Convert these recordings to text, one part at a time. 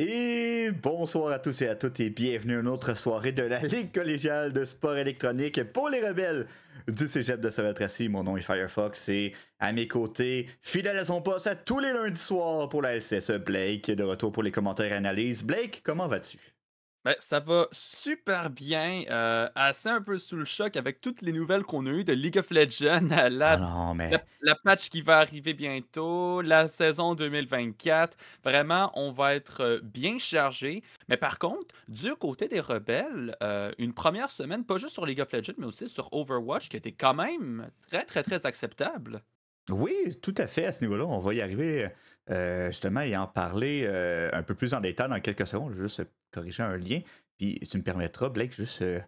Et bonsoir à tous et à toutes et bienvenue à une autre soirée de la Ligue collégiale de sport électronique pour les rebelles du Cégep de ce Mon nom est Firefox et à mes côtés, fidèle à son poste à tous les lundis soirs pour la LCSE, Blake est de retour pour les commentaires et analyses. Blake, comment vas-tu? Ben, ça va super bien. Euh, assez un peu sous le choc avec toutes les nouvelles qu'on a eues de League of Legends à la, ah non, mais la, patch qui va arriver bientôt, la saison 2024. Vraiment, on va être euh, bien chargé. Mais par contre, du côté des rebelles, euh, une première semaine, pas juste sur League of Legends, mais aussi sur Overwatch, qui était quand même très, très, très acceptable. oui, tout à fait à ce niveau-là, on va y arriver euh, justement et en parler euh, un peu plus en détail dans quelques secondes. Je vais juste corriger un lien. Puis tu me permettras, Blake, juste euh,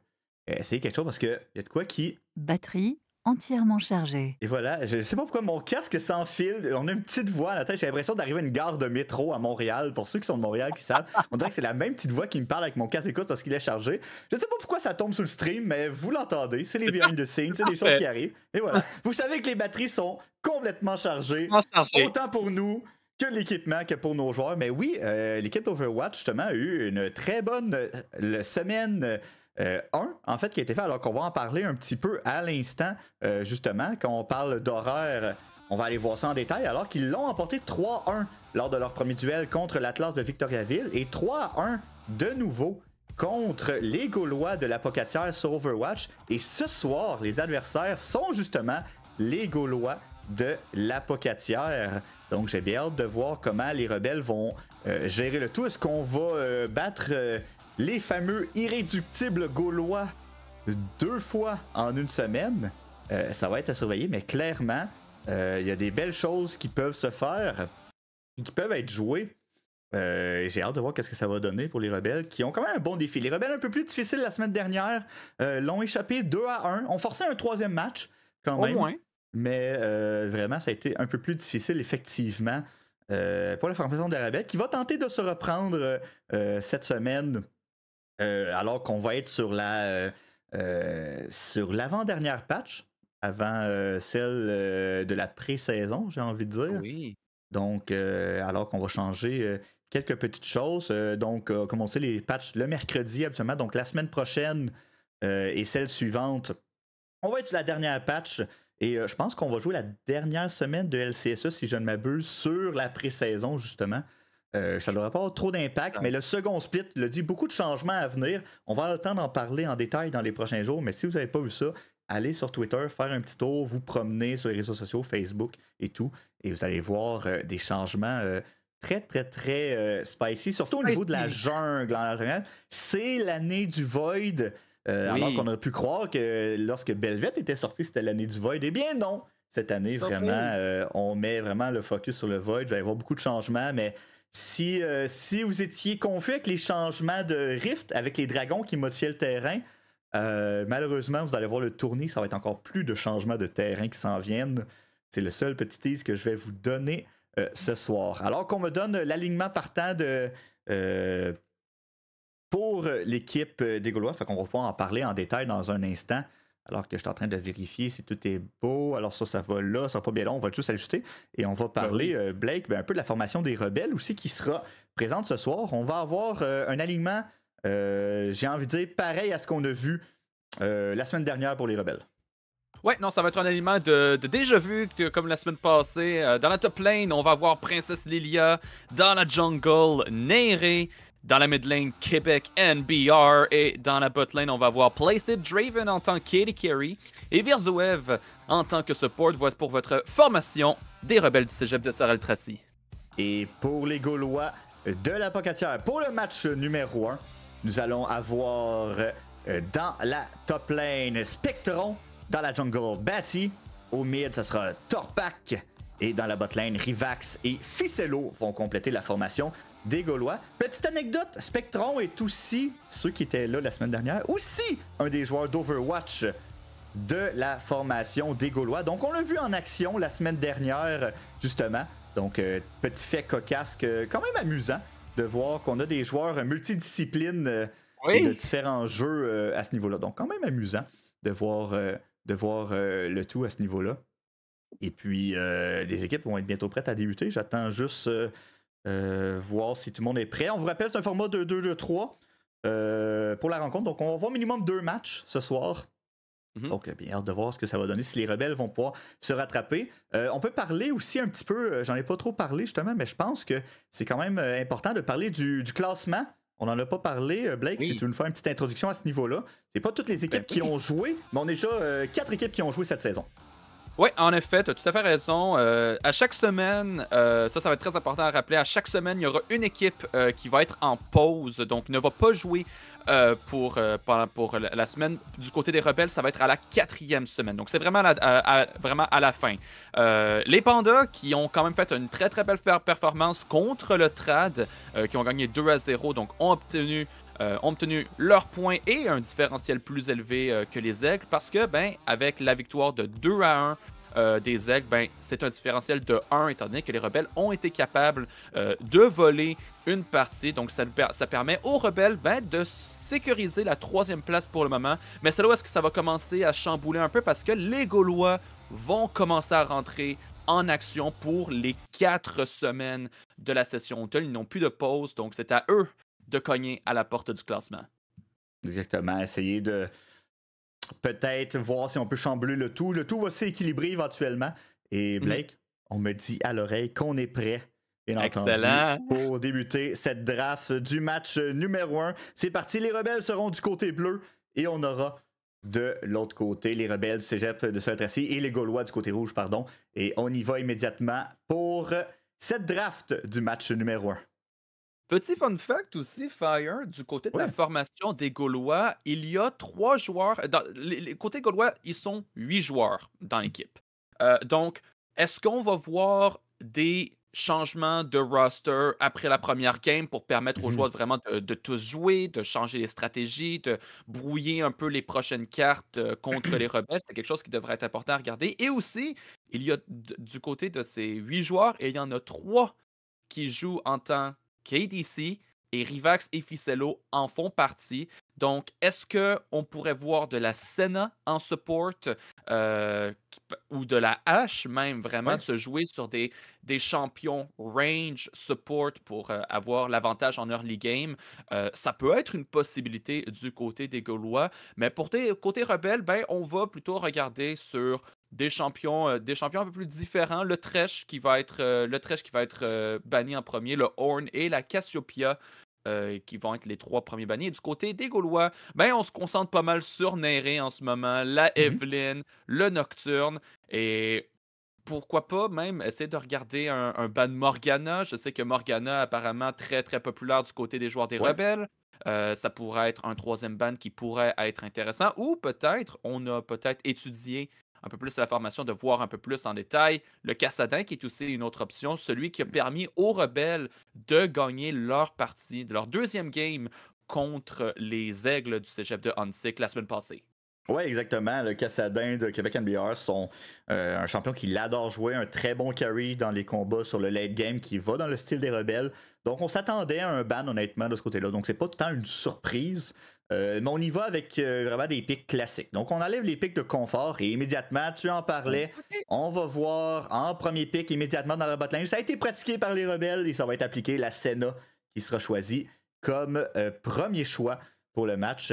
essayer quelque chose parce qu'il y a de quoi qui. Batterie entièrement chargée. Et voilà, je sais pas pourquoi mon casque s'enfile. On a une petite voix à J'ai l'impression d'arriver à une gare de métro à Montréal. Pour ceux qui sont de Montréal qui savent, on dirait que c'est la même petite voix qui me parle avec mon casque écoute parce qu'il est chargé. Je sais pas pourquoi ça tombe sous le stream, mais vous l'entendez. C'est les behind the scenes, c'est des choses qui arrivent. Et voilà. Vous savez que les batteries sont complètement chargées. Autant pour nous que l'équipement que pour nos joueurs. Mais oui, euh, l'équipe d'Overwatch, justement, a eu une très bonne euh, semaine 1, euh, en fait, qui a été faite. Alors qu'on va en parler un petit peu à l'instant, justement, quand on parle d'horreur. On va aller voir ça en détail, alors qu'ils l'ont emporté 3-1 lors de leur premier duel contre l'Atlas de Victoriaville et 3-1 de nouveau contre les Gaulois de la Pocatière sur Overwatch. Et ce soir, les adversaires sont justement les Gaulois de l'apocatière. Donc j'ai bien hâte de voir comment les rebelles vont euh, gérer le tout. Est-ce qu'on va euh, battre euh, les fameux irréductibles gaulois deux fois en une semaine Ça va être à surveiller, mais clairement, il y a des belles choses qui peuvent se faire qui peuvent être jouées. j'ai hâte de voir qu'est-ce que ça va donner pour les rebelles qui ont quand même un bon défi. Les rebelles un peu plus difficiles la semaine dernière l'ont échappé 2 à 1, ont forcé un troisième match quand même. Au moins. Mais euh, vraiment, ça a été un peu plus difficile, effectivement, euh, pour la formation d'Arabelle, qui va tenter de se reprendre euh, cette semaine, alors qu'on va être sur la sur l'avant-dernière patch, avant celle de la pré-saison, j'ai envie de dire. Oui. Donc, alors qu'on va changer quelques petites choses. donc, commencer les patchs le mercredi, absolument. Donc, la semaine prochaine et celle suivante, on va être sur la dernière patch. Et euh, je pense qu'on va jouer la dernière semaine de LCSE, si je ne m'abuse, sur la pré-saison, justement. Euh, ça ne devrait pas trop d'impact, ah. mais le second split le dit, beaucoup de changements à venir. On va avoir le temps d'en parler en détail dans les prochains jours, mais si vous n'avez pas vu ça, allez sur Twitter, faire un petit tour, vous promener sur les réseaux sociaux, Facebook et tout, et vous allez voir euh, des changements très, très, très spicy, surtout au niveau de la jungle en C'est l'année du Void. Euh, alors qu'on aurait pu croire que lorsque Belvette était sorti, c'était l'année du Void. Eh bien non! Cette année, vraiment, euh, on met vraiment le focus sur le Void. Il va y avoir beaucoup de changements, mais si, euh, si vous étiez confus avec les changements de Rift, avec les dragons qui modifiaient le terrain, malheureusement, vous allez voir le tournis, ça va être encore plus de changements de terrain qui s'en viennent. C'est le seul petit tease que je vais vous donner ce soir. Alors qu'on me donne l'alignement partant de pour l'équipe des Gaulois. on qu'on va pouvoir en parler en détail dans un instant. Alors que je suis en train de vérifier si tout est beau. Alors ça, ça va là, ça va pas bien long. On va juste ajuster. Et on va parler, ben euh, Blake, ben, un peu de la formation des rebelles aussi qui sera présente ce soir. On va avoir euh, un alignement, euh, j'ai envie de dire, pareil à ce qu'on a vu la semaine dernière pour les rebelles. Ouais, non, ça va être un alignement de, déjà vu, comme la semaine passée. dans la top lane, on va avoir Princesse Lilia. Dans la jungle, Néré. Dans la mid lane, Québec NBR. Et dans la bot lane, on va voir Placid Draven en tant que Katie Carey et Virzuev en tant que support. Voici pour votre formation des rebelles du cégep de Sorel-Tracy. Et pour les Gaulois de la Pocatière, pour le match numéro 1, nous allons avoir euh, dans la top lane Spectron, dans la jungle Batty, au mid, ça sera Torpac. Et dans la lane Rivax et Ficello vont compléter la formation des Gaulois. Petite anecdote, Spectron est aussi, ceux qui étaient là la semaine dernière, aussi un des joueurs d'Overwatch de la formation des Gaulois. Donc on l'a vu en action la semaine dernière, justement. Donc euh, petit fait cocasse, euh, quand même amusant de voir qu'on a des joueurs multidisciplines euh, de différents jeux à ce niveau-là. Donc quand même amusant de voir, de voir le tout à ce niveau-là. Et puis, les équipes vont être bientôt prêtes à débuter. J'attends juste euh, voir si tout le monde est prêt. On vous rappelle, c'est un format de 2-2-3 euh, pour la rencontre. Donc, on va voir minimum deux matchs ce soir. Mhm. Donc, euh, bien hâte de voir ce que ça va donner, si les rebelles vont pouvoir se rattraper. on peut parler aussi un petit peu, j'en ai pas trop parlé justement, mais je pense que c'est quand même important de parler du, classement. On n'en a pas parlé, Blake, si tu veux nous faire une petite introduction à ce niveau-là. C'est pas toutes les ben équipes qui ont joué, mais on est déjà quatre équipes qui ont joué cette saison. Oui, en effet, tu as tout à fait raison. Euh, à chaque semaine, euh, ça, ça va être très important à rappeler, à chaque semaine, il y aura une équipe euh, qui va être en pause, donc ne va pas jouer pour, pour la semaine. Du côté des rebelles, ça va être à la quatrième semaine. Donc, c'est vraiment, à, vraiment à la fin. les Pandas, qui ont quand même fait une très, très belle performance contre le Trad, qui ont gagné 2 à 0, donc ont obtenu euh, ont obtenu leurs points et un différentiel plus élevé euh, que les Aigles parce que, ben, avec la victoire de 2 à 1 euh, des Aigles, ben, c'est un différentiel de 1 étant donné que les rebelles ont été capables de voler une partie. Donc, ça, permet aux rebelles ben, de sécuriser la troisième place pour le moment. Mais c'est là où est-ce que ça va commencer à chambouler un peu parce que les Gaulois vont commencer à rentrer en action pour les quatre semaines de la session hôtel. Ils n'ont plus de pause, donc c'est à eux de cogner à la porte du classement. Exactement, essayer de peut-être voir si on peut chambler le tout. Le tout va s'équilibrer éventuellement. Et mhm. Blake, on me dit à l'oreille qu'on est prêt. Excellent. pour débuter cette draft du match numéro un. C'est parti, les rebelles seront du côté bleu et on aura de l'autre côté les rebelles du cégep de Saint-Tracy et les Gaulois du côté rouge, pardon. Et on y va immédiatement pour cette draft du match numéro un. Petit fun fact aussi, Fire, du côté de la formation des Gaulois, il y a trois joueurs. Euh, dans, les, côté Gaulois, ils sont huit joueurs dans l'équipe. Euh, donc, est-ce qu'on va voir des changements de roster après la première game pour permettre aux mmh joueurs vraiment de, de, tous jouer, de changer les stratégies, de brouiller un peu les prochaines cartes euh, contre les rebelles. C'est quelque chose qui devrait être important à regarder. Et aussi, il y a du côté de ces huit joueurs, il y en a trois qui jouent en tant KDC et Rivax et Ficello en font partie. Donc, est-ce qu'on pourrait voir de la Senna en support euh, ou de la H même vraiment se jouer sur des, des champions range support pour euh, avoir l'avantage en early game? Euh, ça peut être une possibilité du côté des Gaulois, mais pour côté rebelle, ben, on va plutôt regarder sur des champions, euh, des champions un peu plus différents. Le trèche qui va être, euh, le trèche qui va être euh, banni en premier, le horn et la Cassiopeia qui vont être les trois premiers bannis. Et du côté des Gaulois, ben, on se concentre pas mal sur Néré en ce moment, la mhm. Evelyn, le Nocturne et pourquoi pas même essayer de regarder un, ban Morgana. Je sais que Morgana apparemment très très populaire du côté des joueurs des rebelles. ça pourrait être un troisième ban qui pourrait être intéressant. Ou peut-être, on a peut-être étudié un peu plus la formation, de voir un peu plus en détail. Le Cassadin, qui est aussi une autre option, celui qui a permis aux rebelles de gagner leur partie, de leur deuxième game contre les aigles du cégep de Hansik la semaine passée. Oui, exactement. Le Cassadin de Québec NBR, sont euh, un champion qui l'adore jouer, un très bon carry dans les combats sur le late game qui va dans le style des rebelles. Donc on s'attendait à un ban honnêtement de ce côté-là. Donc c'est pas tant une surprise. Euh, mais on y va avec euh, vraiment des pics classiques. Donc, on enlève les pics de confort et immédiatement, tu en parlais. On va voir en premier pic immédiatement dans la linge, Ça a été pratiqué par les rebelles et ça va être appliqué la Senna qui sera choisie comme euh, premier choix pour le match.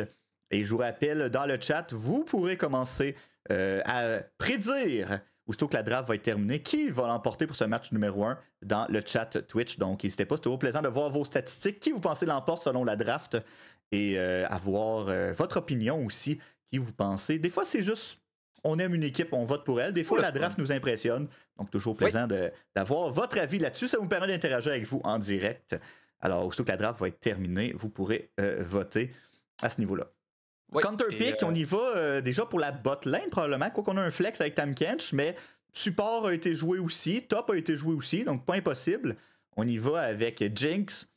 Et je vous rappelle, dans le chat, vous pourrez commencer à prédire, aussitôt que la draft va être terminée, qui va l'emporter pour ce match numéro 1 dans le chat Twitch. Donc, n'hésitez pas, c'est toujours plaisant de voir vos statistiques. Qui vous pensez l'emporte selon la draft et euh, avoir euh, votre opinion aussi, qui vous pensez. Des fois, c'est juste on aime une équipe, on vote pour elle. Des fois, la draft nous impressionne. Donc, toujours plaisant d'avoir votre avis là-dessus. Ça vous permet d'interagir avec vous en direct. Alors, aussitôt que la draft va être terminée, vous pourrez euh, voter à ce niveau-là. counter Counterpick, on y va déjà pour la bot lane, probablement. Quoi qu'on a un flex avec Tam Kench, mais support a été joué aussi, top a été joué aussi, donc pas impossible. On y va avec Jinx,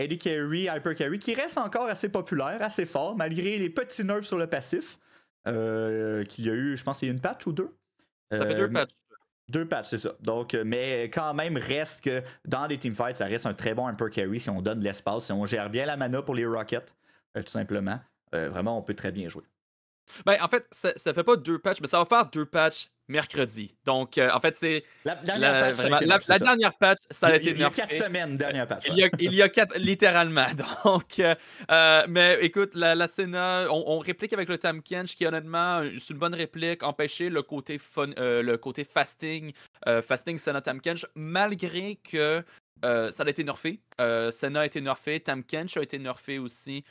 Eddie Carey, Hyper Carey, qui reste encore assez populaire, assez fort, malgré les petits nerfs sur le passif euh, qu'il y a eu, je pense, qu'il y a une patch ou deux. Ça fait deux euh, patchs. Deux patchs, c'est ça. Donc, euh, mais quand même, reste que dans les teamfights, ça reste un très bon Hyper Carry si on donne l'espace, si on gère bien la mana pour les Rockets, tout simplement. vraiment, on peut très bien jouer. Ben, en fait, ça, ça fait pas deux patchs, mais ça va faire deux patchs mercredi. Donc, euh, en fait, c'est. La, dernière patch, ça a été été Il y a quatre semaines, dernière patch. Il, y a, quatre, littéralement. Donc, euh, euh, mais écoute, la, Senna, on, réplique avec le Tamkench qui, honnêtement, c'est une bonne réplique. Empêcher le côté, le côté fasting, fasting Sénat Tamkench, malgré que. ça a été nerfé. Senna a été nerfé. Tamkench a été nerfé aussi,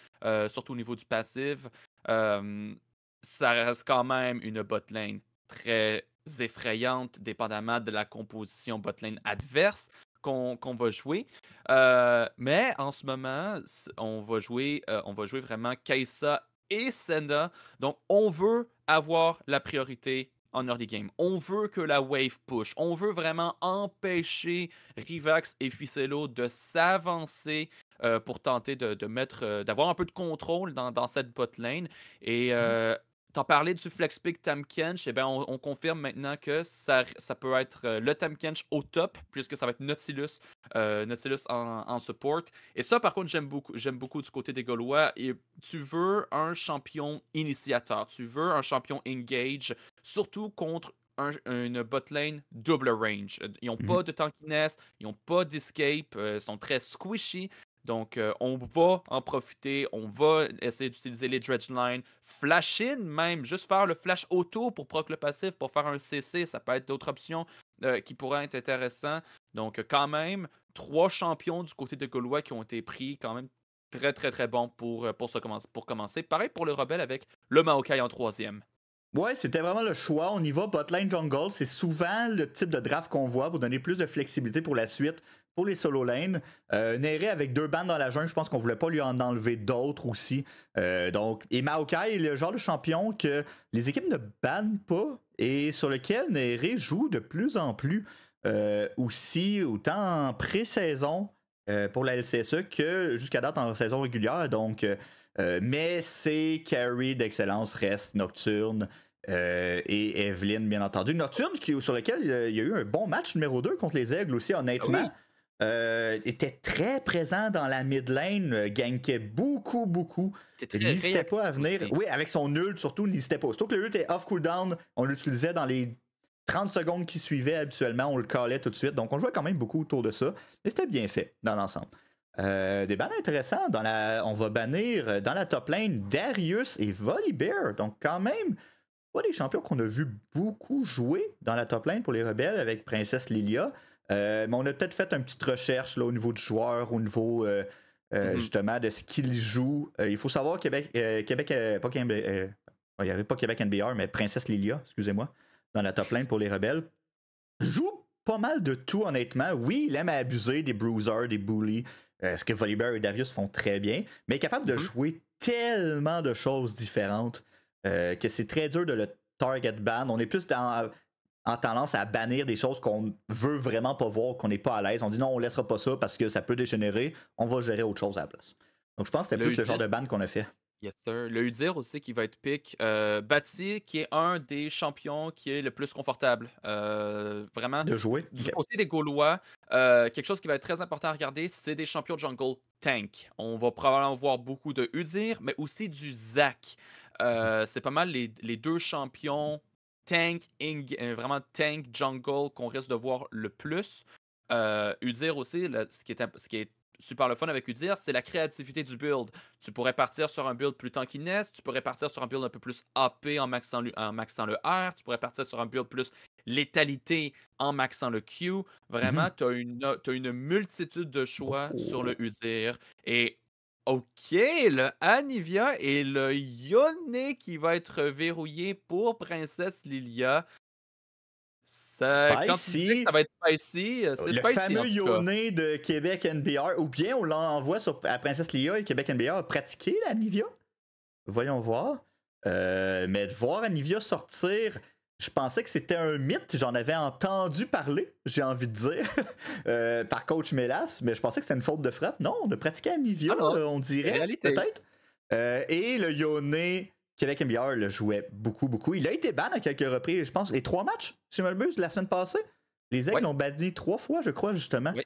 surtout au niveau du passif. ça reste quand même une lane très effrayante, dépendamment de la composition botlane adverse qu'on va jouer. Euh, mais en ce moment, on va jouer, euh, on va jouer vraiment Kaisa et Senna. Donc, on veut avoir la priorité en early game. On veut que la wave push. On veut vraiment empêcher Rivax et Ficello de s'avancer euh, pour tenter de, mettre, d'avoir un peu de contrôle dans, cette botlane. Et mm-hmm. euh, T'en parlais du Flexpick Tamkench, et eh ben, on, confirme maintenant que ça, ça peut être euh, le Tamkench au top, puisque ça va être Nautilus, euh, Nautilus en, support. Et ça, par contre, j'aime beaucoup. J'aime beaucoup du côté des Gaulois. Et tu veux un champion initiateur, tu veux un champion engage, surtout contre une botlane double range. Ils n'ont mhm. pas de tankiness, ils n'ont pas d'escape, euh, ils sont très squishy. Donc, euh, on va en profiter, on va essayer d'utiliser les dredge lines, flash in même, juste faire le flash auto pour proc le passif, pour faire un CC, ça peut être d'autres options euh, qui pourraient être intéressantes. Donc, euh, quand même, trois champions du côté de Gaulois qui ont été pris, quand même très, très, très bon pour, pour, commencer, pour commencer. Pareil pour le Rebelle avec le Maokai en troisième. Ouais, c'était vraiment le choix. On y va, botline jungle. C'est souvent le type de draft qu'on voit pour donner plus de flexibilité pour la suite pour les solo lanes. Euh, avec deux bandes dans la jungle, je pense qu'on voulait pas lui en enlever d'autres aussi. Euh, donc, et Maokai est le genre de champion que les équipes ne bannent pas et sur lequel Néré joue de plus en plus euh, aussi, autant en pré-saison euh, pour la LCSE que jusqu'à date en saison régulière. Donc, mais c'est carry d'excellence reste nocturne. et Evelyn, bien entendu. Nocturne, qui, sur lequel il y a eu un bon match numéro 2 contre les Aigles aussi, honnêtement. Ah euh, était très présent dans la mid lane, euh, gankait beaucoup, beaucoup. N'hésitait pas à venir. Oui, avec son ult surtout, n'hésitait pas. Surtout que le ult était off cooldown, on l'utilisait dans les 30 secondes qui suivaient habituellement, on le callait tout de suite. Donc on jouait quand même beaucoup autour de ça. Et c'était bien fait dans l'ensemble. Euh, des bannes intéressants. Dans la, on va bannir dans la top lane Darius et Volibear. Donc quand même, pas des champions qu'on a vu beaucoup jouer dans la top lane pour les rebelles avec Princesse Lilia. Euh, mais on a peut-être fait une petite recherche là, au niveau du joueur, au niveau euh, euh, mhm. justement de ce qu'il joue. il faut savoir Québec, Québec pas Québec, il n'y avait pas Québec NBR, mais Princesse Lilia, excusez-moi, dans la top lane pour les rebelles, joue pas mal de tout, honnêtement. Oui, il aime abuser des bruisers, des bullies, ce que Volibear et Darius font très bien, mais est capable de mhm. jouer tellement de choses différentes que c'est très dur de le target ban. On est plus dans en tendance à bannir des choses qu'on veut vraiment pas voir, qu'on n'est pas à l'aise. On dit non, on laissera pas ça parce que ça peut dégénérer, on va gérer autre chose à la place. Donc je pense que c'est plus le genre de ban qu'on a fait. Yes, sir. Le Udir aussi qui va être pick. Euh, Bati, qui est un des champions qui est le plus confortable. Euh, vraiment. De jouer. Du côté des Gaulois, euh, quelque chose qui va être très important à regarder, c'est des champions jungle tank. On va probablement voir beaucoup de Udir, mais aussi du Zac. Euh, c'est pas mal les, les deux champions tank, in euh, vraiment tank, jungle qu'on risque de voir le plus. Euh, Udir aussi, ce, qui est, ce qui est super le fun avec Udir, c'est la créativité du build. Tu pourrais partir sur un build plus tankiness, tu pourrais partir sur un build un peu plus AP en maxant, en maxant le R, tu pourrais partir sur un build plus létalité en maxant le Q. Vraiment, mhm. tu as, as une, multitude de choix sur le oh. Udir. Et OK, le Anivia et le Yone qui va être verrouillé pour Princesse Lilia. C'est quand ça va être spicy. Euh, c'est le fameux Yone de Québec NBR, ou bien on l'envoie à Princesse Lilia et Québec NBR a pratiqué l'Anivia? Voyons voir. Euh, mais de voir Anivia sortir je pensais que c'était un mythe, j'en avais entendu parler, j'ai envie de dire, euh, par coach Mélas, mais je pensais que c'était une faute de frappe. Non, on a pratiqué à Nivio, ah euh, on dirait, peut-être. Euh, et le Yone, Québec MBR le jouait beaucoup, beaucoup. Il a été ban à quelques reprises, je pense, les trois matchs, chez je la semaine passée. Les Aigles l'ont banni trois fois, je crois, justement. Oui,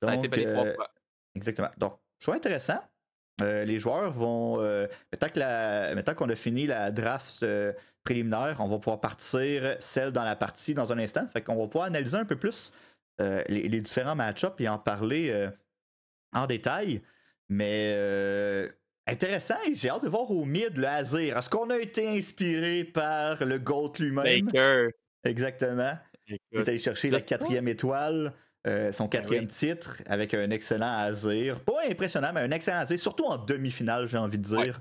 ça a été banni trois fois. Exactement. Donc, choix intéressant. Euh, les joueurs vont. Euh, maintenant qu'on a fini la draft euh, préliminaire, on va pouvoir partir celle dans la partie dans un instant. Fait qu'on va pouvoir analyser un peu plus euh, les, différents match-ups et en parler en détail. Mais intéressant j'ai hâte de voir au mid le Azir. Est-ce qu'on a été inspiré par le GOAT lui-même Baker. Exactement. Il est allé chercher la quatrième étoile. Euh, son ben quatrième titre avec un excellent Azir. Pas impressionnant, mais un excellent Azir, surtout en demi-finale, j'ai envie de dire.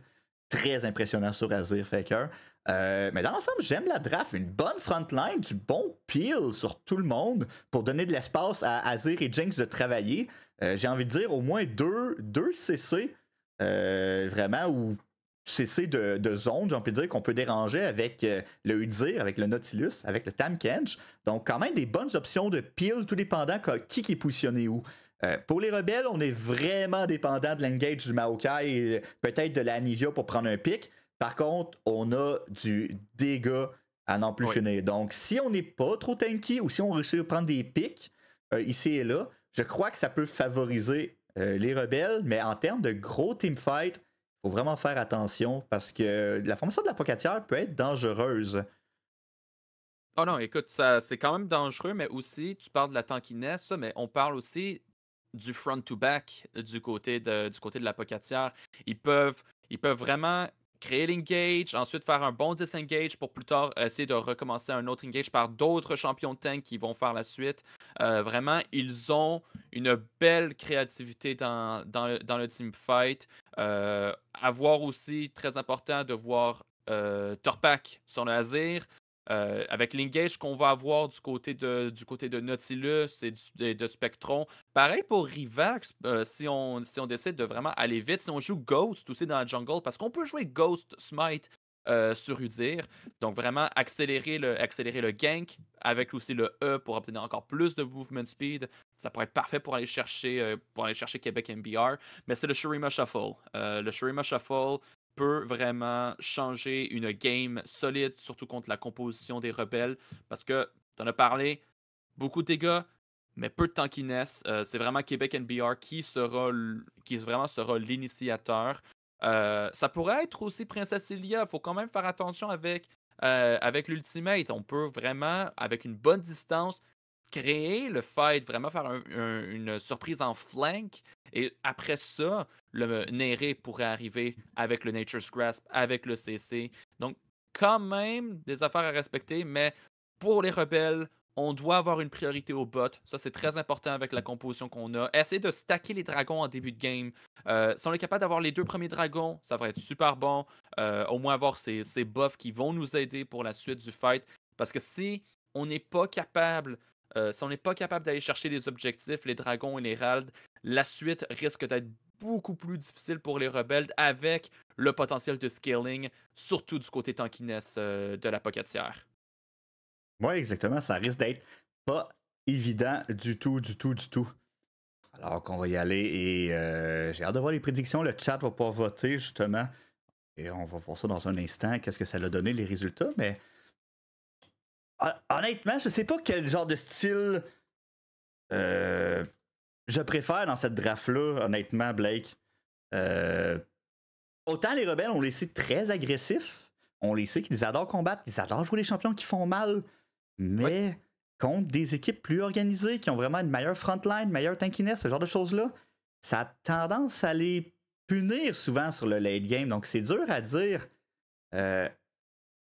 Très impressionnant sur Azir Faker. Euh, mais dans l'ensemble, j'aime la draft. Une bonne frontline, du bon peel sur tout le monde pour donner de l'espace à Azir et Jinx de travailler. Euh, j'ai envie de dire au moins deux, deux CC. vraiment, où cesser de, de zone, j'ai envie dire, qu'on peut déranger avec euh, le Udir, avec le Nautilus, avec le Tamkench. Donc, quand même des bonnes options de peel, tout dépendant qui qui est positionné où. Euh, pour les rebelles, on est vraiment dépendant de l'engage du Maokai et euh, peut-être de la pour prendre un pic. Par contre, on a du dégât à n'en plus finir. Donc, si on n'est pas trop tanky ou si on réussit à prendre des pics ici et là, je crois que ça peut favoriser les rebelles. Mais en termes de gros teamfight, faut vraiment faire attention parce que la formation de la pocatière peut être dangereuse. Oh non, écoute, ça, c'est quand même dangereux, mais aussi, tu parles de la tankiness, mais on parle aussi du front to back du côté de, du côté de la pocatière. Ils peuvent, ils peuvent vraiment créer l'engage, ensuite faire un bon disengage pour plus tard essayer de recommencer un autre engage par d'autres champions de tank qui vont faire la suite. Euh, vraiment, ils ont une belle créativité dans, dans, le, dans le teamfight. avoir euh, aussi, très important, de voir euh, Torpak sur le Azir, euh, avec l'engage qu'on va avoir du côté de, du côté de Nautilus et, de Spectron. Pareil pour Rivax, euh, si, on, si on décide de vraiment aller vite, si on joue Ghost aussi dans la jungle, parce qu'on peut jouer Ghost Smite euh, sur Udir. Donc vraiment accélérer le, accélérer le gank avec aussi le E pour obtenir encore plus de movement speed. Ça pourrait être parfait pour aller chercher, pour aller chercher Québec MBR. Mais c'est le Shurima Shuffle. le Shurima Shuffle, peut vraiment changer une game solide, surtout contre la composition des rebelles. Parce que, tu en as parlé, beaucoup de dégâts, mais peu de qui naissent. Euh, c'est vraiment Québec NBR qui sera, qui vraiment sera l'initiateur. Euh, ça pourrait être aussi Princesse Ilia. faut quand même faire attention avec, euh, avec l'ultimate. On peut vraiment, avec une bonne distance, créer le fight, vraiment faire une surprise en flank. Et après ça, le Néré pourrait arriver avec le Nature's Grasp, avec le CC. Donc, quand même des affaires à respecter, mais pour les rebelles, on doit avoir une priorité au bot. Ça, c'est très important avec la composition qu'on a. Essayer de stacker les dragons en début de game. Euh, si on est capable d'avoir les deux premiers dragons, ça va être super bon. Euh, au moins avoir ces, ces buffs qui vont nous aider pour la suite du fight. Parce que si on n'est pas capable euh, si on n'est pas capable d'aller chercher les objectifs, les dragons et les heralds, la suite risque d'être beaucoup plus difficile pour les rebelles avec le potentiel de scaling, surtout du côté tankiness euh, de la pocketière. Oui, exactement. Ça risque d'être pas évident du tout, du tout, du tout. Alors qu'on va y aller et euh, j'ai hâte de voir les prédictions. Le chat va pouvoir voter justement et on va voir ça dans un instant. Qu'est-ce que ça a donné les résultats? Mais honnêtement, je ne sais pas quel genre de style euh, je préfère dans cette draft-là, honnêtement, Blake. Euh, autant les rebelles, on les sait très agressifs. On les sait qu'ils adorent combattre, ils adorent jouer les champions qui font mal. Mais contre des équipes plus organisées, qui ont vraiment une meilleure frontline, meilleure tankiness, ce genre de choses-là, ça a tendance à les punir souvent sur le late game. Donc c'est dur à dire. Euh,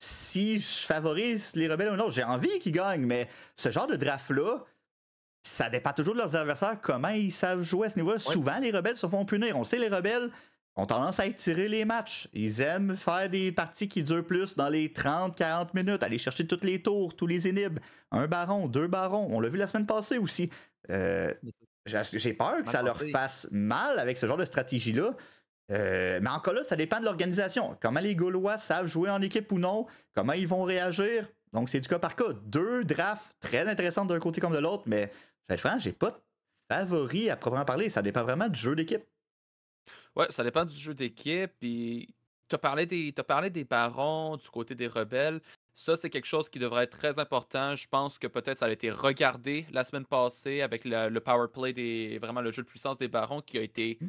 si je favorise les rebelles ou non, j'ai envie qu'ils gagnent, mais ce genre de draft-là, ça dépend toujours de leurs adversaires, comment ils savent jouer à ce niveau-là. Souvent, les rebelles se font punir. On sait, les rebelles ont tendance à étirer les matchs. Ils aiment faire des parties qui durent plus dans les 30-40 minutes, aller chercher toutes les tours, tous les énibes. Un baron, deux barons. On l'a vu la semaine passée aussi. Euh, j'ai peur que ça leur fasse mal avec ce genre de stratégie-là. Euh, mais encore là, ça dépend de l'organisation. Comment les Gaulois savent jouer en équipe ou non, comment ils vont réagir. Donc, c'est du cas par cas. Deux drafts très intéressants d'un côté comme de l'autre, mais je vais j'ai pas de favori à proprement parler. Ça dépend vraiment du jeu d'équipe. Ouais, ça dépend du jeu d'équipe. tu as, parlé des, des barons, du côté des rebelles. Ça, c'est quelque chose qui devrait être très important. Je pense que peut-être ça a été regardé la semaine passée avec le, le power play des vraiment le jeu de puissance des barons qui a été hmm.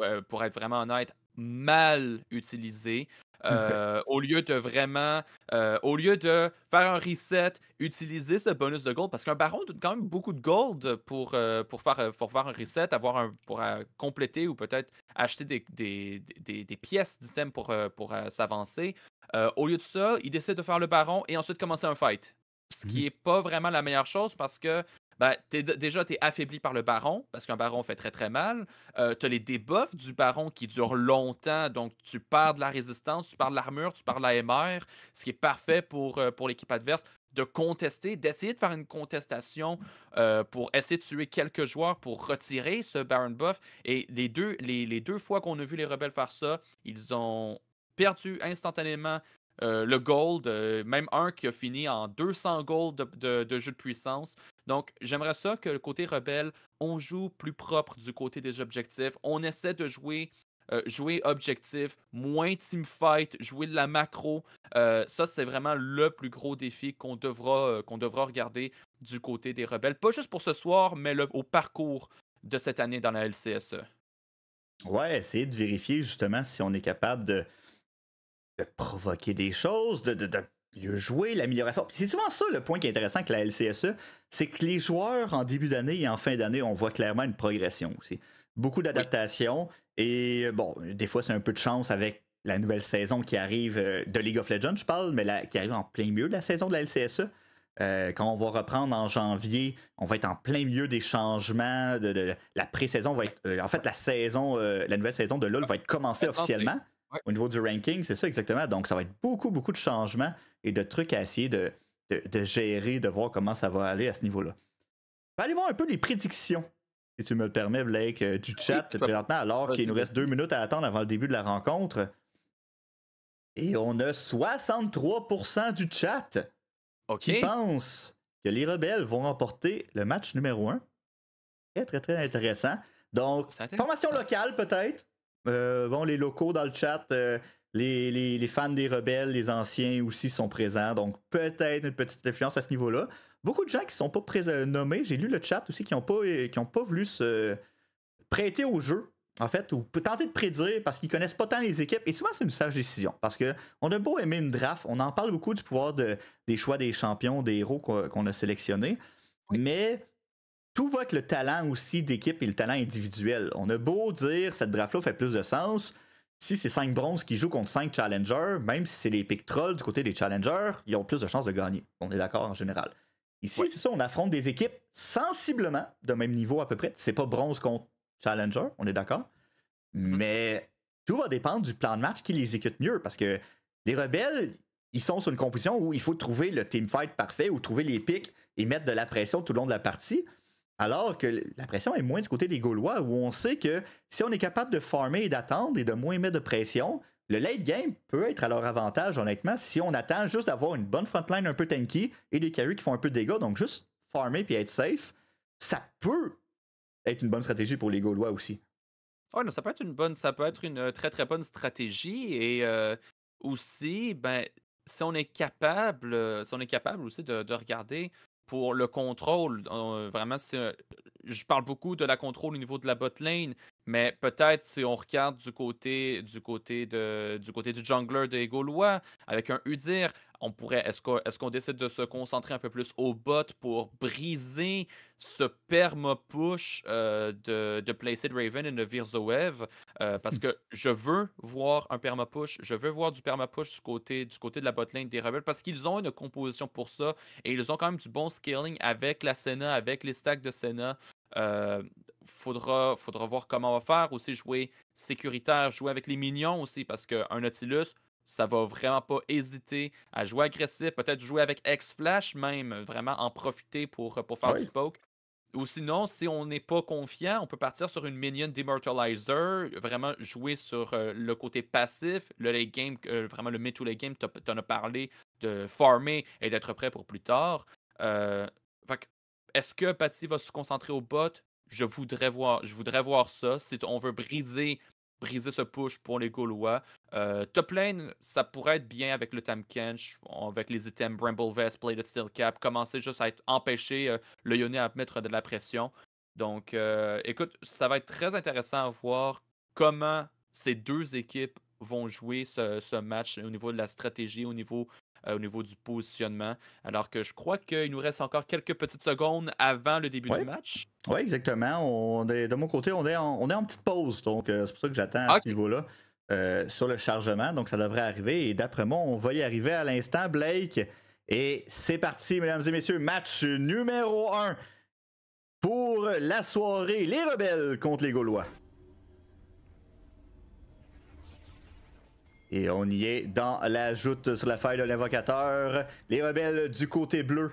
Euh, pour être vraiment honnête, mal utilisé. Euh, au lieu de vraiment, euh, au lieu de faire un reset, utiliser ce bonus de gold, parce qu'un baron donne quand même beaucoup de gold pour, pour, faire, pour faire un reset, avoir un, pour compléter ou peut-être acheter des, des, des, des pièces d'items pour, pour s'avancer. au lieu de ça, il décide de faire le baron et ensuite commencer un fight. Ce qui n'est mhm. pas vraiment la meilleure chose parce que bah, déjà, tu es affaibli par le baron, parce qu'un baron fait très très mal. Euh, tu as les débuffs du baron qui durent longtemps, donc tu perds de la résistance, tu perds de l'armure, tu perds de la MR, ce qui est parfait pour, euh, pour l'équipe adverse de contester, d'essayer de faire une contestation euh, pour essayer de tuer quelques joueurs pour retirer ce Baron Buff. Et les deux, les deux fois qu'on a vu les rebelles faire ça, ils ont perdu instantanément euh, le gold, euh, même un qui a fini en 200 gold de, jeu de puissance. Donc, j'aimerais ça que le côté rebelle, on joue plus propre du côté des objectifs. On essaie de jouer euh, jouer objectif, moins team fight, jouer de la macro. ça, c'est vraiment le plus gros défi qu'on devra, qu'on devra regarder du côté des rebelles. Pas juste pour ce soir, mais au parcours de cette année dans la LCSE. Ouais, essayer de vérifier justement si on est capable de, de provoquer des choses, de, mieux jouer, l'amélioration. C'est souvent ça le point qui est intéressant avec la LCSE, c'est que les joueurs en début d'année et en fin d'année, on voit clairement une progression aussi. Beaucoup d'adaptation et euh, bon, des fois c'est un peu de chance avec la nouvelle saison qui arrive euh, de League of Legends, je parle, mais la, qui arrive en plein milieu de la saison de la LCSE. Euh, quand on va reprendre en janvier, on va être en plein milieu des changements. De, la pré-saison va être. en fait, la saison, la nouvelle saison de LOL va être commencée officiellement au niveau du ranking, c'est ça exactement. Donc, ça va être beaucoup, beaucoup de changements et de trucs à essayer de, gérer, de voir comment ça va aller à ce niveau-là. Allez voir un peu les prédictions, si tu me le permets, Blake, euh, du chat présentement, alors qu'il nous reste deux minutes à attendre avant le début de la rencontre. Et on a 63% du chat qui pense que les rebelles vont remporter le match numéro un. Très, très, très intéressant. Donc, formation locale peut-être. Euh, bon, les locaux dans le chat, euh, les, fans des rebelles, les anciens aussi sont présents. Donc, peut-être une petite influence à ce niveau-là. Beaucoup de gens qui sont pas euh, nommés, j'ai lu le chat aussi, qui n'ont pas, pas voulu se prêter au jeu, en fait, ou tenter de prédire parce qu'ils connaissent pas tant les équipes. Et souvent, c'est une sage décision parce qu'on a beau aimer une draft, on en parle beaucoup du pouvoir de, des choix des champions, des héros qu'on a sélectionnés. Mais tout va être le talent aussi d'équipe et le talent individuel. On a beau dire cette draft-là fait plus de sens. Si c'est 5 bronzes qui jouent contre 5 challengers, même si c'est les pick trolls du côté des challengers, ils ont plus de chances de gagner. On est d'accord en général. Ici, c'est ça, on affronte des équipes sensiblement de même niveau à peu près. C'est pas bronze contre challenger, on est d'accord. Mm-hmm. Mais tout va dépendre du plan de match qui les écoute mieux parce que les rebelles, ils sont sur une composition où il faut trouver le teamfight parfait ou trouver les pics et mettre de la pression tout le long de la partie. Alors que la pression est moins du côté des Gaulois, où on sait que si on est capable de farmer et d'attendre et de moins mettre de pression, le late game peut être à leur avantage, honnêtement, si on attend juste d'avoir une bonne frontline un peu tanky et des carries qui font un peu de dégâts, donc juste farmer puis être safe, ça peut être une bonne stratégie pour les Gaulois aussi. Oui, non, ça peut être une bonne, ça peut être une euh, très très bonne stratégie et euh, aussi, ben, si on est capable, euh, si on est capable aussi de regarder pour le contrôle. Euh, vraiment, je parle beaucoup de la contrôle au niveau de la bot lane, mais peut-être si on regarde du côté du côté de du côté du jungler des Gaulois, avec un Udir, on pourrait, est-ce qu'on décide de se concentrer un peu plus au bot pour briser ce perma-push euh, de, de Placid Raven et de Virzoev? Euh, parce mmh. que je veux voir un permapush, je veux voir du perma du côté, du côté de la botlane des rebelles parce qu'ils ont une composition pour ça et ils ont quand même du bon scaling avec la Senna, avec les stacks de Senna. Euh, faudra, faudra voir comment on va faire. Aussi jouer sécuritaire, jouer avec les minions aussi, parce qu'un Nautilus, ça va vraiment pas hésiter à jouer agressif, peut-être jouer avec X-Flash même, vraiment en profiter pour, euh, pour faire du poke. Ou sinon, si on n'est pas confiant, on peut partir sur une minion Demortalizer, vraiment jouer sur euh, le côté passif, le late game, euh, vraiment le mid to late game, tu en as parlé de farmer et d'être prêt pour plus tard. est-ce que Patty va se concentrer au bot? Je voudrais voir, je voudrais voir ça. Si on veut briser briser ce push pour les Gaulois. Euh, top lane, ça pourrait être bien avec le Tam Kench, avec les items Bramble Vest, the Steel Cap, commencer juste à empêcher euh, le Yone à mettre de la pression. Donc, euh, écoute, ça va être très intéressant à voir comment ces deux équipes vont jouer ce, match au niveau de la stratégie, au niveau euh, au niveau du positionnement. Alors que je crois qu'il nous reste encore quelques petites secondes avant le début du match. Oui, exactement. de mon côté, on est en, on est en petite pause. Donc, euh, c'est pour ça que j'attends à ce niveau-là. Euh, sur le chargement, donc ça devrait arriver. Et d'après moi, on va y arriver à l'instant, Blake. Et c'est parti, mesdames et messieurs, match numéro 1 pour la soirée Les Rebelles contre les Gaulois. Et on y est dans la joute sur la faille de l'invocateur. Les rebelles du côté bleu.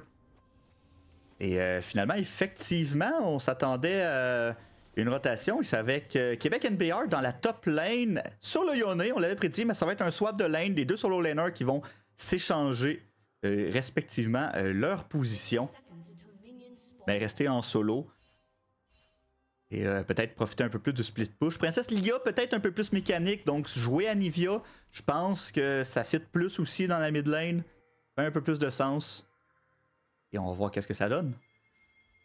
Et euh, finalement, effectivement, on s'attendait à une rotation. C'est avec Québec NBR dans la top lane sur le Yoné. On l'avait prédit, mais ça va être un swap de lane des deux solo laners qui vont s'échanger euh, respectivement euh, leur position. Mais ben, rester en solo. Et euh, peut-être profiter un peu plus du split push. Princesse Lilia, peut-être un peu plus mécanique. Donc, jouer à Nivia, je pense que ça fit plus aussi dans la mid lane. Fait un peu plus de sens. Et on va voir qu'est-ce que ça donne.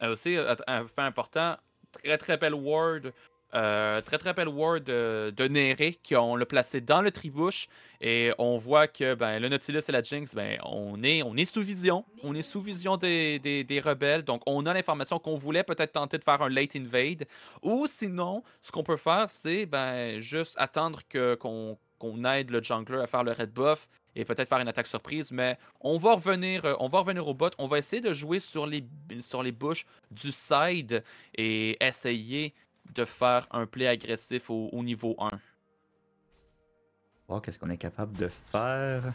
aussi, euh, un fait important, très très belle ward euh, très très belle Ward euh, de, de qui ont le placé dans le tribouche et on voit que ben, le Nautilus et la Jinx, ben, on, est, on est sous vision. On est sous vision des, rebelles. Donc on a l'information qu'on voulait peut-être tenter de faire un late invade. Ou sinon, ce qu'on peut faire, c'est ben, juste attendre que, qu'on, aide le jungler à faire le red buff et peut-être faire une attaque surprise, mais on va revenir, euh, on va revenir au bot. On va essayer de jouer sur les, sur les bouches du side et essayer de faire un play agressif au, niveau 1. qu'est-ce qu'on est capable de faire.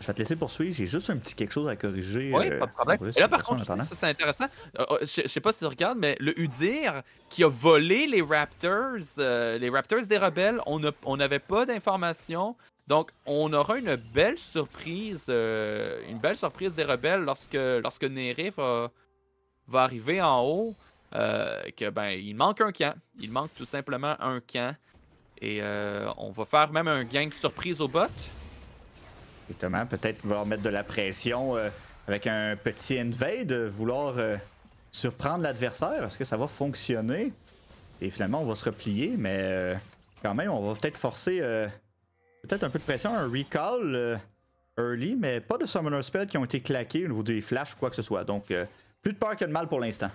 Je vais te laisser poursuivre, j'ai juste un petit quelque chose à corriger. Oui, euh, pas de problème. Et là, par contre, ça c'est intéressant. Euh, oh, je, sais pas si tu regardes, mais le Udir qui a volé les Raptors, euh, les Raptors des rebelles, on n'avait pas d'informations. Donc, on aura une belle surprise, une belle surprise des rebelles lorsque, lorsque va, va arriver en haut. Euh, que ben il manque un camp. Il manque tout simplement un camp. Et euh, on va faire même un gang surprise au bot. Exactement, peut-être va mettre de la pression euh, avec un petit invade, vouloir surprendre l'adversaire. Est-ce que ça va fonctionner? Et finalement, on va se replier, mais quand même, on va peut-être forcer peut-être un peu de pression, un recall early, mais pas de summoner spell qui ont été claqués au niveau des flashs ou quoi que ce soit. Donc, plus de peur que de mal pour l'instant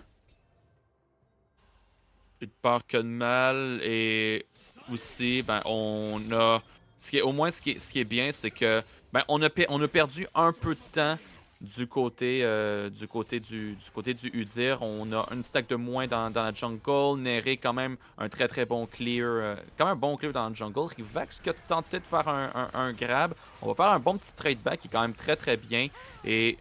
plus part peur que de mal. Et aussi, ben, on a. Ce qui est, au moins, ce qui est, ce qui est bien, c'est que ben, on, a on a perdu un peu de temps du côté, euh, du, côté du, du, côté du Udir. On a une stack de moins dans, la jungle. Neré, quand même, un très très bon clear. Euh, quand même un bon clear dans la jungle. Rivax qui a tenté de faire un, un, un, grab. On va faire un bon petit trade back qui est quand même très très bien. Et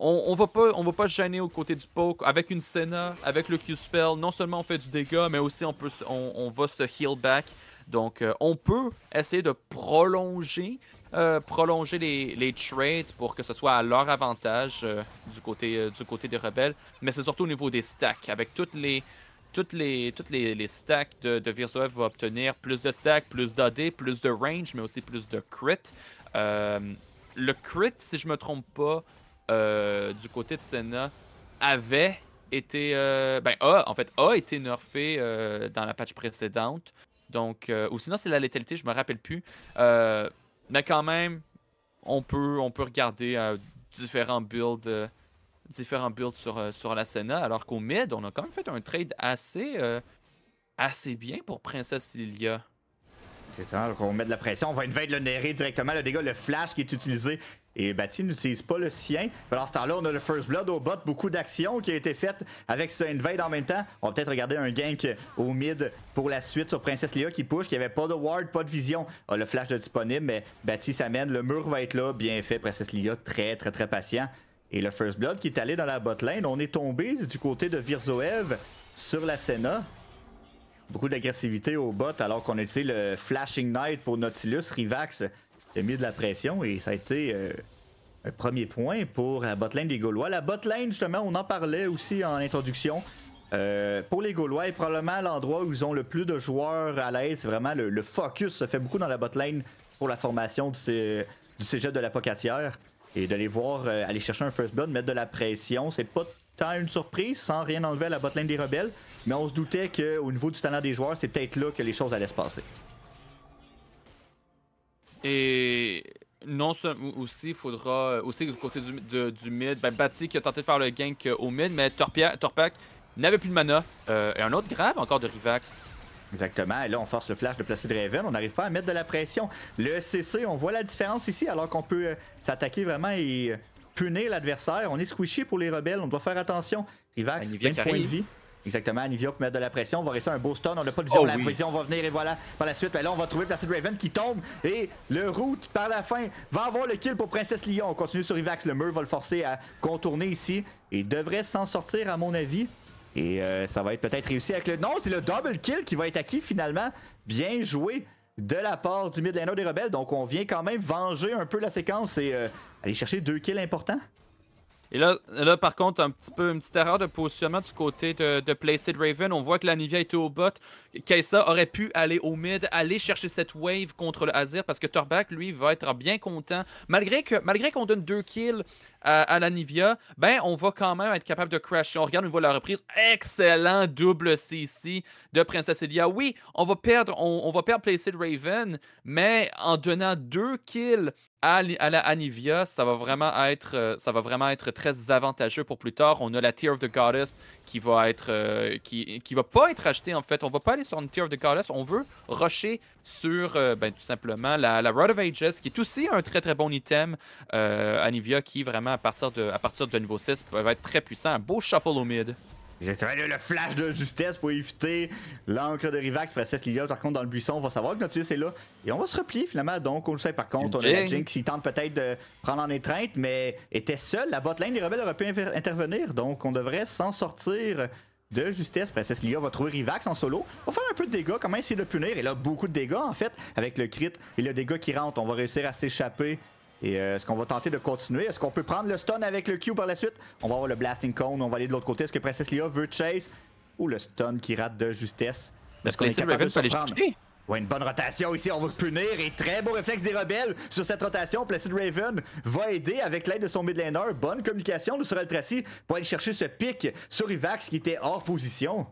on, on, va pas, on va pas gêner au côté du poke. Avec une Senna, avec le Q-Spell, non seulement on fait du dégât, mais aussi on, peut, on, on va se heal back. Donc, euh, on peut essayer de prolonger, euh, prolonger les, trades pour que ce soit à leur avantage euh, du, côté, du côté des rebelles. Mais c'est surtout au niveau des stacks. Avec toutes les, toutes les, toutes les, stacks de, de va obtenir plus de stacks, plus d'AD, plus de range, mais aussi plus de crit. le crit, si je me trompe pas, euh, du côté de Senna avait été. Euh, ben, en fait, a été nerfé euh, dans la patch précédente. Donc, ou sinon, c'est la létalité, je me rappelle plus. mais quand même, on peut, on peut regarder différents builds. différents builds sur, sur la Senna, alors qu'au mid, on a quand même fait un trade assez, assez bien pour Princesse Lilia. C'est ça, on met de la pression, on va invader le néré directement. Le dégât, le flash qui est utilisé, et Batty n'utilise pas le sien. Pendant ce temps-là, on a le First Blood au bot. Beaucoup d'action qui a été faite avec ce Invade en même temps. On va peut-être regarder un gank au mid pour la suite sur Princesse Lia qui push, qui avait pas de ward, pas de vision. Ah, le flash de disponible, mais Batty s'amène. Le mur va être là. Bien fait, Princesse Lia. Très, très, très patient. Et le First Blood qui est allé dans la lane. On est tombé du côté de Virzoev sur la Senna. Beaucoup d'agressivité au bot alors qu'on a utilisé le Flashing Knight pour Nautilus, Rivax il a mis de la pression et ça a été euh, un premier point pour la euh, botlane des Gaulois. La botlane, justement, on en parlait aussi en introduction. Euh, pour les Gaulois, et probablement l'endroit où ils ont le plus de joueurs à l'aide. C'est vraiment le, focus se fait beaucoup dans la botlane pour la formation du, cé cégep de la Pocatière. Et d'aller voir, aller chercher un first blood, mettre de la pression, c'est pas tant une surprise, sans rien enlever à la botlane des rebelles. Mais on se doutait qu'au niveau du talent des joueurs, c'est peut-être là que les choses allaient se passer. Et non seulement aussi, il faudra euh, aussi du côté du, mid, ben, qui a tenté de faire le gank euh, au mid, mais Torpac n'avait plus de mana. Euh, et un autre grave, encore de Rivax. Exactement. Et là, on force le flash de placer Draven. On n'arrive pas à mettre de la pression. Le CC, on voit la différence ici, alors qu'on peut s'attaquer vraiment et punir l'adversaire. On est squishy pour les rebelles. On doit faire attention. Rivax, plein de points de vie. Exactement. Nivia pour mettre de la pression. On va rester un beau stun. On n'a pas oh de vision. la oui. vision va venir et voilà. Par la suite, là, on va trouver Placid Raven qui tombe. Et le route par la fin va avoir le kill pour Princesse Lyon. On continue sur Ivax. Le mur va le forcer à contourner ici. Et devrait s'en sortir, à mon avis. Et euh, ça va être peut-être réussi avec le. Non, c'est le double kill qui va être acquis finalement. Bien joué de la part du midlaner des rebelles. Donc on vient quand même venger un peu la séquence et euh, aller chercher deux kills importants. Et là, là, par contre, un petit peu une petite erreur de positionnement du côté de, Placid Raven. On voit que la Nivia était au bot. Kaisa aurait pu aller au mid, aller chercher cette wave contre le Azir parce que Torbac, lui, va être bien content. Malgré qu'on malgré qu'on donne deux kills à, la Nivia, ben, on va quand même être capable de crasher. On regarde, une voit la reprise. Excellent double CC de Princess Elia. Oui, on va perdre, on, on va perdre Placid Raven, mais en donnant deux kills à, la Anivia, ça va, vraiment être, euh, ça va vraiment être très avantageux pour plus tard. On a la Tear of the Goddess qui va être euh, qui, va pas être achetée en fait. On va pas aller sur une Tear of the Goddess. On veut rusher sur euh, ben, tout simplement la, la Rod of Ages qui est aussi un très très bon item Anivia qui vraiment à partir de à partir de niveau 6 peut être très puissant. Un beau shuffle au mid. J'ai trouvé le flash de justesse pour éviter l'encre de Rivax. Princesse Lilia, par contre, dans le buisson, on va savoir que Nautilus est là. Et on va se replier finalement. Donc, on le sait, par contre, on a la Jinx qui tente peut-être de prendre en étreinte, mais était seul La botlane des rebelles aurait pu intervenir. Donc, on devrait s'en sortir de justesse. Princesse Lilia va trouver Rivax en solo. On va faire un peu de dégâts, quand même essayer de punir. Et là, beaucoup de dégâts en fait, avec le crit et le dégât qui rentre. On va réussir à s'échapper et euh, est-ce qu'on va tenter de continuer? Est-ce qu'on peut prendre le stun avec le Q par la suite? On va avoir le Blasting Cone, on va aller de l'autre côté. Est-ce que Princess Lia veut chase? Ou le stun qui rate de justesse? Est-ce qu'on ben, est capable de surprendre? Ouais, une bonne rotation ici, on va punir et très beau réflexe des rebelles sur cette rotation. Placid Raven va aider avec l'aide de son mid Bonne communication de Sorel Tracy pour aller chercher ce pic sur Ivax qui était hors position.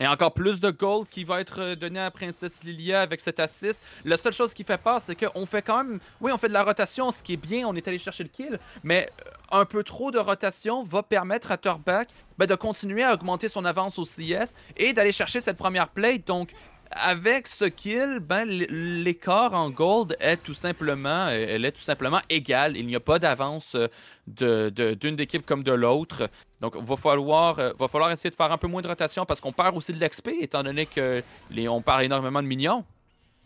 Et encore plus de gold qui va être euh, donné à Princesse Lilia avec cet assist. La seule chose qui fait peur, c'est qu'on fait quand même. Oui, on fait de la rotation, ce qui est bien, on est allé chercher le kill, mais euh, un peu trop de rotation va permettre à Turback ben, de continuer à augmenter son avance au CS et d'aller chercher cette première play, Donc, avec ce kill, ben, l'écart en gold est tout simplement, euh, elle est tout simplement égale. Il n'y a pas d'avance euh, d'une de, équipe comme de l'autre. Donc, il va falloir, euh, va falloir essayer de faire un peu moins de rotation parce qu'on perd aussi de l'XP, étant donné que les, perd énormément de minions.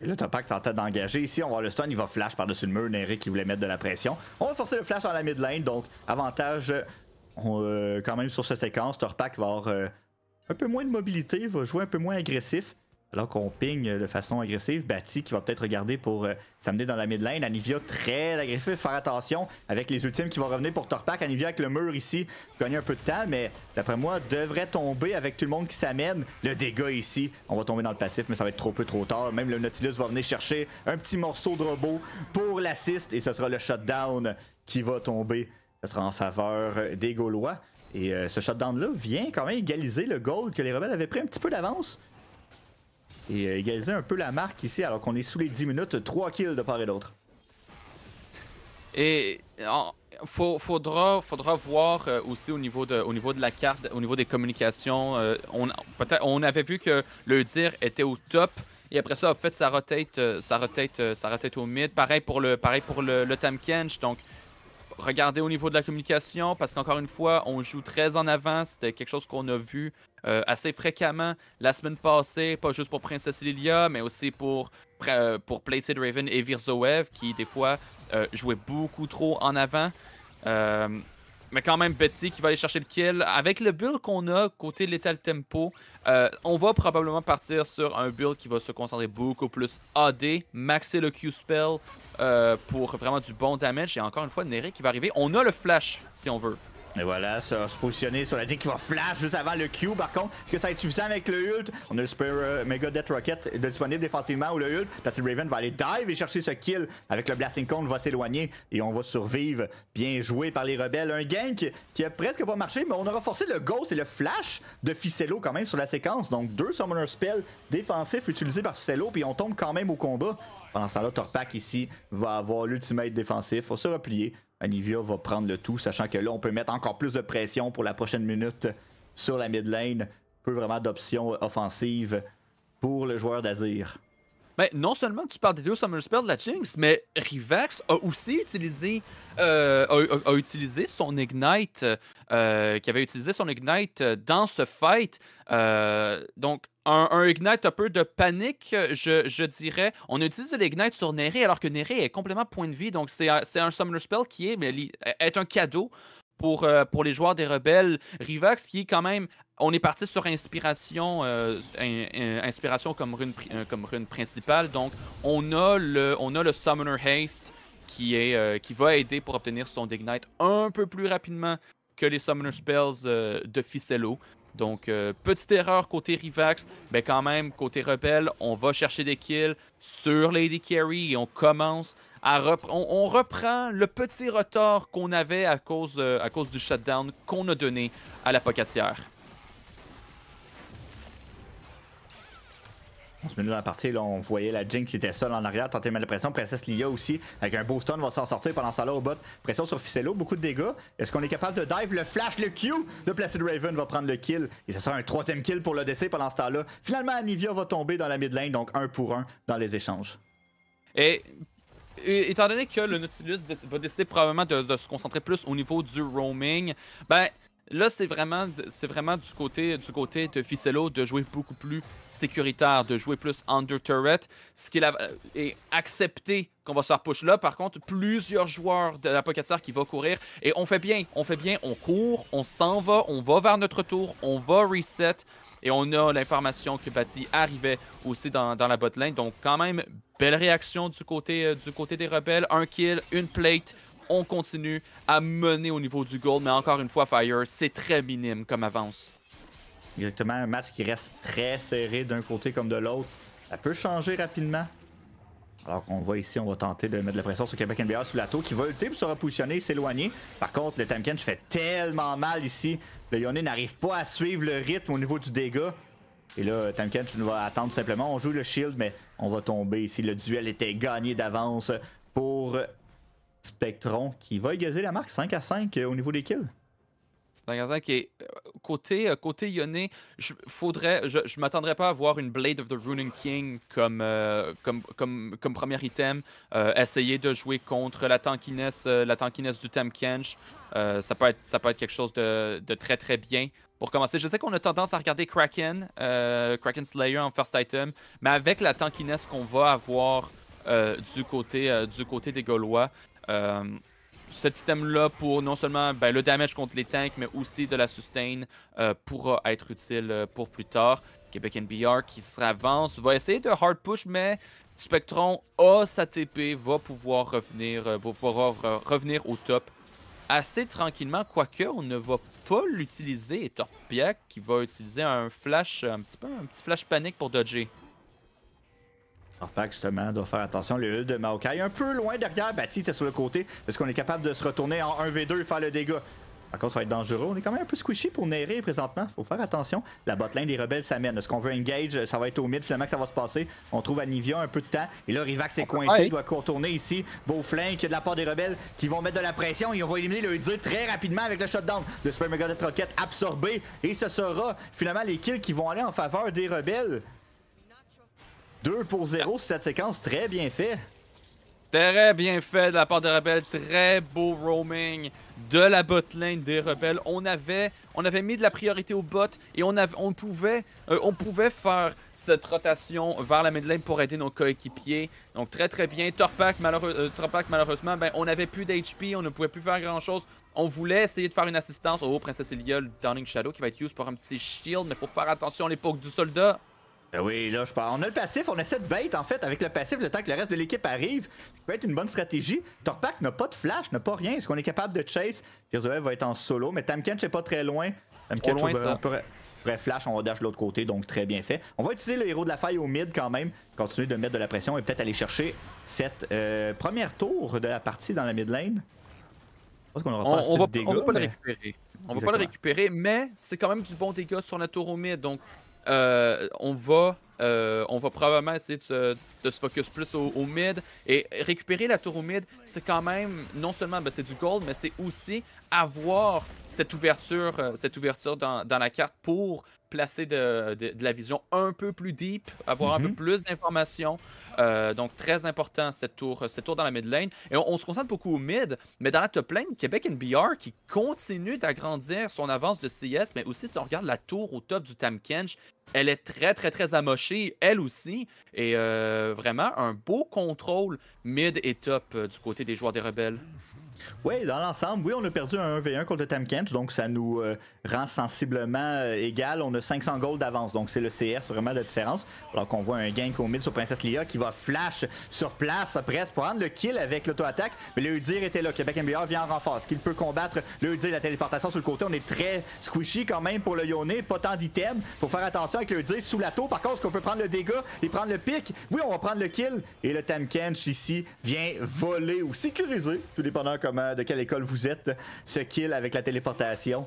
Et là, t'as pas d'engager. Ici, on voit le stun, il va flash par-dessus le mur. Néric qui voulait mettre de la pression. On va forcer le flash dans la mid lane, donc avantage quand même sur cette séquence. Torpak va avoir un peu moins de mobilité, va jouer un peu moins agressif alors qu'on ping de façon agressive. Bati qui va peut-être regarder pour euh, s'amener dans la mid lane. Anivia très agressif, faire attention avec les ultimes qui vont revenir pour Torpac. Anivia avec le mur ici, gagner un peu de temps, mais d'après moi, devrait tomber avec tout le monde qui s'amène. Le dégât ici, on va tomber dans le passif, mais ça va être trop peu trop tard. Même le Nautilus va venir chercher un petit morceau de robot pour l'assist et ce sera le shutdown qui va tomber. Ce sera en faveur des Gaulois. Et euh, ce shutdown-là vient quand même égaliser le goal que les rebelles avaient pris un petit peu d'avance et euh, égaliser un peu la marque ici alors qu'on est sous les 10 minutes, 3 kills de part et d'autre. Et il faudra, faudra voir euh, aussi au niveau, de, au niveau de la carte, au niveau des communications. Euh, on, on avait vu que le dire était au top. Et après ça, en fait, ça rotate, rotate, rotate au mid. Pareil pour le, pareil pour le, le Donc, Regardez au niveau de la communication, parce qu'encore une fois, on joue très en avant. C'était quelque chose qu'on a vu euh, assez fréquemment la semaine passée, pas juste pour Princess Lilia, mais aussi pour, euh, pour Placid Raven et Virzoev, qui des fois euh, jouaient beaucoup trop en avant. Mais quand même, Betsy qui va aller chercher le kill. Avec le build qu'on a côté l'étal Tempo, euh, on va probablement partir sur un build qui va se concentrer beaucoup plus AD, maxer le Q-Spell euh, pour vraiment du bon damage. Et encore une fois, Neri qui va arriver. On a le flash si on veut. Et voilà, ça se positionner sur la dingue qui va flash juste avant le Q par contre. Est-ce que ça va être suffisant avec le ult? On a le Super euh, Mega Death Rocket disponible défensivement ou le ult. Parce que Raven va aller dive et chercher ce kill avec le Blasting Cone, va s'éloigner et on va survivre. Bien joué par les rebelles. Un gank qui a presque pas marché, mais on aura forcé le Ghost et le Flash de Ficello quand même sur la séquence. Donc deux Summoner Spells défensifs utilisés par Ficello puis on tombe quand même au combat. Pendant ce temps-là, ici va avoir l'ultimate défensif. On se replier Anivia va prendre le tout, sachant que là, on peut mettre encore plus de pression pour la prochaine minute sur la mid lane. Peu vraiment d'options offensives pour le joueur d'Azir. Mais ben, non seulement tu parles des deux Summer Spells de la Jinx, mais Rivax a aussi utilisé, euh, a, son Ignite, euh, euh, qui avait utilisé son Ignite dans ce fight. donc, un, Ignite un peu de panique, je, dirais. On utilise l'Ignite sur Neri alors que Neri est complètement point de vie. Donc, c'est un, un Summoner Spell qui est, est un cadeau euh, pour, les joueurs des rebelles. Rivax, qui est quand même. On est parti sur inspiration, euh, inspiration comme rune, euh, comme principale. Donc, on a le, on a le Summoner Haste qui, est, qui va aider pour obtenir son Dignite un peu plus rapidement que les Summoner Spells de Ficello. Donc, petite erreur côté Rivax, mais quand même, côté Rebelle, on va chercher des kills sur Lady Carry et on commence on, reprend le petit retard qu'on avait à cause, euh, à cause du shutdown qu'on a donné à la pocatière. On se met dans la partie, on voyait la Jinx qui était seule en arrière, tenter mal de pression. Princesse Lia aussi, avec un beau stun, va s'en sortir pendant ça là au bot. Pression sur Ficello, beaucoup de dégâts. Est-ce qu'on est capable de dive le flash, le Q de Placid Raven va prendre le kill. Et ce sera un troisième kill pour DC pendant ce temps-là. Finalement, Anivia va tomber dans la mid lane, donc un pour un dans les échanges. Et étant donné que le Nautilus va décider probablement de, se concentrer plus au niveau du roaming, ben là c'est vraiment c'est vraiment du côté du côté de Ficello de jouer beaucoup plus sécuritaire, de jouer plus under turret, ce qui est euh, accepté qu'on va se faire push là. Par contre, plusieurs joueurs de la Pocket qui vont courir. Et on fait bien, on fait bien, on court, on s'en va, on va vers notre tour, on va reset. Et on a l'information que Batty arrivait aussi dans, la botlane. Donc, quand même, belle réaction du côté, euh, du côté des rebelles. Un kill, une plate. On continue à mener au niveau du gold. Mais encore une fois, Fire, c'est très minime comme avance. Exactement, un match qui reste très serré d'un côté comme de l'autre. Ça peut changer rapidement. Alors qu'on voit ici, on va tenter de mettre de la pression sur Québec NBA sous la qui va ulter pour se repositionner et s'éloigner. Par contre, le Kench fait tellement mal ici. Le Yone n'arrive pas à suivre le rythme au niveau du dégât. Et là, nous va attendre simplement. On joue le shield, mais on va tomber ici. Le duel était gagné d'avance pour Spectron qui va égazer la marque 5 à 5 au niveau des kills. Euh, côté, euh, côté Yone, je, faudrait, je, m'attendrais pas à voir une Blade of the Ruining King comme, euh, comme, comme, comme premier item. essayer de jouer contre la tankiness, la tankiness du Temkench, ça, peut être, ça peut être quelque chose de, très très bien pour commencer. Je sais qu'on a tendance à regarder Kraken, Kraken Slayer en first item, mais avec la tankiness qu'on va avoir du, côté, du côté des Gaulois, ce système-là pour non seulement ben, le damage contre les tanks, mais aussi de la sustain euh, pourra être utile euh, pour plus tard. Québec NBR qui se ravance, va essayer de hard push, mais Spectron a sa TP, va pouvoir revenir, euh, pouvoir revenir au top assez tranquillement, quoique on ne va pas l'utiliser. Et qui va utiliser un flash, un petit peu un petit flash panique pour dodger justement, doit faire attention. Le hull de Maokai un peu loin derrière. Bati, sur le côté. Parce qu'on est capable de se retourner en 1v2 et faire le dégât? Par contre, ça va être dangereux. On est quand même un peu squishy pour nérer présentement. Faut faire attention. La botlane des rebelles s'amène. Est-ce qu'on veut engage Ça va être au mid. Finalement, que ça va se passer. On trouve à un peu de temps. Et là, Rivax est ah, coincé. Il doit contourner ici. Beau flank de la part des rebelles qui vont mettre de la pression. Et on va éliminer le Udir très rapidement avec le shutdown. Le Super Mega Rocket absorbé. Et ce sera finalement les kills qui vont aller en faveur des rebelles. 2 pour 0 sur cette séquence, très bien fait. Très bien fait de la part des rebelles, très beau roaming de la botlane des rebelles. On avait, on avait mis de la priorité aux bots et on, pouvait, euh, on pouvait faire cette rotation vers la midlane pour aider nos coéquipiers. Donc très très bien. Torpac, malheureux, euh, malheureusement, ben, on n'avait plus d'HP, on ne pouvait plus faire grand chose. On voulait essayer de faire une assistance au oh, Princesse Iliol, le Shadow qui va être utilisé pour un petit shield, mais faut faire attention à l'époque du soldat. Ben oui, là, je parle. On a le passif, on essaie de bait en fait avec le passif le temps que le reste de l'équipe arrive. Ça peut être une bonne stratégie. Torpak n'a pas de flash, n'a pas rien. Est-ce qu'on est capable de chase Kirzoev va être en solo, mais Tamkench n'est pas très loin. Tamkench, on, pourrait flash, on va dash de l'autre côté, donc très bien fait. On va utiliser le héros de la faille au mid quand même, continuer de mettre de la pression et peut-être aller chercher cette euh, première tour de la partie dans la mid lane. Je pense on, pas assez On va pas le récupérer. On va pas le récupérer, mais c'est quand même du bon dégât sur la tour au mid, donc euh, on va. Euh, on va probablement essayer de se, focus plus au, mid. Et récupérer la tour au mid, c'est quand même, non seulement ben, c'est du gold, mais c'est aussi avoir cette ouverture, euh, cette ouverture dans, la carte pour placer de, la vision un peu plus deep, avoir un peu mhm. plus d'informations, euh, donc, très important cette tour, euh, cette tour dans la mid lane. Et on, se concentre beaucoup au mid, mais dans la top lane, Québec NBR qui continue d'agrandir son avance de CS, mais aussi si on regarde la tour au top du Tamkench, elle est très, très, très amochée, elle aussi. Et euh, vraiment, un beau contrôle mid et top du côté des joueurs des rebelles. Oui, dans l'ensemble, oui, on a perdu un 1v1 contre Tamkent, donc ça nous euh, rend sensiblement euh, égal. On a 500 gold d'avance, donc c'est le CS vraiment de différence. Alors qu'on voit un gank au mid sur Princess Lia qui va flash sur place, presque pour prendre le kill avec l'auto-attaque. Mais le Udir était là, Québec MBR vient en renforce. qu'il peut combattre le Udir, la téléportation sur le côté, on est très squishy quand même pour le Yoné, pas tant d'items. Faut faire attention avec le Udir sous la tour, par contre, qu'on peut prendre le dégât et prendre le pic. Oui, on va prendre le kill. Et le Tamkench ici vient voler ou sécuriser, tout dépendant de quelle école vous êtes, ce kill avec la téléportation.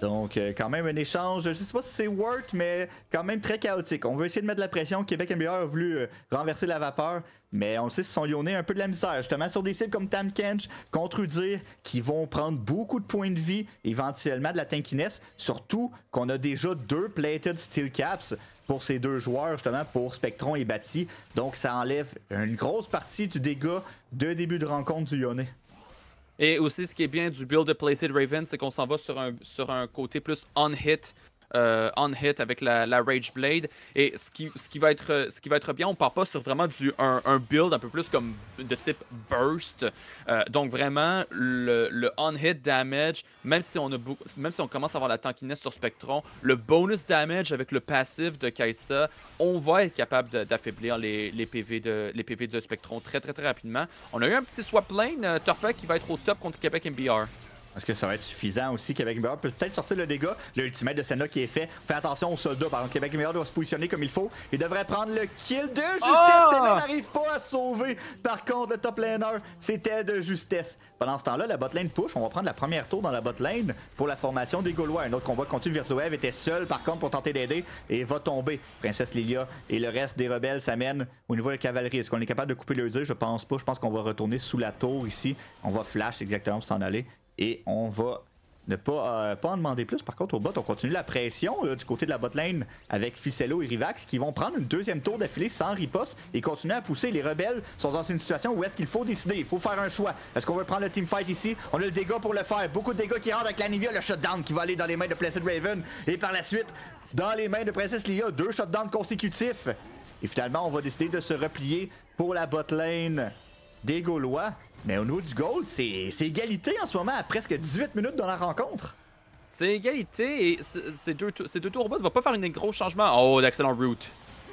Donc, euh, quand même un échange, je sais pas si c'est worth, mais quand même très chaotique. On veut essayer de mettre la pression. Québec MBR a voulu euh, renverser la vapeur, mais on le sait, son sont Yoné un peu de la misère. Justement, sur des cibles comme Tam Kench, contre Udir, qui vont prendre beaucoup de points de vie, éventuellement de la tankiness. Surtout qu'on a déjà deux plated steel caps pour ces deux joueurs, justement, pour Spectron et Bati. Donc, ça enlève une grosse partie du dégât de début de rencontre du Lyonnais. Et aussi, ce qui est bien du build de Placid Raven, c'est qu'on s'en va sur un, sur un côté plus on-hit euh, on hit avec la, Rage Blade. Et ce qui, ce, qui va être, ce qui va être bien, on part pas sur vraiment du, un, build un peu plus comme de type burst. Euh, donc vraiment, le, on-hit damage, même si, on a même si on commence à avoir la tankiness sur Spectron, le bonus damage avec le passif de Kaisa, on va être capable d'affaiblir les, PV de, les PV de Spectron très très très rapidement. On a eu un petit swap lane, euh, Torpa qui va être au top contre Québec MBR. Est-ce que ça va être suffisant aussi? Québec Meilleur peut peut-être sortir le dégât. Le de Senna qui est fait. Fais attention aux soldats. Par contre, Québec Meilleur doit se positionner comme il faut. Il devrait prendre le kill de justesse. Senna oh! n'arrive pas à sauver. Par contre, le top laner, c'était de justesse. Pendant ce temps-là, la botlane push. On va prendre la première tour dans la botlane pour la formation des Gaulois. Un autre combat continue. vers Web était seul, par contre, pour tenter d'aider et va tomber. Princesse Lilia et le reste des rebelles s'amènent au niveau de la cavalerie. Est-ce qu'on est capable de couper le dire? Je pense pas. Je pense qu'on va retourner sous la tour ici. On va flash exactement pour s'en aller. Et on va ne pas, euh, pas en demander plus. Par contre, au bot, on continue la pression du côté de la botlane avec Ficello et Rivax qui vont prendre une deuxième tour d'affilée sans riposte et continuer à pousser. Les rebelles sont dans une situation où est-ce qu'il faut décider. Il faut faire un choix. Est-ce qu'on veut prendre le team fight ici On a le dégât pour le faire. Beaucoup de dégâts qui rentrent avec la Nivea, le shutdown qui va aller dans les mains de Placid Raven et par la suite dans les mains de Princess Lia. Deux shutdowns consécutifs. Et finalement, on va décider de se replier pour la botlane des Gaulois. Mais au niveau du goal, c'est égalité en ce moment à presque 18 minutes dans la rencontre. C'est égalité et ces deux, ces tours au ne vont pas faire un gros changement. Oh, d'excellent route.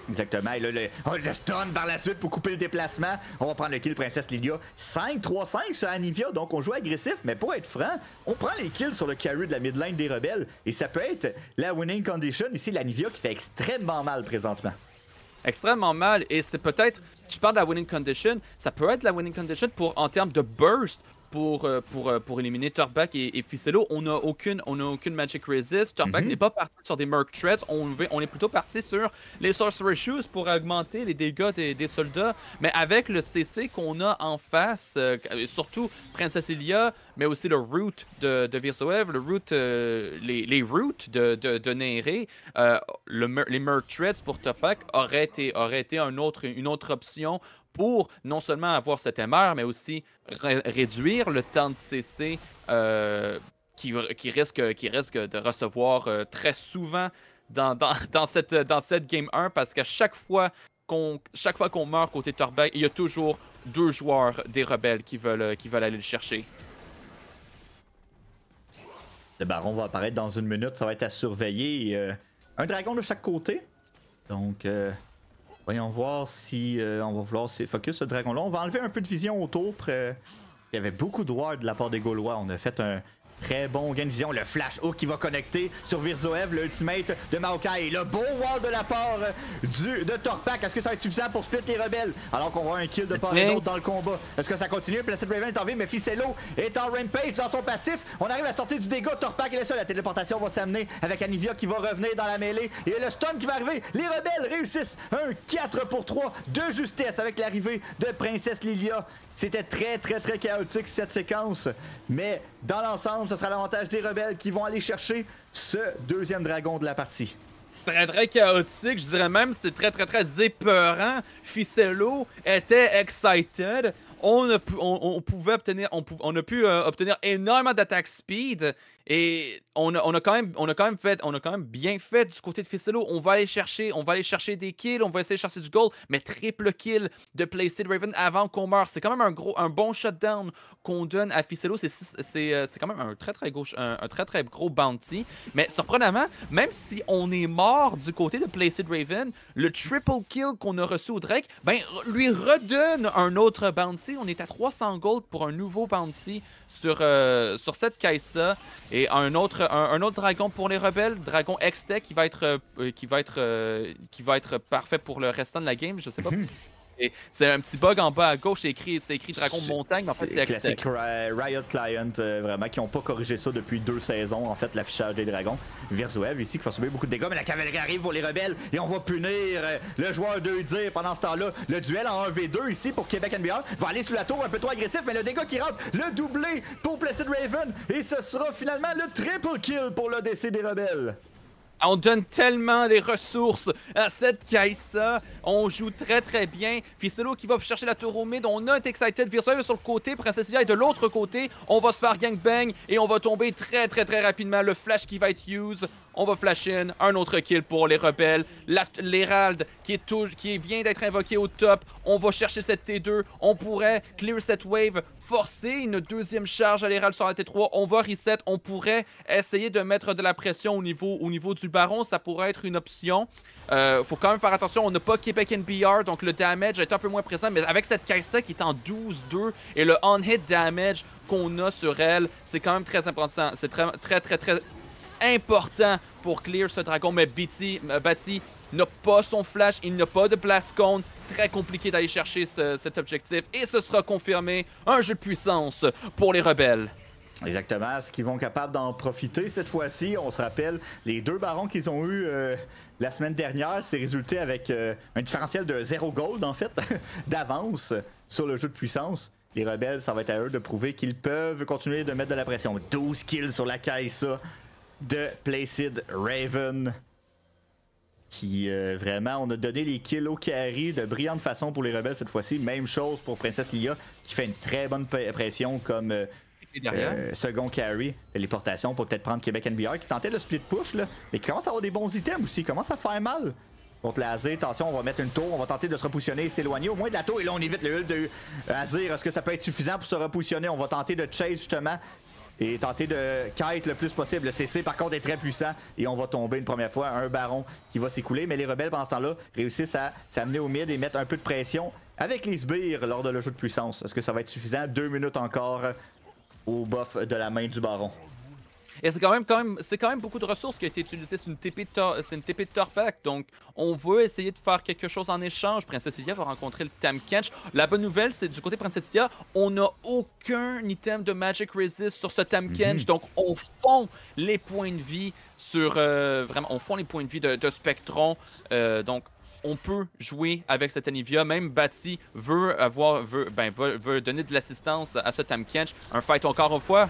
Exactement. Et là, le, oh, le, stun par la suite pour couper le déplacement. On va prendre le kill, Princesse Lilia. 5-3-5 sur Anivia, donc on joue agressif, mais pour être franc, on prend les kills sur le carry de la mid-lane des rebelles. Et ça peut être la winning condition. Ici, l'Anivia qui fait extrêmement mal présentement extrêmement mal et c'est peut-être tu parles de la winning condition, ça peut être la winning condition pour en termes de burst pour, euh, pour, euh, pour éliminer Turbac et, et Ficello. On n'a aucune, aucune Magic Resist. Turbac mhm. n'est pas parti sur des Merc Threats. On, on, est plutôt parti sur les Sorcerer Shoes pour augmenter les dégâts des, des soldats. Mais avec le CC qu'on a en face, euh, surtout Princess Ilia, mais aussi le Root de, de Virsoev, le root, les, les Roots de, de, le, les Merc Threats pour Turbac auraient été, aurait été autre, une autre option pour non seulement avoir cette MR, mais aussi réduire le temps de CC euh, qui, risque, qui risque de recevoir euh, très souvent dans, dans, cette, dans cette game 1, parce qu'à chaque fois qu'on chaque fois qu'on meurt côté Torbeck, il y a toujours deux joueurs des rebelles qui veulent, qui veulent aller le chercher. Le baron va apparaître dans une minute, ça va être à surveiller. Euh, un dragon de chaque côté. Donc, euh, Voyons voir si euh, on va vouloir se focus ce dragon-là. On va enlever un peu de vision autour. Il y avait beaucoup de war de la part des Gaulois. On a fait un, Très bon gain de vision. Le flash haut qui va connecter sur Virzoev, Ultimate de Maokai. Le beau wall de la part du, de Torpak. Est-ce que ça va être suffisant pour split les rebelles? Alors qu'on voit un kill de part et d'autre dans le combat. Est-ce que ça continue? Placid Raven est en vie, mais Ficello est en rampage dans son passif. On arrive à sortir du dégât. Torpak est le seul. La téléportation va s'amener avec Anivia qui va revenir dans la mêlée. Et le stun qui va arriver. Les rebelles réussissent un 4 pour 3 de justesse avec l'arrivée de Princesse Lilia c'était très, très, très chaotique cette séquence. Mais dans l'ensemble, ce sera l'avantage des rebelles qui vont aller chercher ce deuxième dragon de la partie très très chaotique, je dirais même c'est très très très épeurant. Ficello était excited. On a pu, on, pouvait obtenir, on, on pu euh, obtenir énormément d'attaque speed et on a, quand même, on a quand même fait, on a quand même bien fait du côté de Ficello, On va aller chercher, on va aller chercher des kills, on va essayer de chercher du gold, mais triple kill de Placid Raven avant qu'on meure. C'est quand même un gros, un bon shutdown qu'on donne à Ficello, euh, C'est quand même un très très un, très très gros bounty. Mais surprenamment, même si on est mort du côté de Placid Raven, le triple kill qu'on a reçu au Drake, ben lui redonne un autre bounty. On est à 300 gold pour un nouveau bounty sur euh, sur cette caisse-là. Et un autre, un, autre dragon pour les rebelles, dragon Extech, qui va être, euh, qui va être, euh, qui va être parfait pour le restant de la game, je sais pas. C'est un petit bug en bas à gauche, c'est écrit, Dragon Montagne, en fait, c'est Riot Client, euh, vraiment, qui n'ont pas corrigé ça depuis deux saisons, en fait, l'affichage des dragons. Virzwev ici, qui va subir beaucoup de dégâts, mais la cavalerie arrive pour les rebelles et on va punir euh, le joueur 2 dire pendant ce temps-là. Le duel en 1v2 ici pour Québec NBA va aller sous la tour, un peu trop agressif, mais le dégât qui rentre, le doublé pour Placid Raven, et ce sera finalement le triple kill pour l'ODC des rebelles. On donne tellement les ressources à cette caisse. On joue très très bien. Ficello qui va chercher la tour au mid. On a un Excited Virtual sur le côté. Princess est de l'autre côté. On va se faire gangbang et on va tomber très très très rapidement. Le flash qui va être used. On va flash in. Un autre kill pour les rebelles. L'Hérald qui, vient d'être invoqué au top. On va chercher cette T2. On pourrait clear cette wave, forcer une deuxième charge à l'Hérald sur la T3. On va reset. On pourrait essayer de mettre de la pression au niveau, au niveau du baron. Ça pourrait être une option. Euh, faut quand même faire attention, on n'a pas Québec NBR, donc le damage est un peu moins présent, mais avec cette caisse qui est en 12-2 et le on-hit damage qu'on a sur elle, c'est quand même très important. C'est très, très, très, très, important pour clear ce dragon. Mais Bitty, euh, Batty n'a pas son flash, il n'a pas de place cone. Très compliqué d'aller chercher cet objectif. Et ce sera confirmé. Un jeu de puissance pour les rebelles. Exactement, ce qu'ils vont capables d'en profiter cette fois-ci. On se rappelle les deux barons qu'ils ont eu euh, la semaine dernière, c'est résulté avec euh, un différentiel de 0 gold en fait d'avance sur le jeu de puissance. Les rebelles, ça va être à eux de prouver qu'ils peuvent continuer de mettre de la pression. 12 kills sur la caisse, ça de Placid Raven. Qui euh, vraiment, on a donné les au carry de brillante façon pour les rebelles cette fois-ci. Même chose pour Princesse Lia, qui fait une très bonne pression comme euh, euh, second carry. Téléportation pour peut-être prendre Québec NBR, qui tentait de split push, là, mais qui commence à avoir des bons items aussi, commence à faire mal. Contre l'Azir, attention, on va mettre une tour, on va tenter de se repositionner et s'éloigner au moins de la tour. Et là, on évite le hul de Azir. Est-ce que ça peut être suffisant pour se repositionner On va tenter de chase justement et tenter de kite le plus possible. Le CC, par contre, est très puissant et on va tomber une première fois. Un baron qui va s'écouler, mais les rebelles, pendant ce temps-là, réussissent à s'amener au mid et mettre un peu de pression avec les sbires lors de le jeu de puissance. Est-ce que ça va être suffisant? Deux minutes encore au bof de la main du baron. Et c'est quand même, quand même, quand même beaucoup de ressources qui a été utilisées. C'est une TP de, donc on veut essayer de faire quelque chose en échange. Princesse Ilia va rencontrer le Tamkench. La bonne nouvelle, c'est du côté Princesse Ilia, on n'a aucun item de Magic Resist sur ce Tamkench, mhm. donc on fond les points de vie sur euh, vraiment, on fond les points de vie de, Spectron, euh, donc on peut jouer avec cette Anivia. Même Batsy veut avoir, ben, veut, veut donner de l'assistance à ce Tamkench. Un fight encore une fois.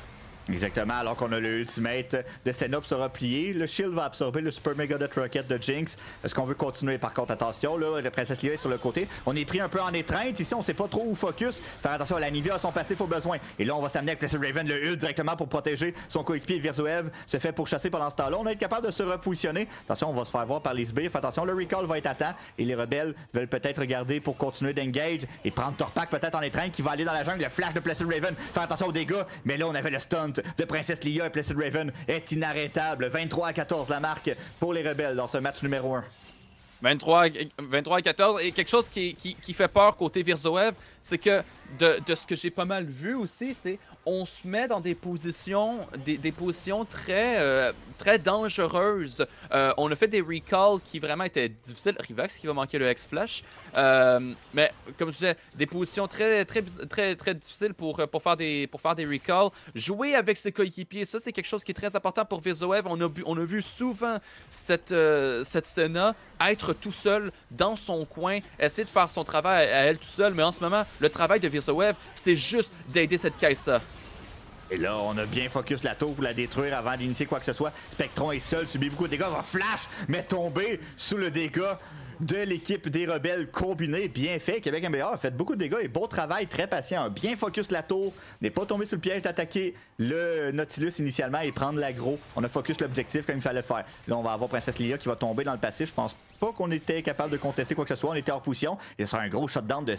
Exactement, alors qu'on a le ultimate de Senop sera plié, le shield va absorber le super mega de rocket de Jinx. Est-ce qu'on veut continuer par contre Attention, là, la princesse Lia est sur le côté. On est pris un peu en étreinte. Ici, on sait pas trop où focus. Faire attention à la Nivea, à son passif au besoin. Et là, on va s'amener avec Placid Raven, le ult directement pour protéger son coéquipier Virzuev. Se fait pour chasser pendant ce temps-là. On va être capable de se repositionner. Attention, on va se faire voir par les sbires. Fait attention, le recall va être à temps. Et les rebelles veulent peut-être regarder pour continuer d'engage et prendre Torpak peut-être en étreinte qui va aller dans la jungle. Le flash de Placid Raven. Faire attention aux dégâts. Mais là, on avait le stunt de Princesse Lia et Placid Raven est inarrêtable. 23 à 14, la marque pour les rebelles dans ce match numéro 1. 23, 23 à 14. Et quelque chose qui, qui, qui fait peur côté Virzoev, c'est que de, de, ce que j'ai pas mal vu aussi, c'est on se met dans des positions, des, positions très, euh, très dangereuses. Euh, on a fait des recalls qui vraiment étaient difficiles. Rivax qui va manquer le X-Flash. Euh, mais comme je disais, des positions très, très, très, très difficiles pour, pour, faire des, pour faire des recalls. Jouer avec ses coéquipiers, ça c'est quelque chose qui est très important pour Visoev. On a, on a vu souvent cette, cette scène être tout seul dans son coin, essayer de faire son travail à elle tout seul. Mais en ce moment, le travail de Visoev, c'est juste d'aider cette caisse-là. Et là, on a bien focus la tour pour la détruire avant d'initier quoi que ce soit. Spectron est seul, subit beaucoup de dégâts, va oh, flash, mais tomber sous le dégât de l'équipe des rebelles combinée. Bien fait. Québec MBA a fait beaucoup de dégâts et beau travail, très patient. Bien focus la tour, n'est pas tombé sous le piège d'attaquer le Nautilus initialement et prendre l'aggro. On a focus l'objectif comme il fallait le faire. Là, on va avoir Princesse Lia qui va tomber dans le passif. Je pense pas qu'on était capable de contester quoi que ce soit. On était en position. Et ce sera un gros shutdown de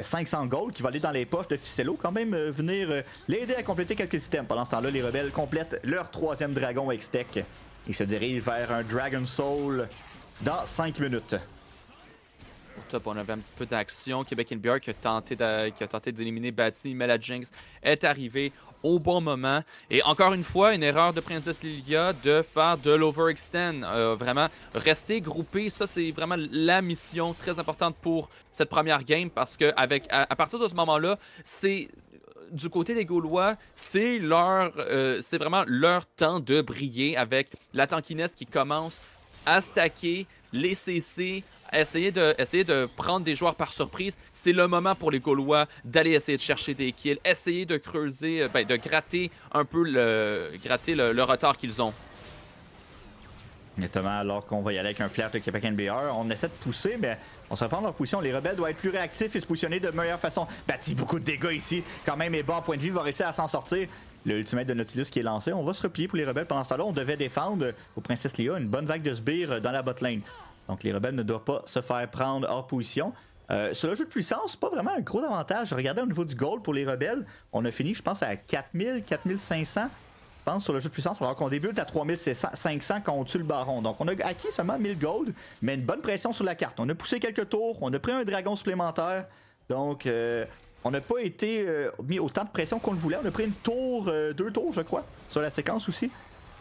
500 euh, gold qui va aller dans les poches de Ficello. Quand même euh, venir euh, l'aider à compléter quelques items. Pendant ce temps-là, les rebelles complètent leur troisième dragon X-Tech, Ils se dirigent vers un Dragon Soul dans 5 minutes. Au top, on avait un petit peu d'action. Québec NBR qui a tenté d'éliminer Batty, mais Jinx est arrivé au bon moment. Et encore une fois, une erreur de Princesse Lilia de faire de l'overextend. Euh, vraiment, rester groupé, ça c'est vraiment la mission très importante pour cette première game parce que avec, à, partir de ce moment-là, c'est euh, du côté des Gaulois, c'est leur, euh, c'est vraiment leur temps de briller avec la tankiness qui commence à stacker, les CC, essayer de, essayer de prendre des joueurs par surprise. C'est le moment pour les Gaulois d'aller essayer de chercher des kills, essayer de creuser, euh, ben, de gratter un peu le, gratter le, retard qu'ils ont. Notamment alors qu'on va y aller avec un flash de Québec NBR, on essaie de pousser, mais on se reprend leur position. Les rebelles doivent être plus réactifs et se positionner de meilleure façon. Bâti beaucoup de dégâts ici, quand même, et bon, point de vue va réussir à s'en sortir le ultimate de Nautilus qui est lancé. On va se replier pour les rebelles pendant ce temps-là. On devait défendre aux Princesse Léa une bonne vague de sbires euh, dans la botlane. Donc les rebelles ne doivent pas se faire prendre hors position. Euh, sur le jeu de puissance, pas vraiment un gros avantage. Regardez au niveau du gold pour les rebelles, on a fini, je pense, à 4000, 4500, je pense, sur le jeu de puissance, alors qu'on débute à 3500 quand on tue le baron. Donc on a acquis seulement 1000 gold, mais une bonne pression sur la carte. On a poussé quelques tours, on a pris un dragon supplémentaire, donc euh, on n'a pas été euh, mis autant de pression qu'on le voulait. On a pris une tour, deux tours, je crois, sur la séquence aussi.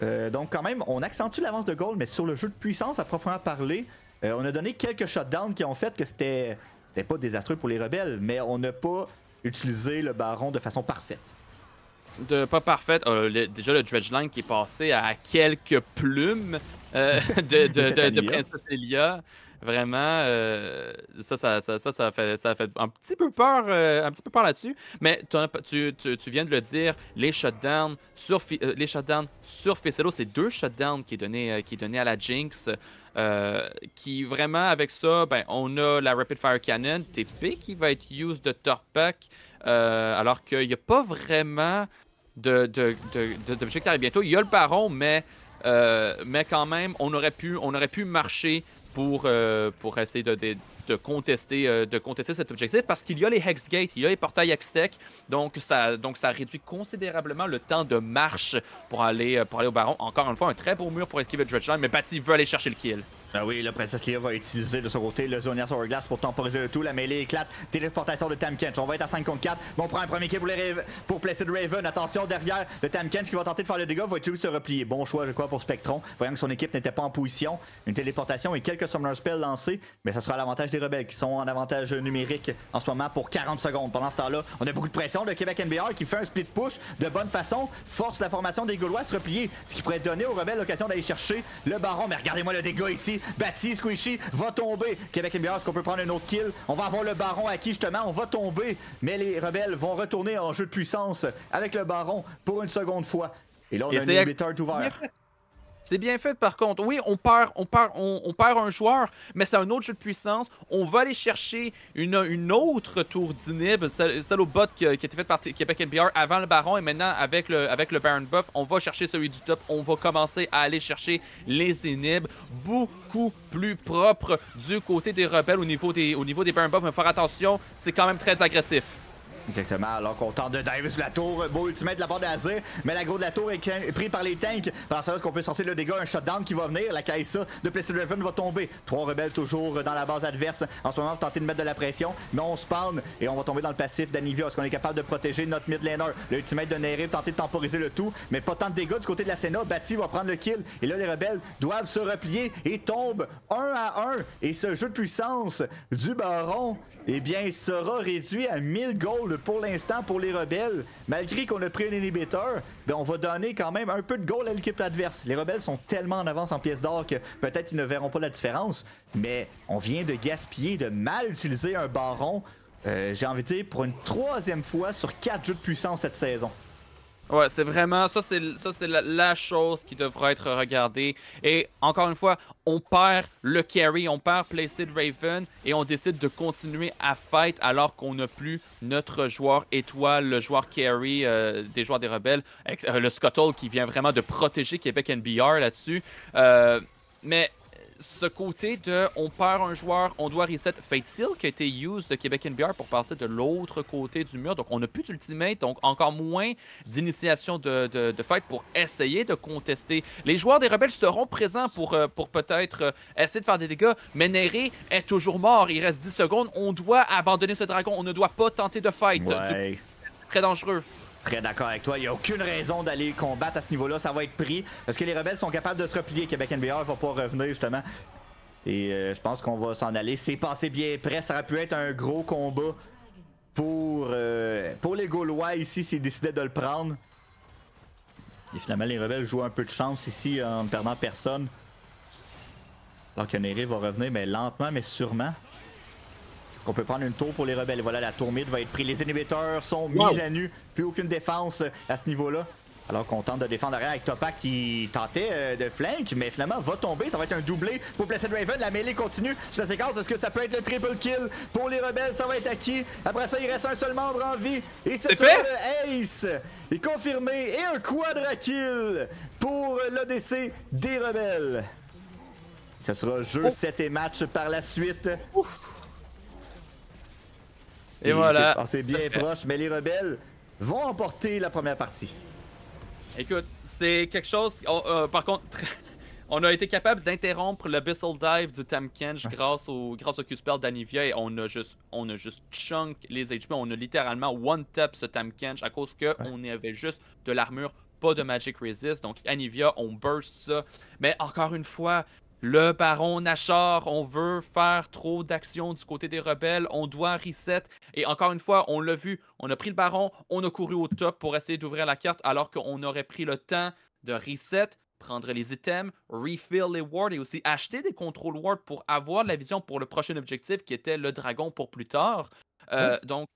Euh, donc quand même, on accentue l'avance de Gold, mais sur le jeu de puissance à proprement parler, euh, on a donné quelques shutdowns qui ont fait que c'était c'était pas désastreux pour les rebelles, mais on n'a pas utilisé le baron de façon parfaite. De pas parfaite, euh, déjà le Dredge Line qui est passé à quelques plumes de, de Princesse Elia. Vraiment, euh, ça, ça, ça, ça, fait, ça fait un petit peu peur, euh, un petit peu là-dessus. Mais tu, viens de le dire, les shutdowns sur, euh, les sur Ficello, c'est deux shutdowns qui est donné, qui est donné à la Jinx. qui vraiment avec ça, ben, on a la Rapid Fire Cannon, TP qui va être used de Torpac, alors qu'il n'y a pas vraiment de, de, de, de qui arrive bientôt. Il y a le baron, mais, mais quand même, on aurait pu, on aurait pu marcher pour, euh, pour essayer de, contester, euh, de contester cet objectif parce qu'il y a les Hex Gates, il y a les portails Hextech, donc ça, donc ça réduit considérablement le temps de marche pour aller, euh, pour aller au baron. Encore une fois, un très beau mur pour esquiver le mais Batty veut aller chercher le kill. Ah oui, la princesse Leia va utiliser de son côté le Zonia sur pour temporiser le tout. La mêlée éclate. Téléportation de Tam On va être à 5 contre 4. Bon, on prend un premier kill pour, les pour Placid Raven. Attention derrière le Tam qui va tenter de faire le dégât. Va être se replier. Bon choix, je crois, pour Spectron. Voyant que son équipe n'était pas en position. Une téléportation et quelques Summoner Spells lancés. Mais ça sera à l'avantage des rebelles qui sont en avantage numérique en ce moment pour 40 secondes. Pendant ce temps-là, on a beaucoup de pression. Le Québec NBR qui fait un split push de bonne façon. Force la formation des Gaulois à se replier. Ce qui pourrait donner aux rebelles l'occasion d'aller chercher le baron. Mais regardez-moi le dégât ici. Baptiste Squishy va tomber. Québec NBA est-ce qu'on peut prendre un autre kill? On va avoir le baron acquis justement. On va tomber. Mais les rebelles vont retourner en jeu de puissance avec le baron pour une seconde fois. Et là, on a a un ouvert. C'est bien fait par contre. Oui, on perd, on perd, on, perd un joueur, mais c'est un autre jeu de puissance. On va aller chercher une, une autre tour d'inhib, celle, au bot qui, était a été faite par Québec NPR avant le Baron et maintenant avec le, avec le Baron Buff, on va chercher celui du top. On va commencer à aller chercher les inhibs beaucoup plus propres du côté des rebelles au niveau des, au niveau des Baron Buff. Mais faire attention, c'est quand même très agressif. Exactement, alors qu'on tente de dive sur la tour, euh, beau ultimate de la part d'Azir, mais l'agro de la tour est pris par les tanks. Pendant ça, qu'on peut sortir le dégât, un shutdown qui va venir, la Kaisa de Placid Raven va tomber. Trois rebelles toujours euh, dans la base adverse en ce moment pour tenter de mettre de la pression, mais on spawn et on va tomber dans le passif d'Anivia. Est-ce qu'on est capable de protéger notre mid laner? Le ultimate de Va tenter de temporiser le tout, mais pas tant de dégâts du côté de la Senna. Bati va prendre le kill et là les rebelles doivent se replier et tombent un à un. Et ce jeu de puissance du baron, eh bien, sera réduit à 1000 gold pour l'instant, pour les rebelles, malgré qu'on a pris un inhibiteur, ben, on va donner quand même un peu de goal à l'équipe adverse. Les rebelles sont tellement en avance en pièces d'or que peut-être qu'ils ne verront pas la différence, mais on vient de gaspiller, de mal utiliser un baron, euh, j'ai envie de dire, pour une troisième fois sur quatre jeux de puissance cette saison. Ouais, c'est vraiment ça, c'est ça, c'est la, chose qui devra être regardée. Et encore une fois, on perd le carry, on perd Placid Raven et on décide de continuer à fight alors qu'on n'a plus notre joueur étoile, le joueur carry euh, des joueurs des rebelles, euh, le Scuttle qui vient vraiment de protéger Québec NBR là-dessus. Euh, mais ce côté de on perd un joueur, on doit reset. Fate Seal qui a été used de Québec NBR pour passer de l'autre côté du mur. Donc on n'a plus d'ultimate, donc encore moins d'initiation de, de, fight pour essayer de contester. Les joueurs des rebelles seront présents pour, euh, pour peut-être euh, essayer de faire des dégâts, mais Nere est toujours mort. Il reste 10 secondes. On doit abandonner ce dragon. On ne doit pas tenter de fight. Très dangereux. Très d'accord avec toi. Il n'y a aucune raison d'aller combattre à ce niveau-là. Ça va être pris. Parce que les rebelles sont capables de se replier? Québec NBR va pas revenir, justement. Et euh, je pense qu'on va s'en aller. C'est passé bien près. Ça aurait pu être un gros combat pour, euh, pour les Gaulois ici s'ils décidaient de le prendre. Et finalement, les rebelles jouent un peu de chance ici euh, en ne perdant personne. Alors que Neri va revenir, mais lentement, mais sûrement qu'on peut prendre une tour pour les rebelles. Voilà, la tour va être prise. Les inhibiteurs sont mis à nu. Plus aucune défense à ce niveau-là. Alors qu'on tente de défendre derrière avec Topac qui tentait euh, de flank, mais finalement va tomber. Ça va être un doublé pour Placid Raven. La mêlée continue sur la séquence. Est-ce que ça peut être le triple kill pour les rebelles? Ça va être acquis. Après ça, il reste un seul membre en vie. Et c'est sur le Ace. Et confirmé. Et un quadra kill pour l'ODC des rebelles. Ça sera jeu 7 et match par la suite. Et, voilà. C'est bien proche, mais les rebelles vont emporter la première partie. Écoute, c'est quelque chose. Euh, par contre, on a été capable d'interrompre le Bissell Dive du Tamkench ah. grâce au, grâce au Q-Spell d'Anivia et on a juste, on a juste chunk les HP. On a littéralement one-tap ce Tamkench à cause qu'on avait juste de l'armure, pas de Magic Resist. Donc Anivia, on burst ça. Mais encore une fois, le baron Nachar, on veut faire trop d'actions du côté des rebelles, on doit reset. Et encore une fois, on l'a vu, on a pris le baron, on a couru au top pour essayer d'ouvrir la carte alors qu'on aurait pris le temps de reset, prendre les items, refill les wards et aussi acheter des contrôles wards pour avoir la vision pour le prochain objectif qui était le dragon pour plus tard. Euh, donc,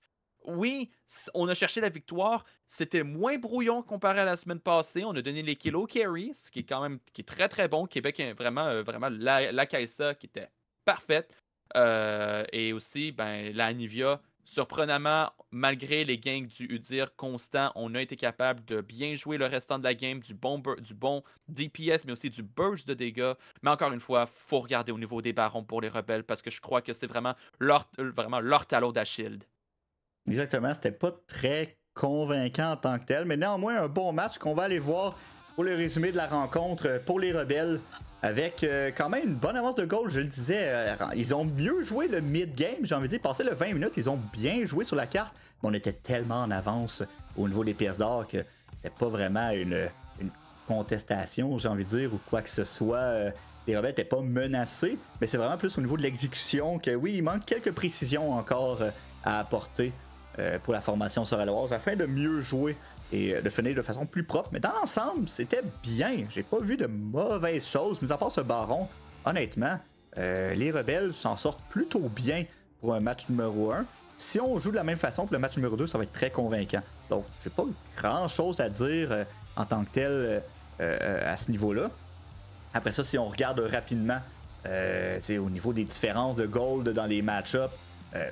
oui, on a cherché la victoire. C'était moins brouillon comparé à la semaine passée. On a donné les kilos carry, ce qui est quand même qui est très très bon. Québec est vraiment, euh, vraiment la, la qui était parfaite. Euh, et aussi, ben, la Nivia, surprenamment, malgré les gains du Udir constant, on a été capable de bien jouer le restant de la game, du bon, du bon DPS, mais aussi du burst de dégâts. Mais encore une fois, faut regarder au niveau des barons pour les rebelles, parce que je crois que c'est vraiment leur, vraiment leur talon d'Achille. Exactement, c'était pas très convaincant en tant que tel, mais néanmoins un bon match qu'on va aller voir pour le résumé de la rencontre euh, pour les rebelles. Avec euh, quand même une bonne avance de goal, je le disais, euh, ils ont mieux joué le mid-game, j'ai envie de dire, passé le 20 minutes, ils ont bien joué sur la carte, mais on était tellement en avance au niveau des pièces d'or que c'était pas vraiment une, contestation, j'ai envie de dire, ou quoi que ce soit. les rebelles n'étaient pas menacés, mais c'est vraiment plus au niveau de l'exécution que oui, il manque quelques précisions encore à apporter euh, pour la formation sorelloise afin de mieux jouer et euh, de finir de façon plus propre. Mais dans l'ensemble, c'était bien. J'ai pas vu de mauvaises choses, mis à part ce baron. Honnêtement, euh, les rebelles s'en sortent plutôt bien pour un match numéro 1. Si on joue de la même façon pour le match numéro 2, ça va être très convaincant. Donc, j'ai pas grand chose à dire en tant que tel à ce niveau-là. Après ça, si on regarde rapidement au niveau des différences de gold dans les match-ups,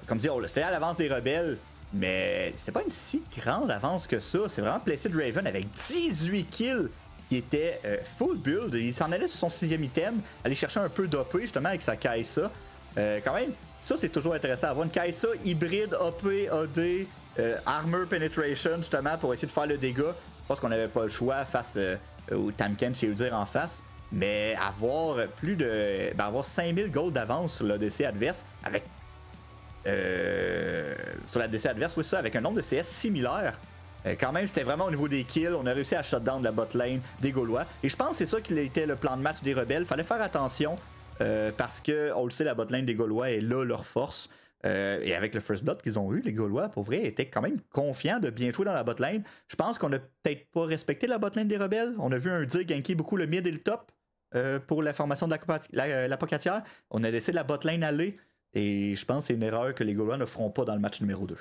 comme le c'était à l'avance des rebelles, mais c'est pas une si grande avance que ça. C'est vraiment Placid Raven avec 18 kills qui était euh, full build. Il s'en allait sur son sixième item, aller chercher un peu d'OP justement avec sa Kaisa. Euh, quand même, ça c'est toujours intéressant. Avoir une Kaisa hybride OP, AD, euh, Armor Penetration justement pour essayer de faire le dégât. Je pense qu'on n'avait pas le choix face au Tamken chez dire en face. Mais avoir plus de. Ben avoir 5000 gold d'avance sur l'ODC adverse avec euh, sur la DC adverse. Oui, ça, avec un nombre de CS similaire. Euh, quand même, c'était vraiment au niveau des kills. On a réussi à shutdown la bot des Gaulois. Et je pense que c'est ça qui était le plan de match des rebelles. Fallait faire attention euh, parce que, on le sait, la bot des Gaulois est là leur force. et avec le first blood qu'ils ont eu, les Gaulois, pour vrai, étaient quand même confiants de bien jouer dans la botlane. Je pense qu'on a peut-être pas respecté la botlane des rebelles. On a vu un DIG ganker beaucoup le mid et le top pour la formation de la, la, On a laissé la botlane aller. Et je pense que c'est une erreur que les Gaulois ne feront pas dans le match numéro 2.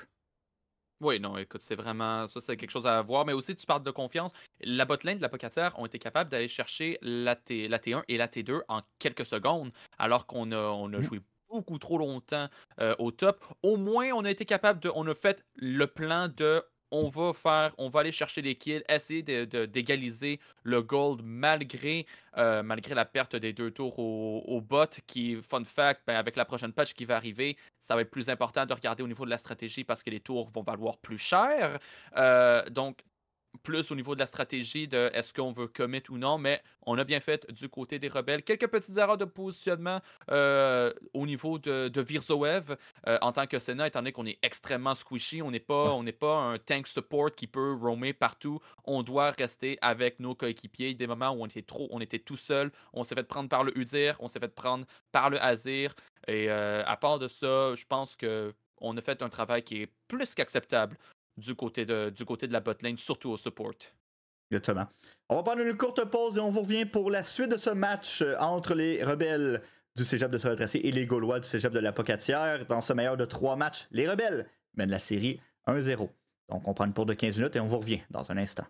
Oui, non, écoute, c'est vraiment. Ça, c'est quelque chose à voir. Mais aussi, tu parles de confiance. La botlane de la Pocatière ont été capables d'aller chercher la, T, 1 et la T2 en quelques secondes, alors qu'on a, mm. joué beaucoup trop longtemps euh, au top. Au moins, on a été capable de. On a fait le plan de on va faire, on va aller chercher les kills, essayer d'égaliser le gold malgré, euh, malgré la perte des deux tours au, bot. Qui, fun fact, ben, avec la prochaine patch qui va arriver, ça va être plus important de regarder au niveau de la stratégie parce que les tours vont valoir plus cher. Euh, donc, plus au niveau de la stratégie de est-ce qu'on veut commit ou non, mais on a bien fait du côté des rebelles. Quelques petites erreurs de positionnement euh, au niveau de, Virzoev euh, en tant que Sénat, étant donné qu'on est extrêmement squishy, on n'est pas, pas un tank support qui peut roamer partout. On doit rester avec nos coéquipiers. Des moments où on était trop, on était tout seul, on s'est fait prendre par le Udir, on s'est fait prendre par le Azir. Et euh, à part de ça, je pense que on a fait un travail qui est plus qu'acceptable du côté de, du côté de la botlane, surtout au support. Exactement. On va prendre une courte pause et on vous revient pour la suite de ce match euh, entre les rebelles du Cégep de se et les Gaulois du Cégep de la Pocatière. Dans ce meilleur de trois matchs, les rebelles mènent la série 1-0. Donc on prend une pause de 15 minutes et on vous revient dans un instant.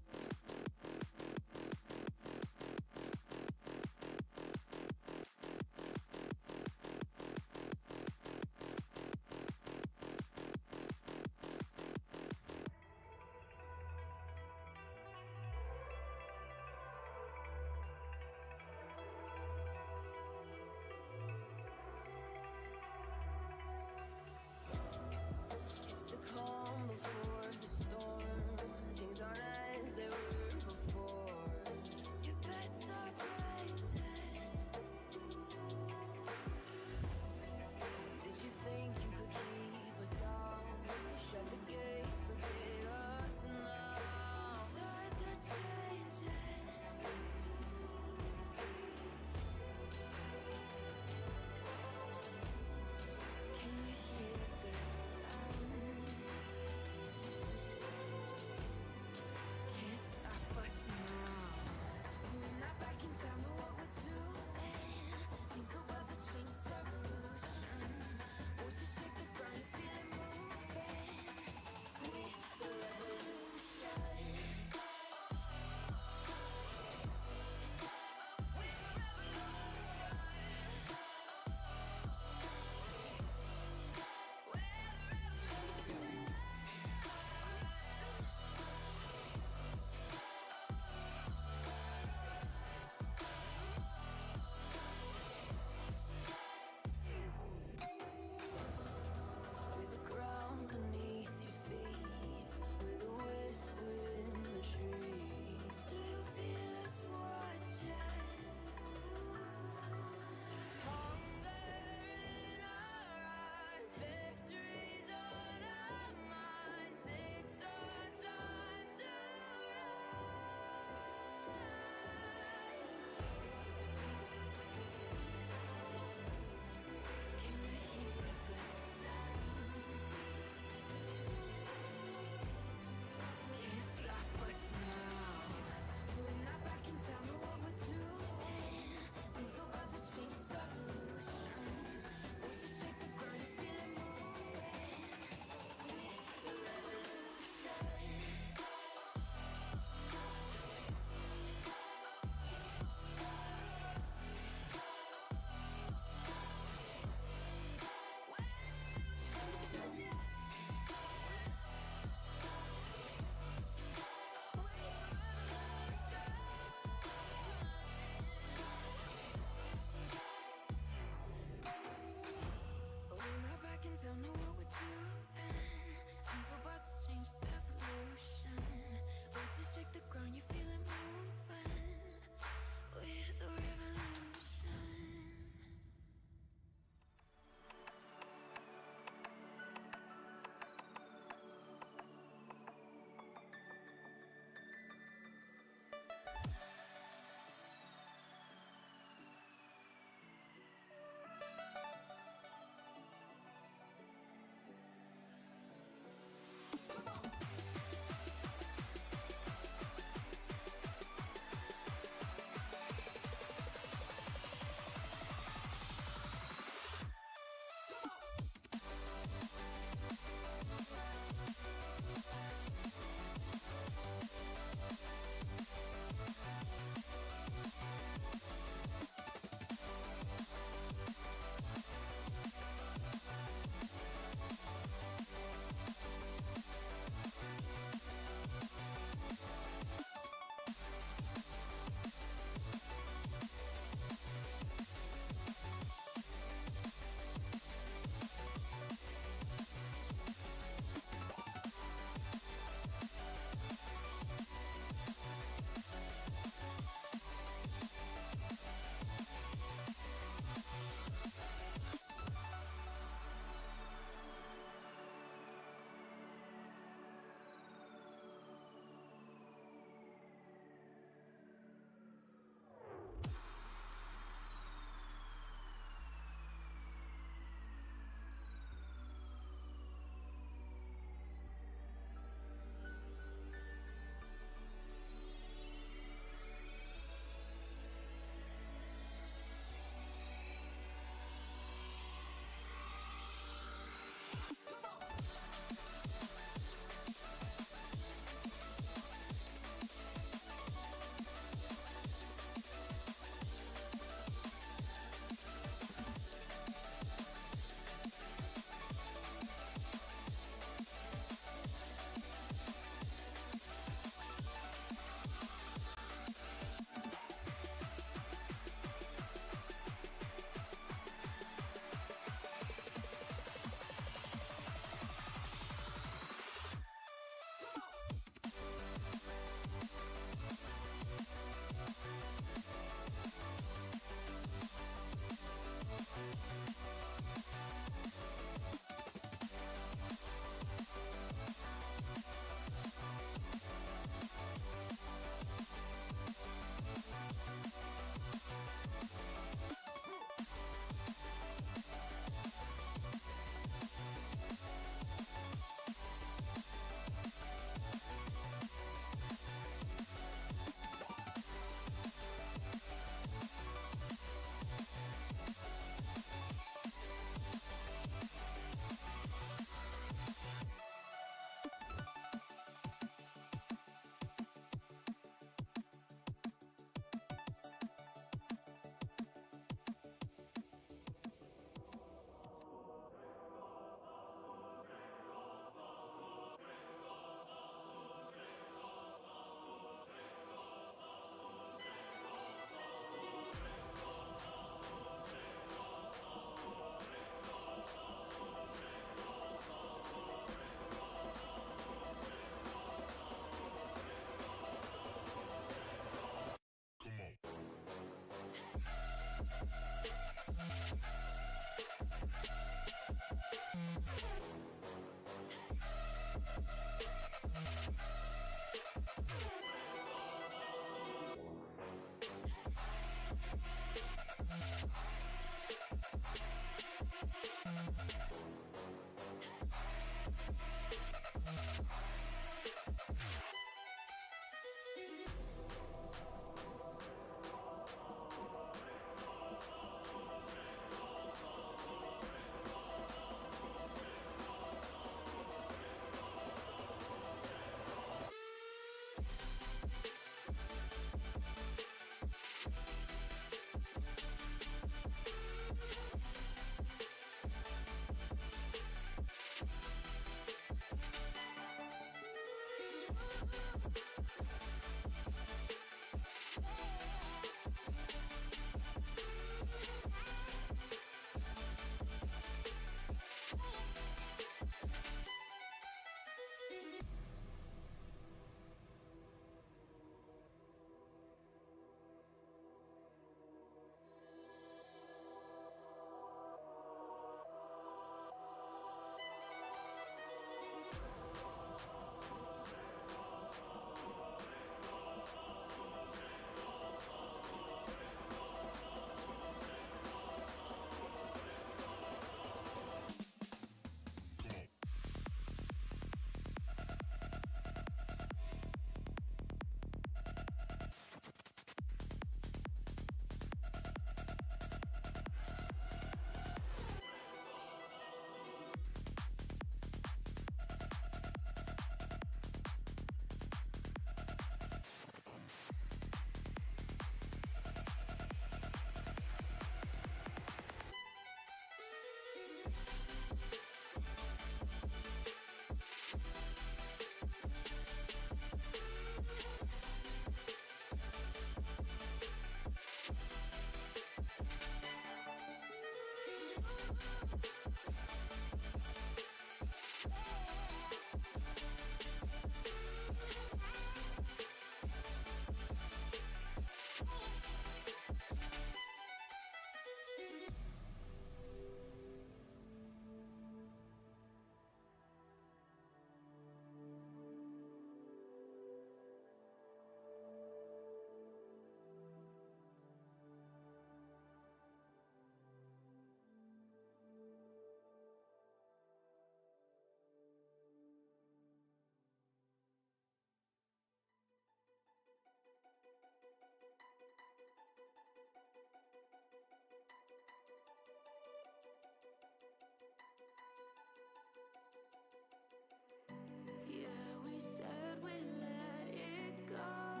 will let it go.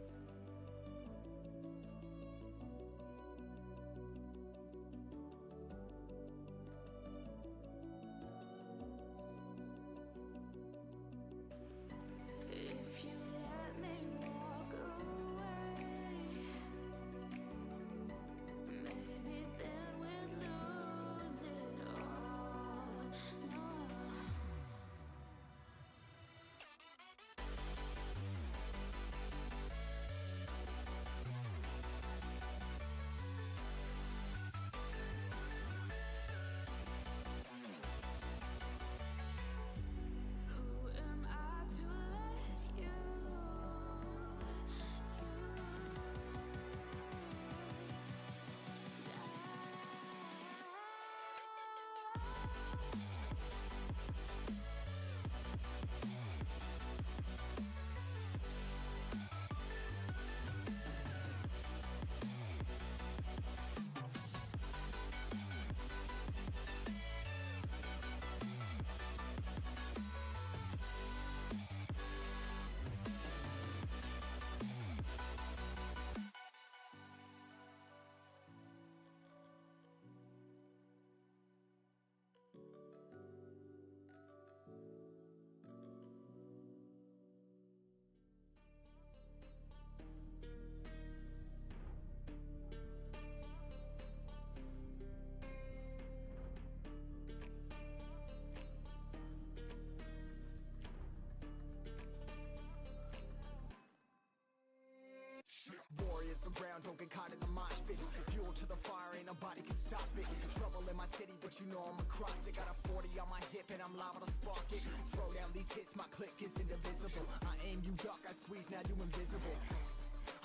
the fire, ain't nobody can stop it Trouble in my city, but you know I'm across it Got a 40 on my hip and I'm liable to spark it Throw down these hits, my click is indivisible I aim, you duck, I squeeze, now you invisible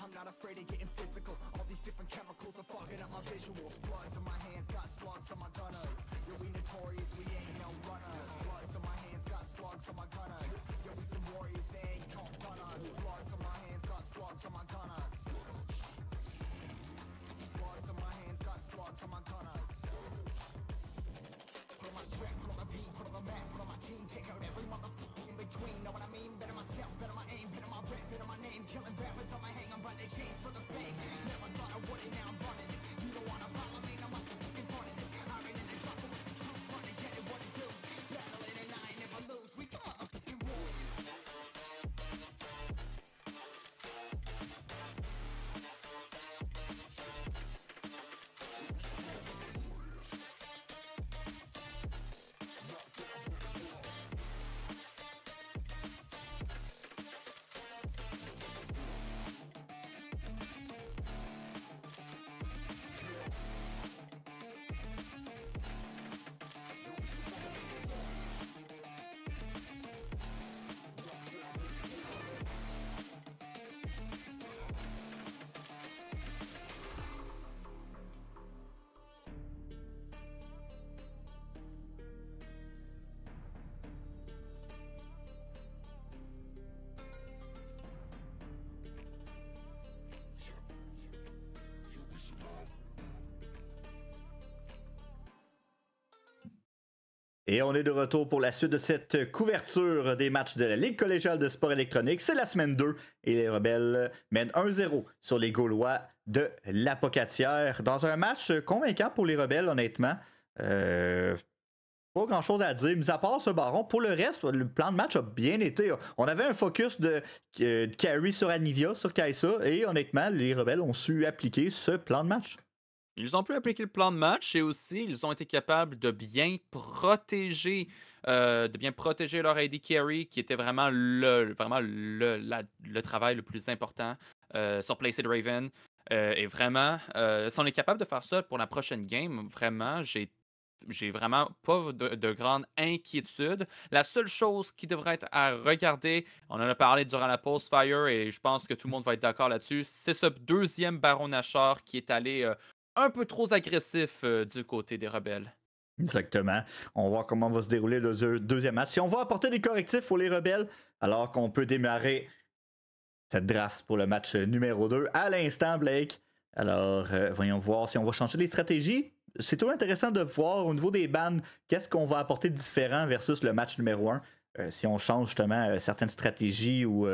I'm not afraid of getting physical All these different chemicals are fogging up my visuals Bloods on my hands, got slugs on my gunners Yo, we notorious, we ain't no runners Bloods on my hands, got slugs on my gunners Yo, we some warriors, they ain't called gunners Bloods on my hands, got slugs on my gunners Et on est de retour pour la suite de cette couverture des matchs de la Ligue collégiale de sport électronique. C'est la semaine 2 et les rebelles mènent 1-0 sur les Gaulois de l'Apocatière dans un match convaincant pour les rebelles, honnêtement. Euh, pas grand chose à dire, mis à part ce baron. Pour le reste, le plan de match a bien été. On avait un focus de, Carrie euh, carry sur Anivia, sur Kaisa, et honnêtement, les rebelles ont su appliquer ce plan de match. Ils ont pu appliquer le plan de match et aussi ils ont été capables de bien protéger, euh, de bien protéger leur AD carry qui était vraiment le, vraiment le, travail le plus important euh, sur Placid Raven. Euh, et vraiment, si on est capable de faire ça pour la prochaine game, vraiment, j'ai j'ai vraiment pas de, grande inquiétude. La seule chose qui devrait être à regarder, on en a parlé durant la pause Fire et je pense que tout le monde va être d'accord là-dessus, c'est ce deuxième Baron Nashor qui est allé un peu trop agressif euh, du côté des rebelles. Exactement. On va voir comment va se dérouler le deuxième match. Si on va apporter des correctifs pour les rebelles, alors qu'on peut démarrer cette draft pour le match numéro 2 à l'instant, Blake. Alors, euh, voyons voir si on va changer les stratégies. C'est toujours intéressant de voir au niveau des bans, qu'est-ce qu'on va apporter de différent versus le match numéro 1. Euh, si on change justement certaines stratégies ou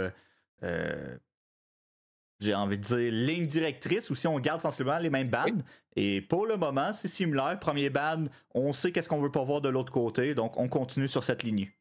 j'ai envie de dire, ligne directrice ou si on garde sensiblement les mêmes bandes. Et pour le moment, c'est similaire. Premier ban, on sait qu'est-ce qu'on veut pas voir de l'autre côté, donc on continue sur cette ligne.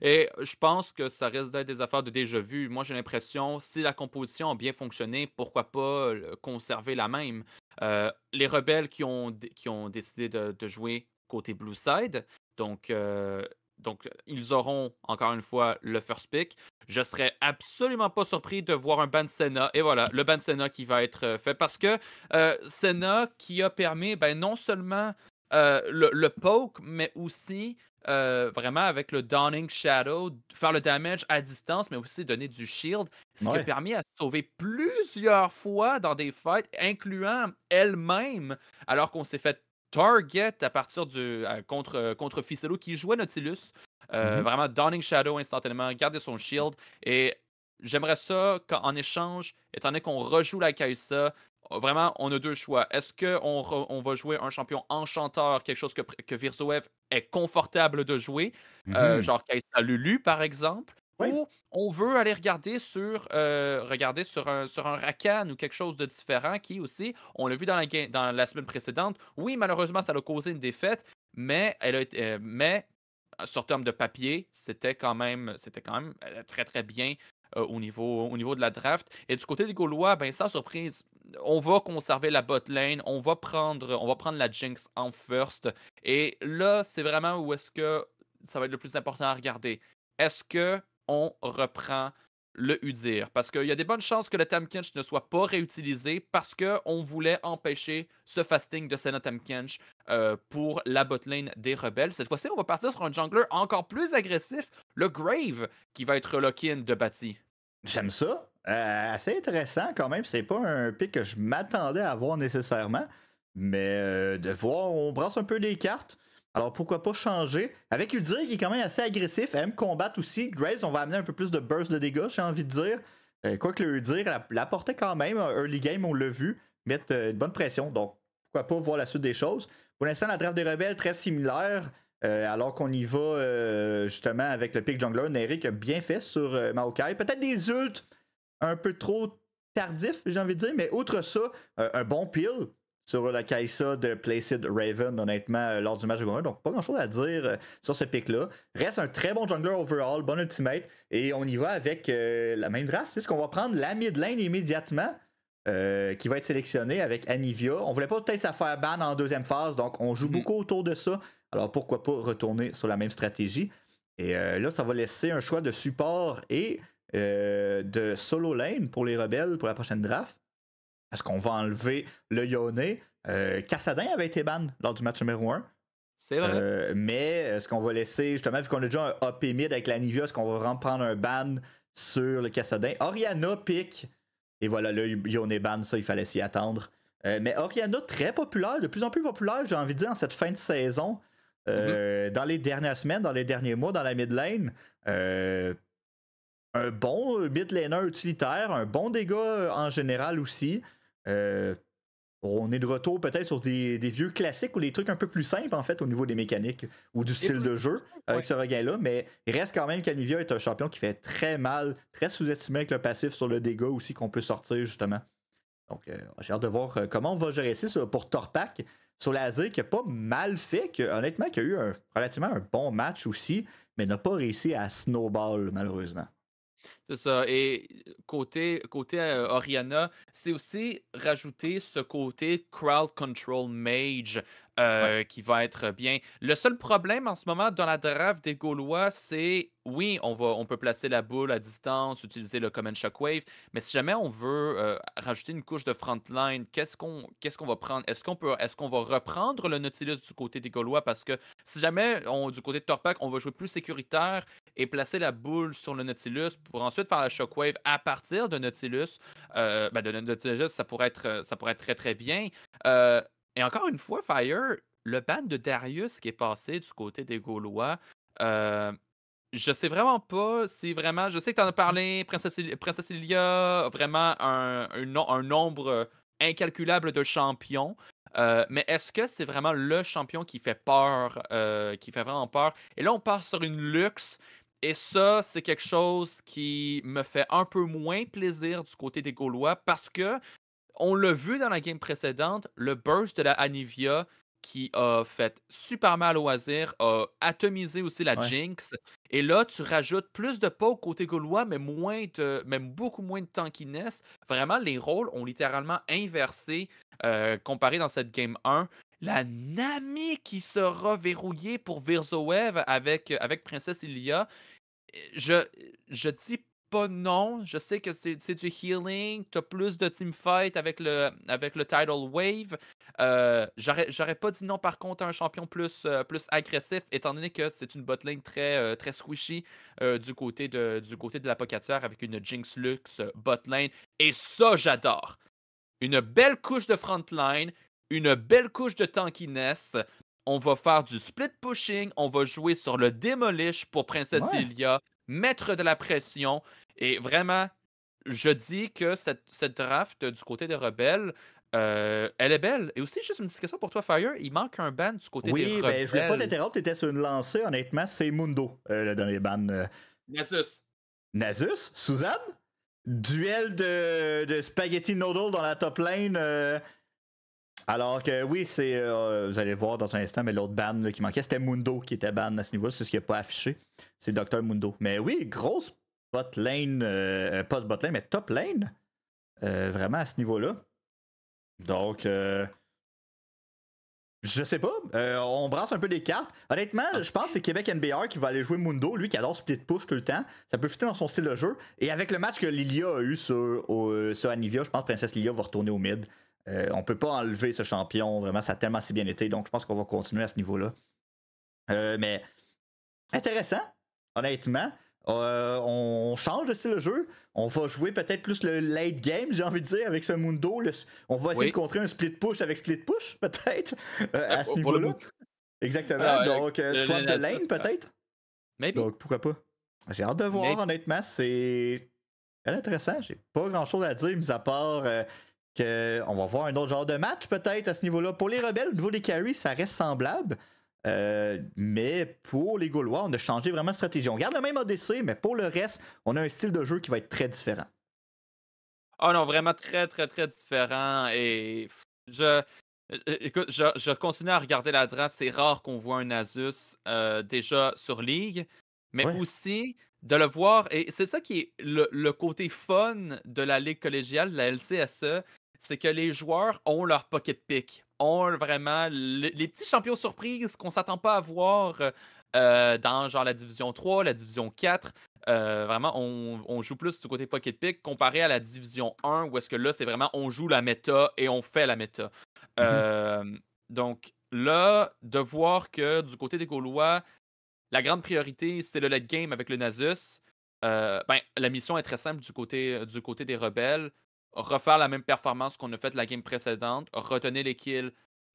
Et je pense que ça reste des affaires de déjà vu. Moi, j'ai l'impression, si la composition a bien fonctionné, pourquoi pas conserver la même? Euh, les rebelles qui ont, qui ont décidé de, jouer côté Blue Side, donc euh, donc, ils auront, encore une fois, le first pick. Je serais absolument pas surpris de voir un ban Senna. Et voilà, le ban Senna qui va être euh, fait. Parce que euh, Senna qui a permis ben, non seulement euh, le, poke, mais aussi vraiment avec le Dawning Shadow, faire le damage à distance, mais aussi donner du shield, ce qui a permis à sauver plusieurs fois dans des fights, incluant elle-même, alors qu'on s'est fait Target à partir du euh, contre, euh, contre Ficello qui jouait Nautilus. Euh, mm-hmm. Vraiment, Dawning Shadow instantanément, garder son shield. Et j'aimerais ça qu'en échange, étant donné qu'on rejoue la Kaisa, oh, vraiment, on a deux choix. Est-ce qu'on on va jouer un champion enchanteur, quelque chose que, que Virzoev est confortable de jouer, mm-hmm. genre Kaisa Lulu par exemple, ou on veut aller regarder sur, euh, regarder sur un, sur un racan ou quelque chose de différent qui aussi, on l'a vu dans la, dans la semaine précédente, oui, malheureusement, ça a causé une défaite, mais, elle a été, euh, mais euh, sur terme de papier, c'était quand même, c'était quand même très, très bien au, niveau, au niveau de la draft. Et du côté des Gaulois, ben, sans surprise, on va conserver la bot lane, on va prendre, on va prendre la Jinx en first. Et là, c'est vraiment où est-ce que ça va être le plus important à regarder. Est-ce que on reprend le Udir. Parce qu'il y a des bonnes chances que le Tamkench ne soit pas réutilisé parce qu'on voulait empêcher ce fasting de Senna Tamkench euh, pour la botlane des rebelles. Cette fois-ci, on va partir sur un jungler encore plus agressif, le Grave, qui va être lock-in de bâti. J'aime ça. Euh, assez intéressant quand même. C'est pas un pick que je m'attendais à voir nécessairement. Mais euh, de voir, on brasse un peu des cartes. Alors pourquoi pas changer Avec Udyr qui est quand même assez agressif, elle aime combattre aussi. Graves, on va amener un peu plus de burst de dégâts, j'ai envie de dire. Euh, quoi que le Udyr l'apportait quand même. Early game, on l'a vu, mettre euh, une bonne pression. Donc pourquoi pas voir la suite des choses. Pour l'instant, la draft des rebelles très similaire. Euh, alors qu'on y va justement avec le pick jungler, Neric a bien fait sur Maokai. Peut-être des ults un peu trop tardifs, j'ai envie de dire, mais outre ça, un bon peel sur la Kaisa de Placid Raven, honnêtement, euh, lors du match de Donc, pas grand chose à dire euh, sur ce pick-là. Reste un très bon jungler overall, bon ultimate. Et on y va avec euh, la même race. C'est ce qu'on va prendre la mid lane immédiatement. qui va être sélectionnée avec Anivia. On voulait pas peut-être sa faire ban en deuxième phase, donc on joue mm-hmm. beaucoup autour de ça. Alors pourquoi pas retourner sur la même stratégie. Et là, ça va laisser un choix de support et de solo lane pour les rebelles pour la prochaine draft. Est-ce qu'on va enlever le Yone Cassadin euh, avait été ban lors du match numéro 1. C'est vrai. Euh, mais est-ce qu'on va laisser, justement, vu qu'on a déjà un AP mid avec la Nivea, est-ce qu'on va reprendre un ban sur le Cassadin? Oriana pique. Et voilà, Le Yone ban, ça, il fallait s'y attendre. Euh, mais Oriana, très populaire, de plus en plus populaire, j'ai envie de dire, en cette fin de saison. Mm-hmm. Dans les dernières semaines, dans les derniers mois, dans la mid lane, un bon mid laner utilitaire, un bon dégât en général aussi. Euh, on est de retour peut-être sur des, vieux classiques ou des trucs un peu plus simples en fait au niveau des mécaniques ou du style de jeu avec ce regain-là, mais il reste quand même qu'Anivia est un champion qui fait très mal, très sous-estimé avec le passif sur le dégât aussi qu'on peut sortir justement. Donc j'ai euh, hâte de voir euh, comment on va gérer ça pour Torpac sur l'Asie qui a pas mal fait, honnêtement qui a eu un, relativement un bon match aussi, mais n'a pas réussi à snowball malheureusement. C'est ça. Et côté, côté euh, Oriana, c'est aussi rajouter ce côté crowd control mage. Euh, qui va être bien. Le seul problème en ce moment dans la draft des Gaulois, c'est oui, on, va, on peut placer la boule à distance, utiliser le Common Shockwave, mais si jamais on veut euh, rajouter une couche de frontline, qu'est-ce qu'on qu'est-ce qu'on va prendre Est-ce qu'on est-ce va reprendre le Nautilus du côté des Gaulois Parce que si jamais on, du côté de Torpac, on va jouer plus sécuritaire et placer la boule sur le Nautilus pour ensuite faire la Shockwave à partir de Nautilus, euh, ben, de, ça pourrait être ça pourrait être très très bien. Et encore une fois, Fire, le ban de Darius qui est passé du côté des Gaulois, euh, je sais vraiment pas si vraiment. Je sais que tu en as mmh. parlé, Princesse, Princesse Ilia, vraiment un, nombre incalculable de champions. Euh, mais est-ce que c'est vraiment le champion qui fait peur, euh, qui fait vraiment peur? Et là, on part sur une luxe. Et ça, c'est quelque chose qui me fait un peu moins plaisir du côté des Gaulois parce que on l'a vu dans la game précédente, le burst de la Anivia qui a fait super mal au Azir, a atomisé aussi la Jinx. Et là, tu rajoutes plus de poke côté gaulois, mais moins de, même beaucoup moins de tankiness. Vraiment, les rôles ont littéralement inversé euh, comparé dans cette game 1. La Nami qui sera verrouillée pour Virzoev avec, avec Princesse Ilia. Je, je dis non. Je sais que c'est du healing. Tu as plus de teamfight avec le, avec le Tidal Wave. Euh, J'aurais pas dit non, par contre, à un champion plus, euh, plus agressif, étant donné que c'est une botlane très, euh, très squishy euh, du, côté de, du de la avec une Jinx Lux botlane. Et ça, j'adore. Une belle couche de frontline, une belle couche de tankiness. On va faire du split pushing, on va jouer sur le Demolish pour Princesse ouais. mettre de la pression. Et vraiment, je dis que cette, cette draft du côté des rebelles, euh, elle est belle. Et aussi, juste une petite pour toi, Fire. Il manque un ban du côté des rebelles. Oui, je voulais pas t'interrompre. étais sur une lancée. Honnêtement, c'est Mundo, euh, le dernier ban. nazus euh. Nasus. Nasus? Suzanne? Duel de, spaghetti noodle dans la top lane. Alors que oui, c'est. vous allez voir dans un instant, mais l'autre ban qui manquait, c'était Mundo qui était ban à ce niveau-là. C'est ce qui n'a pas affiché. C'est Dr. Mundo. Mais oui, grosse bot lane, euh, euh, pas de bot lane, mais top lane, euh, vraiment à ce niveau-là. Donc, je sais pas. on brasse un peu des cartes. Honnêtement, je pense que c'est Québec NBR qui va aller jouer Mundo, lui qui adore split push tout le temps. Ça peut fitter dans son style de jeu. Et avec le match que Lilia a eu sur, sur Anivia, je pense que Princesse Lilia va retourner au mid. on peut pas enlever ce champion, vraiment, ça a tellement si bien été. Donc, je pense qu'on va continuer à ce niveau-là. mais intéressant, honnêtement. Euh, on change aussi le jeu. On va jouer peut-être plus le late game, j'ai envie de dire, avec ce Mundo. on va essayer de contrer un split push avec split push, peut-être, euh, euh, à ce niveau-là. Exactement. Ah Donc, soit de lane, peut-être. Maybe. Donc, pourquoi pas. J'ai hâte de voir, honnêtement. C'est intéressant. J'ai pas grand-chose à dire, mis à part qu'on va voir un autre genre de match, peut-être, à ce niveau-là. Pour les rebelles, au niveau des carries, ça reste semblable. Euh, mais pour les Gaulois, on a changé vraiment de stratégie. On garde le même ADC, mais pour le reste, on a un style de jeu qui va être très différent. Ah oh non, vraiment très, très, très différent. Et je. Euh, écoute, je, je continue à regarder la draft. C'est rare qu'on voit un Asus euh, déjà sur Ligue, mais aussi de le voir. Et c'est ça qui est le, côté fun de la Ligue collégiale, de la LCSE, c'est que les joueurs ont leur pocket pick, ont vraiment les petits champions surprises qu'on s'attend pas à voir euh, euh, dans genre la division 3, la division 4. Euh, vraiment, on, joue plus du côté pocket pick comparé à la division 1 où est-ce que là, c'est vraiment on joue la méta et on fait la méta. Mm-hmm. donc là, de voir que du côté des Gaulois, la grande priorité, c'est le late game avec le Nasus. Ben, la mission est très simple du côté, du côté des rebelles refaire la même performance qu'on a faite la game précédente, retenir les kills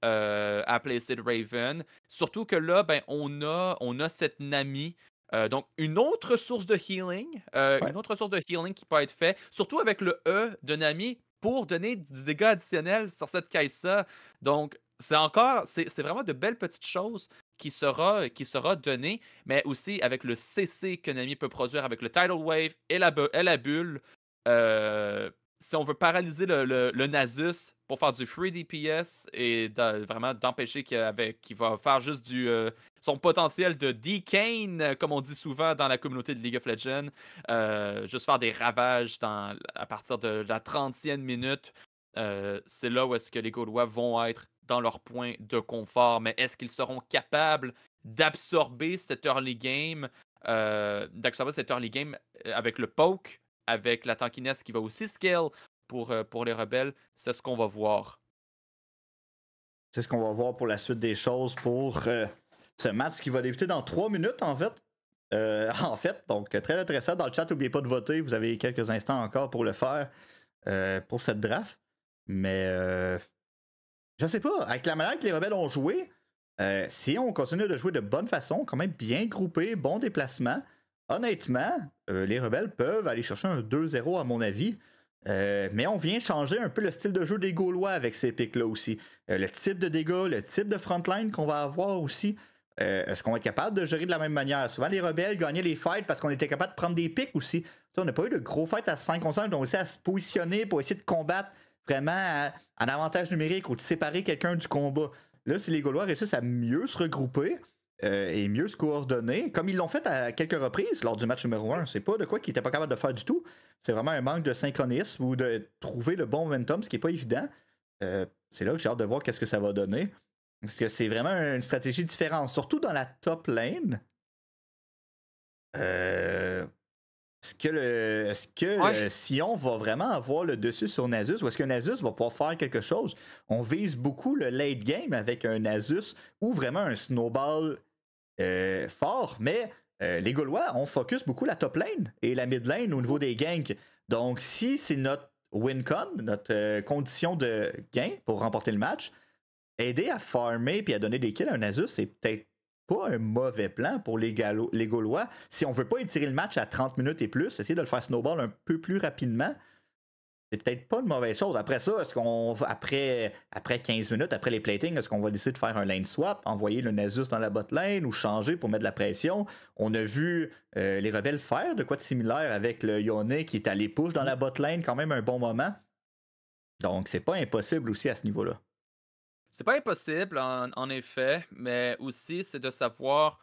euh, à Placid Raven. Surtout que là, ben, on, a, on a cette Nami. Euh, donc, une autre source de healing, euh, une autre source de healing qui peut être faite, surtout avec le E de Nami, pour donner du dégâts additionnels sur cette Kaisa. Donc, c'est encore, c'est vraiment de belles petites choses qui sera, qui sera mais aussi avec le CC que Nami peut produire avec le Tidal Wave et la, bulle. Euh, si on veut paralyser le, le, Nasus pour faire du free DPS et vraiment d'empêcher qu'il va faire juste du euh, son potentiel de decane, comme on dit souvent dans la communauté de League of Legends, euh, juste faire des ravages à partir de la 30e minute. Euh, c'est là où est-ce que les Gaulois vont être dans leur point de confort, mais est-ce qu'ils seront capables d'absorber cette early game, d'absorber cette early game avec le poke avec la tankiness qui va aussi scale pour, euh, pour les rebelles. C'est ce qu'on va voir. C'est ce qu'on va voir pour la suite des choses pour euh, ce match qui va débuter dans trois minutes en fait. Euh, en fait, donc très intéressant. Dans le chat, n'oubliez pas de voter. Vous avez quelques instants encore pour le faire pour cette draft. Mais je ne sais pas, avec la manière que les rebelles ont joué, si on continue de jouer de bonne façon, quand même bien groupé, bon déplacement, honnêtement, euh, les rebelles peuvent aller chercher un 2-0 à mon avis. Euh, mais on vient changer un peu le style de jeu des Gaulois avec ces pics-là aussi. Euh, le type de dégâts, le type de frontline qu'on va avoir aussi. Est-ce qu'on va être capable de gérer de la même manière? Souvent, les rebelles gagnaient les fights parce qu'on était capable de prendre des pics aussi. on n'a pas eu de gros fights à 5 contre 5, donc on à se positionner pour essayer de combattre vraiment un avantage numérique ou de séparer quelqu'un du combat. Là, si les Gaulois réussissent à mieux se regrouper, et euh, mieux se coordonner, comme ils l'ont fait à quelques reprises lors du match numéro 1. C'est pas de quoi qu'ils n'étaient pas capables de faire du tout. C'est vraiment un manque de synchronisme ou de trouver le bon momentum, ce qui n'est pas évident. Euh, c'est là que j'ai hâte de voir qu'est-ce que ça va donner. Parce que c'est vraiment une stratégie différente, surtout dans la top lane. Euh, est-ce que, ce que Sion va vraiment avoir le dessus sur Nasus ou est-ce que Nasus va pouvoir faire quelque chose? On vise beaucoup le late game avec un Nasus ou vraiment un snowball euh, fort, mais euh, les Gaulois, on focus beaucoup la top lane et la mid lane au niveau des ganks. Donc, si c'est notre win-con, notre euh, condition de gain pour remporter le match, aider à farmer puis à donner des kills à un Azus, c'est peut-être pas un mauvais plan pour les, les Gaulois. Si on veut pas étirer le match à 30 minutes et plus, essayer de le faire snowball un peu plus rapidement c'est peut-être pas une mauvaise chose. Après ça, est-ce qu'on après, après 15 minutes, après les platings, est-ce qu'on va décider de faire un lane swap, envoyer le Nasus dans la bot lane ou changer pour mettre de la pression? On a vu euh, les rebelles faire de quoi de similaire avec le Yone qui est allé push dans la bot lane quand même un bon moment. Donc c'est pas impossible aussi à ce niveau-là. C'est pas impossible, en, effet, mais aussi c'est de savoir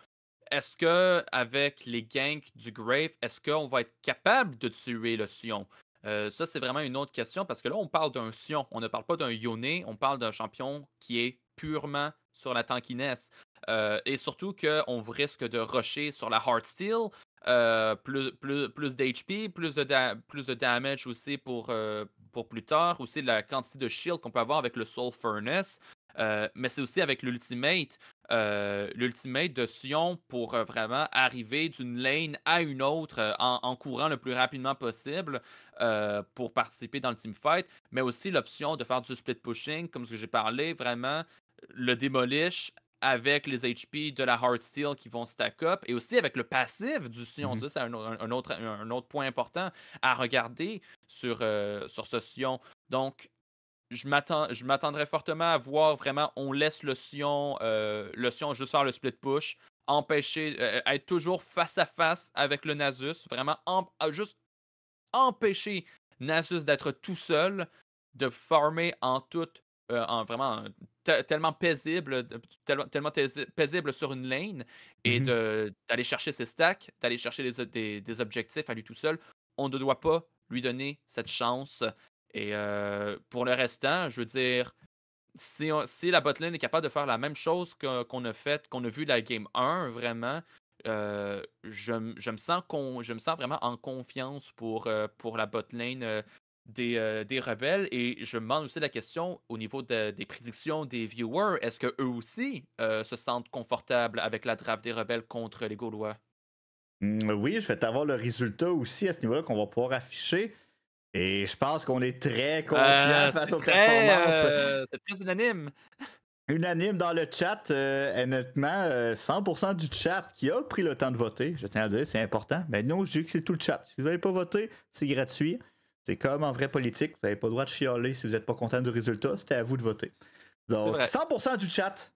est-ce que avec les ganks du Grave, est-ce qu'on va être capable de tuer le Sion? Euh, ça, c'est vraiment une autre question parce que là, on parle d'un Sion. On ne parle pas d'un Yone, on parle d'un champion qui est purement sur la tankiness. Euh, et surtout qu'on risque de rusher sur la hard steel, euh, plus, d'HP, plus de, damage aussi pour, pour plus tard, aussi la quantité de shield qu'on peut avoir avec le Soul Furnace. Euh, mais c'est aussi avec l'ultimate, euh, l'ultimate de Sion pour euh, vraiment arriver d'une lane à une autre en, courant le plus rapidement possible pour participer dans le team mais aussi l'option de faire du split pushing, comme ce que j'ai parlé, vraiment le demolish avec les HP de la Hard Steel qui vont stack up et aussi avec le passif du Sion. ça mm-hmm. c'est un, autre, un autre point important à regarder sur, sur ce Sion. Donc, je m'attendrais fortement à voir vraiment on laisse le Sion, euh, le Sion juste faire le split push, empêcher, euh, euh, être toujours face à face avec le Nasus, vraiment ah, juste empêcher Nasus d'être tout seul, de farmer en tout, en vraiment tellement paisible, tellement, paisible sur une lane et mmh d'aller chercher ses stacks, d'aller chercher des objectifs à lui tout seul. On ne doit pas lui donner cette chance. Et euh, pour le restant, je veux dire, si, si la botlane est capable de faire la même chose qu'on a fait, qu'on a vu la game 1, vraiment, euh, je, me sens je me sens vraiment en confiance pour, euh, pour la botlane des, rebelles. Et je me demande aussi la question au niveau des prédictions des viewers. Est-ce qu'eux aussi se sentent confortables avec la draft des rebelles contre les Gaulois? Mmh, oui, je vais avoir le résultat aussi à ce niveau-là qu'on va pouvoir afficher. Et je pense qu'on est très euh, confiant face aux performances. Euh, c'est très unanime. Unanime dans le chat, euh, honnêtement, 100% du chat qui a pris le temps de voter, je tiens à dire, c'est important. Mais non, je dis que c'est tout le chat. Si vous n'avez pas voté, c'est gratuit. C'est comme en vraie politique, vous n'avez pas le droit de chialer si vous n'êtes pas content du résultat, c'était à vous de voter. Donc, 100% du chat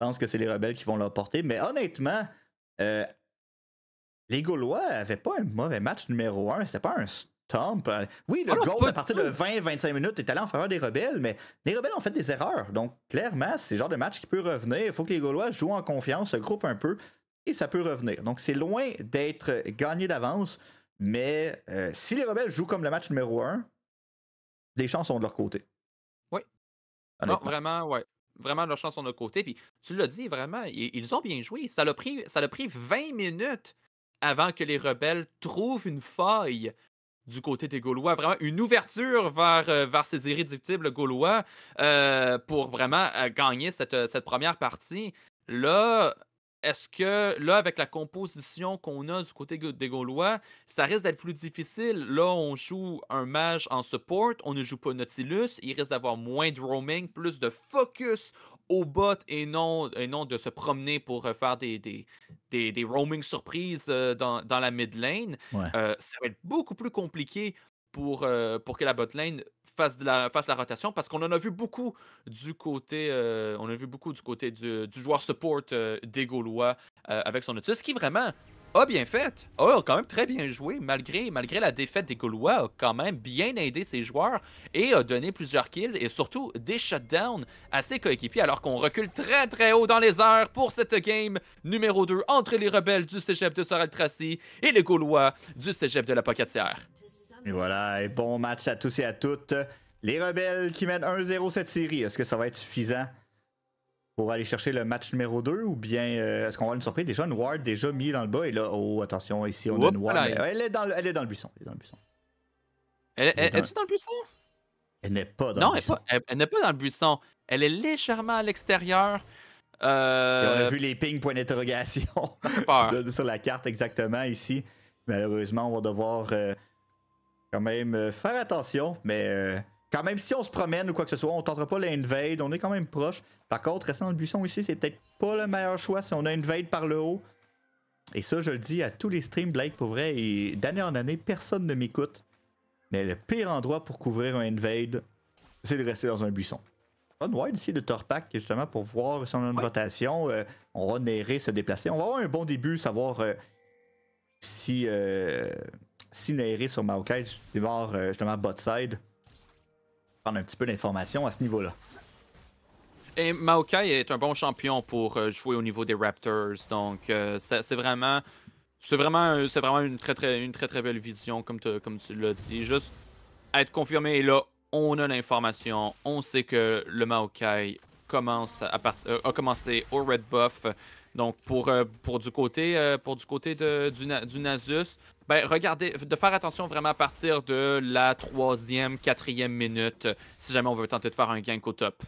je pense que c'est les rebelles qui vont l'emporter. Mais honnêtement, les Gaulois n'avaient pas un mauvais match numéro 1. C'était pas un Tom. Euh, oui, le ah Alors, à partir de 20-25 minutes, est allé en faveur des rebelles, mais les rebelles ont fait des erreurs. Donc, clairement, c'est le genre de match qui peut revenir. Il faut que les Gaulois jouent en confiance, se groupent un peu, et ça peut revenir. Donc, c'est loin d'être gagné d'avance, mais euh, si les rebelles jouent comme le match numéro 1, les chances sont de leur côté. Oui. vraiment, ouais. Vraiment, leurs chances sont de leur côté. Puis, tu l'as dit, vraiment, ils ont bien joué. Ça l'a pris, ça a pris 20 minutes avant que les rebelles trouvent une feuille du côté des Gaulois, vraiment une ouverture vers, euh, vers ces irréductibles Gaulois euh, pour vraiment euh, gagner cette, cette, première partie. Là, est-ce que, là, avec la composition qu'on a du côté des Gaulois, ça risque d'être plus difficile? Là, on joue un mage en support, on ne joue pas Nautilus, il risque d'avoir moins de roaming, plus de focus au bot et non, et non de se promener pour faire des, des, roaming surprises dans, la mid lane, ça va être beaucoup plus compliqué pour, pour que la bot lane fasse, de la, fasse la rotation parce qu'on en a vu beaucoup du côté, on a vu beaucoup du, côté du, joueur support des Gaulois avec son ce qui vraiment a bien fait, a quand même très bien joué, malgré, malgré la défaite des Gaulois, a quand même bien aidé ses joueurs et a donné plusieurs kills et surtout des shutdowns à ses coéquipiers alors qu'on recule très très haut dans les airs pour cette game numéro 2 entre les rebelles du cégep de Sorel-Tracy et les Gaulois du cégep de la Pocatière. Et voilà, et bon match à tous et à toutes. Les rebelles qui mènent 1-0 cette série, est-ce que ça va être suffisant pour aller chercher le match numéro 2 ou bien euh, est-ce qu'on va une surprise déjà une Ward déjà mis dans le bas et là oh attention ici on a une Ward elle, est dans le, elle dans le buisson elle est dans le buisson elle, dans... le buisson elle n'est pas dans le buisson. Non, elle, n'est pas dans le buisson. Elle est légèrement à l'extérieur. Euh, on a vu les pings, point d'interrogation, sur la carte exactement ici. Malheureusement, on va devoir euh, quand même faire attention, mais quand même, si on se promène ou quoi que ce soit, on tentera pas l'invade, on est quand même proche. Par contre, rester dans le buisson ici, c'est peut-être pas le meilleur choix si on a une invade par le haut. Et ça, je le dis à tous les streams, Blake, pour vrai, et d'année en année, personne ne m'écoute. Mais le pire endroit pour couvrir un invade, c'est de rester dans un buisson. On wide ici de Torpac, justement, pour voir si on a une rotation. Euh, on va errer, se déplacer. On va avoir un bon début, savoir euh, si, euh, si Nairé sur Maokai démarre euh, justement bot side prendre un petit peu d'informations à ce niveau-là. Et Maokai est un bon champion pour euh, jouer au niveau des Raptors. Donc, euh, c'est vraiment. C'est vraiment, c'est vraiment une, très, très, une très très belle vision, comme, comme tu l'as dit. Juste être confirmé, là, on a l'information. On sait que le Maokai commence à partir, euh, a commencé au Red Buff. Donc, pour, pour du côté, pour du, côté de, du, du Nasus, ben, regardez, de faire attention vraiment à partir de la troisième, quatrième minute, si jamais on veut tenter de faire un gank au top.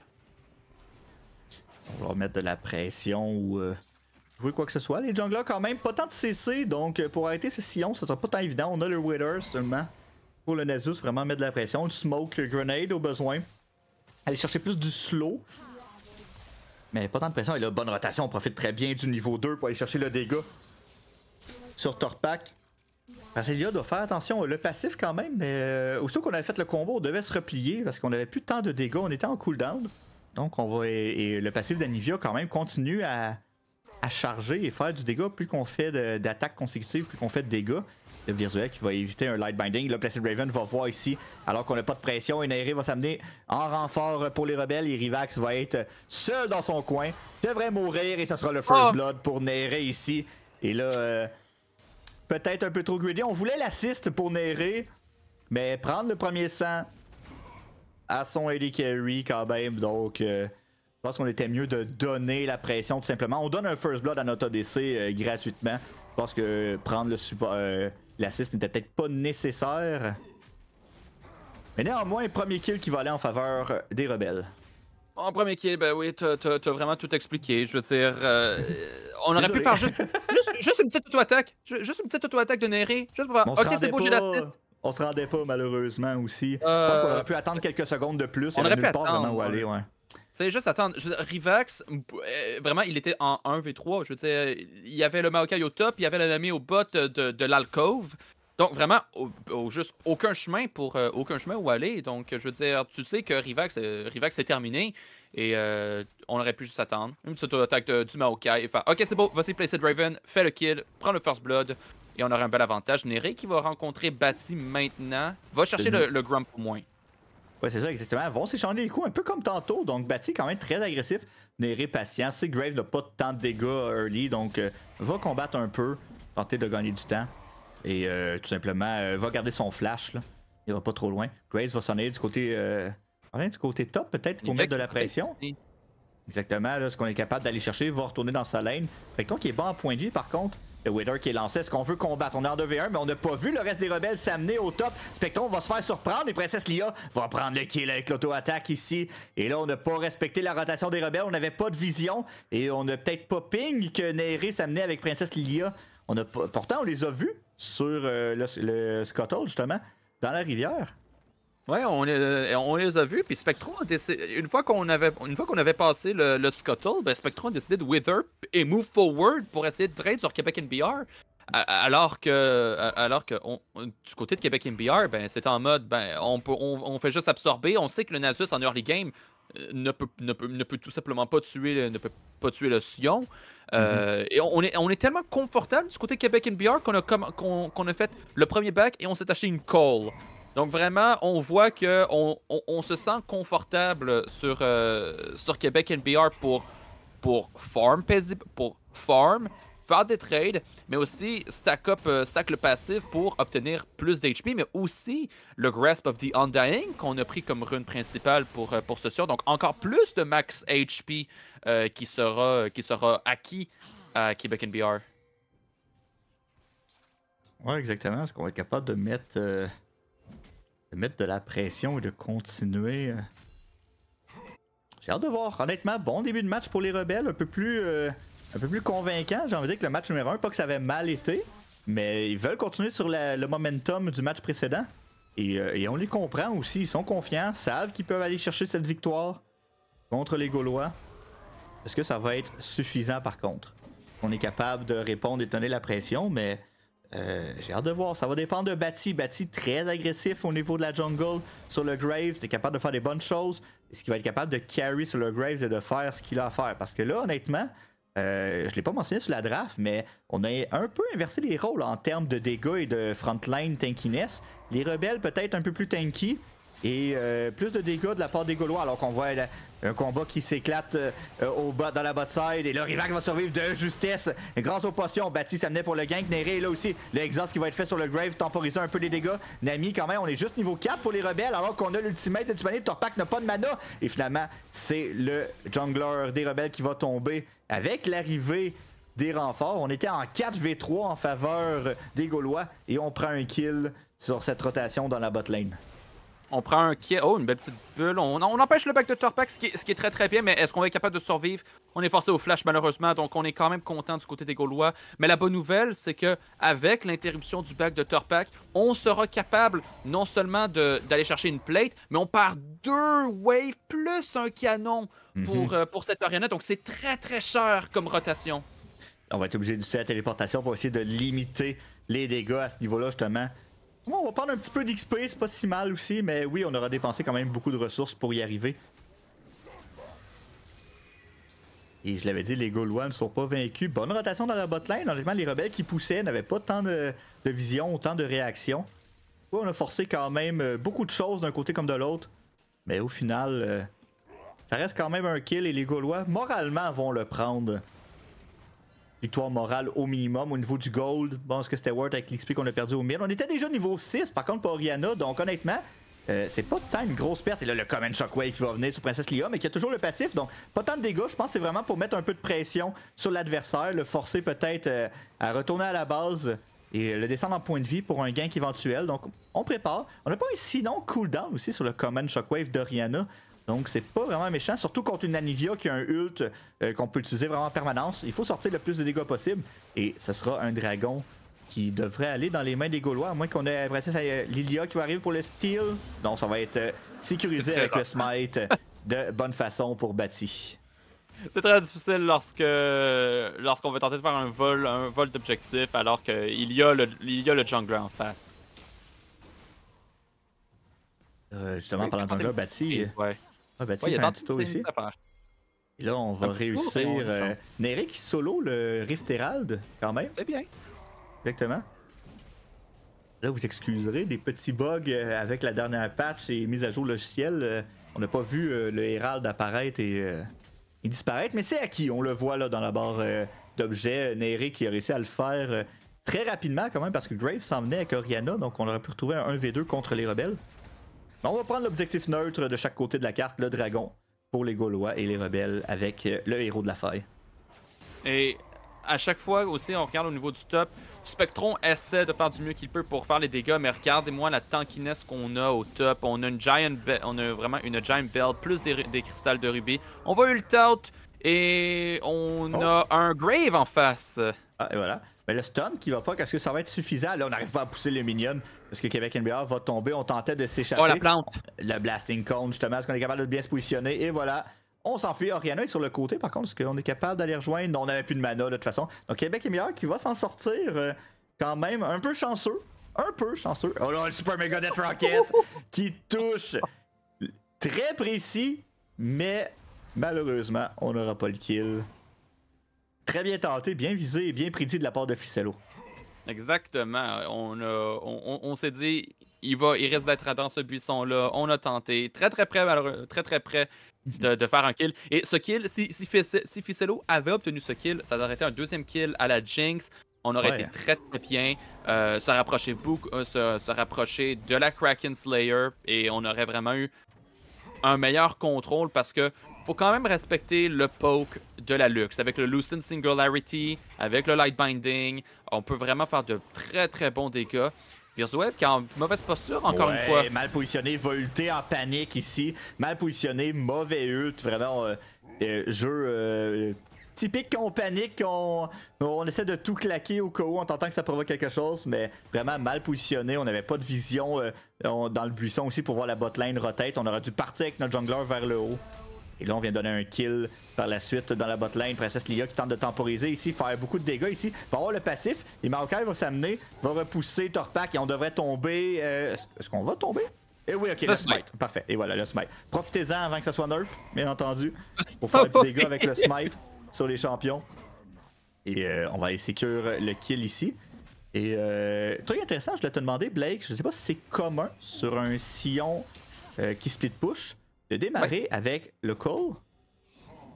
On va mettre de la pression ou euh, jouer quoi que ce soit. Les junglers, quand même, pas tant de CC, donc euh, pour arrêter ce sillon, ça sera pas tant évident. On a le Wither seulement pour le Nasus, vraiment mettre de la pression. Le Smoke Grenade au besoin. Aller chercher plus du slow. Mais pas tant de pression. Et là, bonne rotation, on profite très bien du niveau 2 pour aller chercher le dégât sur Torpac. Brasilia doit faire attention. Le passif, quand même, mais euh, aussitôt qu'on avait fait le combo, on devait se replier parce qu'on avait plus tant de dégâts. On était en cooldown. Donc, on va. Et, le passif d'Anivia, quand même, continue à, charger et faire du dégât. Plus qu'on fait d'attaques consécutives, plus qu'on fait de dégâts. Le Virzuel qui va éviter un light binding. Le Placid Raven va voir ici, alors qu'on n'a pas de pression. Et Nairi va s'amener en renfort pour les rebelles. Et Rivax va être seul dans son coin. Devrait mourir et ce sera le first ah! blood pour Nairé ici. Et là. Euh, peut-être un peu trop greedy. On voulait l'assist pour Néré, mais prendre le premier sang à son Eddie carry quand même. Donc, euh, je pense qu'on était mieux de donner la pression tout simplement. On donne un First Blood à notre ADC euh, gratuitement. Je pense que prendre le euh, l'assist n'était peut-être pas nécessaire. Mais néanmoins, premier kill qui va aller en faveur des rebelles. En premier kill, ben oui, t'as vraiment tout expliqué. Je veux dire, euh, on aurait pu faire juste, juste, une petite auto-attaque. Juste une petite auto-attaque de Néré. Juste pour ok, c'est beau, j'ai On se rendait pas, malheureusement, aussi. On qu'on aurait euh, pu attendre quelques secondes de plus. On aurait pu attendre. Vraiment où aller, ouais. Tu sais, juste attendre. Rivax, euh, vraiment, il était en 1v3. Je veux dire, il y avait le Maokai au top, il y avait l'ennemi au bot de, de l'alcove. Donc vraiment, juste aucun chemin pour euh, aucun chemin où aller. Donc je veux dire, tu sais que Rivax, Rivax est terminé et euh, on aurait pu juste attendre. Une petite attaque du Maokai Ok, c'est beau, vas-y, placer Raven, fais le kill, prends le First Blood et on aura un bel avantage. Nere qui va rencontrer Bati maintenant va chercher mhm. le, Grump au moins. Ouais, c'est ça, exactement. Vont s'échanger les coups un peu comme tantôt. Donc, Bati, quand même très agressif. patience. patient. Grave n'a pas tant de dégâts early, donc euh, va combattre un peu, tenter de gagner du temps. Et euh, tout simplement, euh, va garder son flash. Là. Il va pas trop loin. Grace va s'en aller du côté, euh, du côté top, peut-être, pour mettre de la pression. Exactement, là, ce qu'on est capable d'aller chercher va retourner dans sa lane. Spectre qui est bas en point de vie, par contre. Le Wither qui est lancé, est-ce qu'on veut combattre? On est en 2v1, mais on n'a pas vu le reste des rebelles s'amener au top. Spectron va se faire surprendre et Princesse Lia va prendre le kill avec l'auto-attaque ici. Et là, on n'a pas respecté la rotation des rebelles, on n'avait pas de vision et on n'a peut-être pas ping que Nery s'amenait avec Princesse Lia. On a Pourtant, on les a vus, sur euh, le, Scuttle, justement, dans la rivière. Oui, on, euh, on, les a vus, puis Spectrum Une fois qu'on avait, une fois qu'on avait passé le, Scuttle, ben Spectrum a décidé de wither et move forward pour essayer de trade sur Québec NBR. Alors que, alors que du côté de Québec NBR, ben, c'est en mode ben, on, on, on, fait juste absorber. On sait que le Nasus en early game, ne peut, tout simplement pas tuer le, ne peut pas tuer le Sion. Euh, mhm. Et on, est, on est tellement confortable du côté Québec NBR qu'on a, qu'on a fait le premier bac et on s'est acheté une call. Donc vraiment, on voit que on, on, se sent confortable sur, euh, sur Québec NBR pour, pour farm pour farm faire des trades, mais aussi stack up, euh, stack le passif pour obtenir plus d'HP, mais aussi le Grasp of the Undying qu'on a pris comme rune principale pour, euh, pour ce sur. Donc encore plus de max HP euh, qui, sera, qui sera acquis à and BR. Ouais, exactement. Est-ce qu'on va être capable de mettre, de mettre de la pression et de continuer J'ai hâte de voir. Honnêtement, bon début de match pour les rebelles. Un peu plus un peu plus convaincant. J'ai envie de dire que le match numéro 1, pas que ça avait mal été, mais ils veulent continuer sur le momentum du match précédent. Euh, et, on les comprend aussi, ils sont confiants, savent qu'ils peuvent aller chercher cette victoire contre les Gaulois. Est-ce que ça va être suffisant par contre? On est capable de répondre et tenir la pression, mais euh, j'ai hâte de voir. Ça va dépendre de Batty. Batty très agressif au niveau de la jungle sur le Graves. est capable de faire des bonnes choses. Est-ce qu'il va être capable de carry sur le Graves et de faire ce qu'il a à faire? Parce que là, honnêtement, euh, je ne l'ai pas mentionné sur la draft, mais on a un peu inversé les rôles en termes de dégâts et de frontline tankiness. Les rebelles peut-être un peu plus tanky, et euh, plus de dégâts de la part des Gaulois, alors qu'on voit un combat qui s'éclate euh, au dans la bot side. Et le Rivac va survivre de justesse. Grâce aux potions, Baptiste amenait pour le gank. Néré est là aussi. exhaust qui va être fait sur le grave, temporiser un peu les dégâts. Nami, quand même, on est juste niveau 4 pour les rebelles, alors qu'on a l'ultimate de Torpak n'a pas de mana. Et finalement, c'est le jungler des rebelles qui va tomber avec l'arrivée des renforts. On était en 4v3 en faveur des Gaulois et on prend un kill sur cette rotation dans la bot lane. On prend un qui Oh, une belle petite bulle. On, empêche le bac de Torpac, ce qui, est, très très bien, mais est-ce qu'on va être capable de survivre On est forcé au flash malheureusement, donc on est quand même content du côté des Gaulois. Mais la bonne nouvelle, c'est que avec l'interruption du bac de Torpac, on sera capable non seulement d'aller chercher une plate, mais on part deux waves plus un canon pour, mhm. euh, pour cette Ariana Donc c'est très très cher comme rotation. On va être obligé d'utiliser la téléportation pour essayer de limiter les dégâts à ce niveau-là, justement on va prendre un petit peu d'XP, c'est pas si mal aussi, mais oui, on aura dépensé quand même beaucoup de ressources pour y arriver. Et je l'avais dit, les Gaulois ne sont pas vaincus. Bonne rotation dans la botlane. Honnêtement, les rebelles qui poussaient n'avaient pas tant de, vision, autant de réaction. on a forcé quand même euh, beaucoup de choses d'un côté comme de l'autre. Mais au final, euh, ça reste quand même un kill et les Gaulois, moralement, vont le prendre victoire morale au minimum. Au niveau du gold, bon, ce que c'était worth avec l'XP qu'on a perdu au mid. On était déjà niveau 6, par contre, pour Oriana. Donc, honnêtement, euh, c'est pas tant une grosse perte. Et là, le Common Shockwave qui va venir sur Princesse Lia, mais qui a toujours le passif. Donc, pas tant de dégâts. Je pense que c'est vraiment pour mettre un peu de pression sur l'adversaire, le forcer peut-être euh, à retourner à la base et le descendre en point de vie pour un gain éventuel. Donc, on prépare. On n'a pas un sinon cooldown aussi sur le Common Shockwave d'Oriana. Donc, c'est pas vraiment méchant, surtout contre une Anivia qui a un ult euh, qu'on peut utiliser vraiment en permanence. Il faut sortir le plus de dégâts possible et ce sera un dragon qui devrait aller dans les mains des Gaulois, à moins qu'on ait apprécié ça, Lilia qui va arriver pour le steal. Donc, ça va être euh, sécurisé avec le smite de bonne façon pour Batty. C'est très difficile lorsque lorsqu'on veut tenter de faire un vol, un vol d'objectif alors qu'il y, a le, il y a le jungler en face. Euh, justement, parlant de jungler, Bati. Ah, bah, il y a un petit ici. Et là, on va réussir. qui euh, solo le Rift Herald, quand même. C'est bien. Exactement. Là, vous excuserez des petits bugs euh, avec la dernière patch et mise à jour logiciel. Euh, on n'a pas vu le Herald apparaître et, disparaître, mais c'est acquis. On le voit là dans la barre d'objets. Neric qui a réussi à le faire très rapidement, quand même, parce que Graves s'en venait avec Oriana, donc on aurait pu retrouver un 1v2 contre les rebelles. Ben, on va prendre l'objectif neutre de chaque côté de la carte, le dragon, pour les Gaulois et les rebelles, avec euh, le héros de la faille. Et à chaque fois aussi, on regarde au niveau du top. Spectron essaie de faire du mieux qu'il peut pour faire les dégâts, mais regardez-moi la tankiness qu'on a au top. On a une giant on a vraiment une giant belt, plus des, cristals de rubis. On va ult out et on oh. a un grave en face. Ah, et voilà. Mais le stun qui va pas, est ce que ça va être suffisant? Là, on n'arrive pas à pousser les minions. Parce que Québec NBA va tomber. On tentait de s'échapper. Oh, la plante. Le blasting cone, justement. Est-ce qu'on est capable de bien se positionner? Et voilà. On s'enfuit. Oriana est sur le côté, par contre. Est-ce qu'on est capable d'aller rejoindre? Non, on n'avait plus de mana, de toute façon. Donc, Québec meilleur, qui va s'en sortir euh, quand même un peu chanceux. Un peu chanceux. Oh là, le Super Mega Death Rocket qui touche. Très précis, mais malheureusement, on n'aura pas le kill. Très bien tenté, bien visé et bien prédit de la part de Ficello. Exactement. On, on, s'est dit, il, va, il risque d'être dans ce buisson-là. On a tenté. Très, très près, très, très près de, faire un kill. Et ce kill, si, si, Ficello avait obtenu ce kill, ça aurait été un deuxième kill à la Jinx. On aurait été très, très bien. Euh, se, rapprocher beaucoup, euh, se rapprocher de la Kraken Slayer. Et on aurait vraiment eu un meilleur contrôle parce que faut quand même respecter le poke de la luxe. Avec le Lucent Singularity, avec le Light Binding, on peut vraiment faire de très très bons dégâts. Virzuev qui est en mauvaise posture, encore une fois. Mal positionné, va ulter en panique ici. Mal positionné, mauvais ult, vraiment euh, euh, jeu euh, typique qu'on panique, on essaie de tout claquer au cas où en tentant que ça provoque quelque chose, mais vraiment mal positionné. On n'avait pas de vision dans le buisson aussi pour voir la botlane rotate. On aurait dû partir avec notre jungler vers le haut. Et là, on vient donner un kill par la suite dans la botlane. Princesse Lia qui tente de temporiser ici, faire beaucoup de dégâts ici. Va avoir le passif. Et Maokai va s'amener, va repousser Torpac et on devrait tomber. Euh, est-ce qu'on va tomber? Et eh oui, ok, le, smite. Parfait. Et voilà, le smite. Profitez-en avant que ça soit nerf, bien entendu, pour faire du dégât avec le smite sur les champions. Et euh, on va aller sécure le kill ici. Et euh, truc intéressant, je l'ai te demandé, Blake, je sais pas si c'est commun sur un sillon euh, qui split push démarrer avec le call.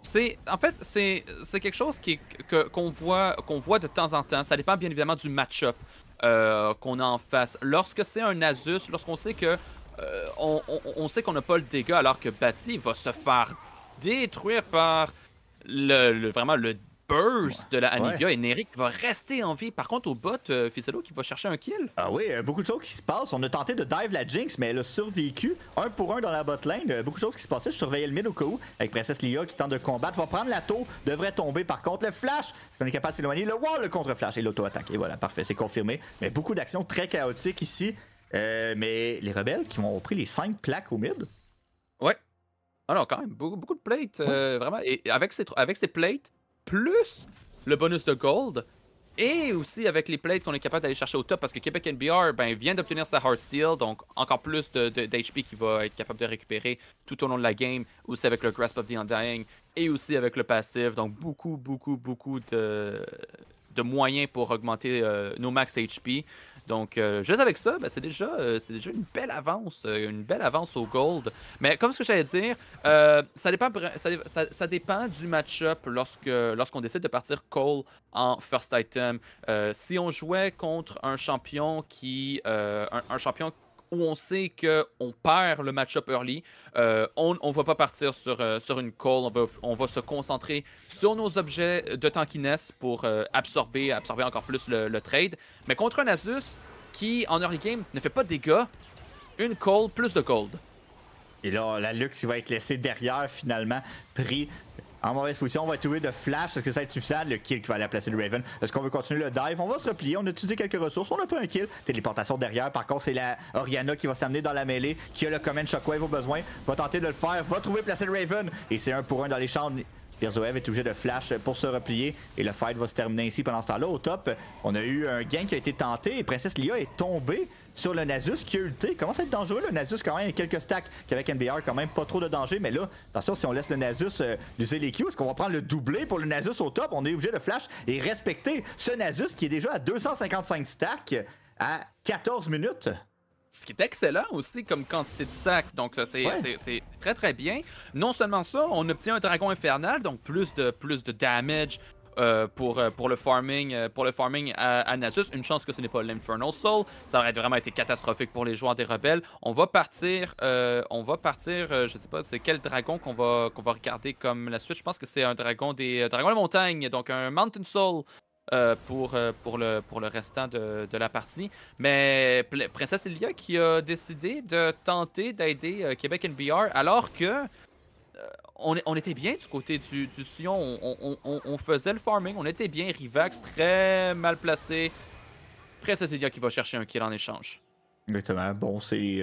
C'est, en fait, c'est, quelque chose qui, que, qu'on, voit, qu'on voit de temps en temps. Ça dépend bien évidemment du match-up euh, qu'on a en face. Lorsque c'est un Asus, lorsqu'on sait que euh, on, sait qu'on n'a pas le dégât, alors que Batty va se faire détruire par le, le, vraiment le burst de la Anivia et Nerik va rester en vie. Par contre, au bot, euh, qui va chercher un kill. Ah oui, euh, beaucoup de choses qui se passent. On a tenté de dive la Jinx, mais elle a survécu. Un pour un dans la bot lane. Euh, beaucoup de choses qui se passaient. Je surveillais le mid au cas où, avec Princesse Lia qui tente de combattre. Va prendre la tour, devrait tomber. Par contre, le flash, Est-ce qu'on est capable de s'éloigner. Le wall, le contre-flash et l'auto-attaque. Et voilà, parfait, c'est confirmé. Mais beaucoup d'actions très chaotiques ici. Euh, mais les rebelles qui ont pris les 5 plaques au mid. Ouais. Ah non quand même, beaucoup, de plates. Vraiment. Et avec ces, avec ces plates, plus le bonus de gold. Et aussi avec les plates qu'on est capable d'aller chercher au top parce que Québec NBR ben, vient d'obtenir sa Hard Steel, donc encore plus d'HP de, qui va être capable de récupérer tout au long de la game, aussi avec le Grasp of the Undying et aussi avec le passif. Donc beaucoup, beaucoup, beaucoup de, de moyens pour augmenter euh, nos max HP. Donc, juste euh, avec ça, ben, euh, c'est déjà, une belle avance, euh, une belle avance au gold. Mais comme ce que j'allais dire, ça, dépend, dépend du match-up lorsque, lorsqu'on décide de partir call en first item. si on jouait contre un champion qui, un champion où on sait qu'on perd le match-up early, euh, on ne va pas partir sur, euh, sur une call. On va, on va, se concentrer sur nos objets de tankiness pour euh, absorber, absorber encore plus le, trade. Mais contre un Asus qui, en early game, ne fait pas de dégâts, une call plus de gold. Et là, la Lux, va être laissée derrière finalement, pris en mauvaise position. On va trouver de flash. Est-ce que ça va être suffisant? Le kill qui va aller à placer le Raven. Est-ce qu'on veut continuer le dive? On va se replier. On a utilisé quelques ressources. On a pris un kill. Téléportation derrière. Par contre, c'est la Oriana qui va s'amener dans la mêlée. Qui a le command shockwave au besoin. Va tenter de le faire. Va trouver placer le Raven. Et c'est un pour un dans les champs. Birzoev est obligé de flash pour se replier et le fight va se terminer ici pendant ce temps-là. Au top, on a eu un gain qui a été tenté et Princesse Lia est tombée sur le Nasus qui a ulté. ça va être dangereux le Nasus quand même, avec quelques stacks qu'avec NBR, quand même pas trop de danger. Mais là, attention, si on laisse le Nasus nous euh, user est-ce qu'on va prendre le doublé pour le Nasus au top? On est obligé de flash et respecter ce Nasus qui est déjà à 255 stacks à 14 minutes ce qui est excellent aussi comme quantité de sacs. Donc, c'est très, très bien. Non seulement ça, on obtient un dragon infernal, donc plus de, plus de damage. Euh, pour, euh, pour le farming, euh, pour le farming à, Nasus. Une chance que ce n'est pas l'Infernal Soul. Ça aurait vraiment été catastrophique pour les joueurs des rebelles. On va partir, euh, on va partir je sais pas, c'est quel dragon qu'on va, qu'on va regarder comme la suite. Je pense que c'est un dragon des dragons de montagne, donc un Mountain Soul. Euh, pour, euh, pour, le, pour le restant de, de la partie. Mais Princesse Elia qui a décidé de tenter d'aider euh, Québec NBR alors que on, on, était bien du côté du, du Sion. On, on, on, faisait le farming. On était bien. Rivax très mal placé. Princesse Elia qui va chercher un kill en échange. Exactement. Bon, c'est.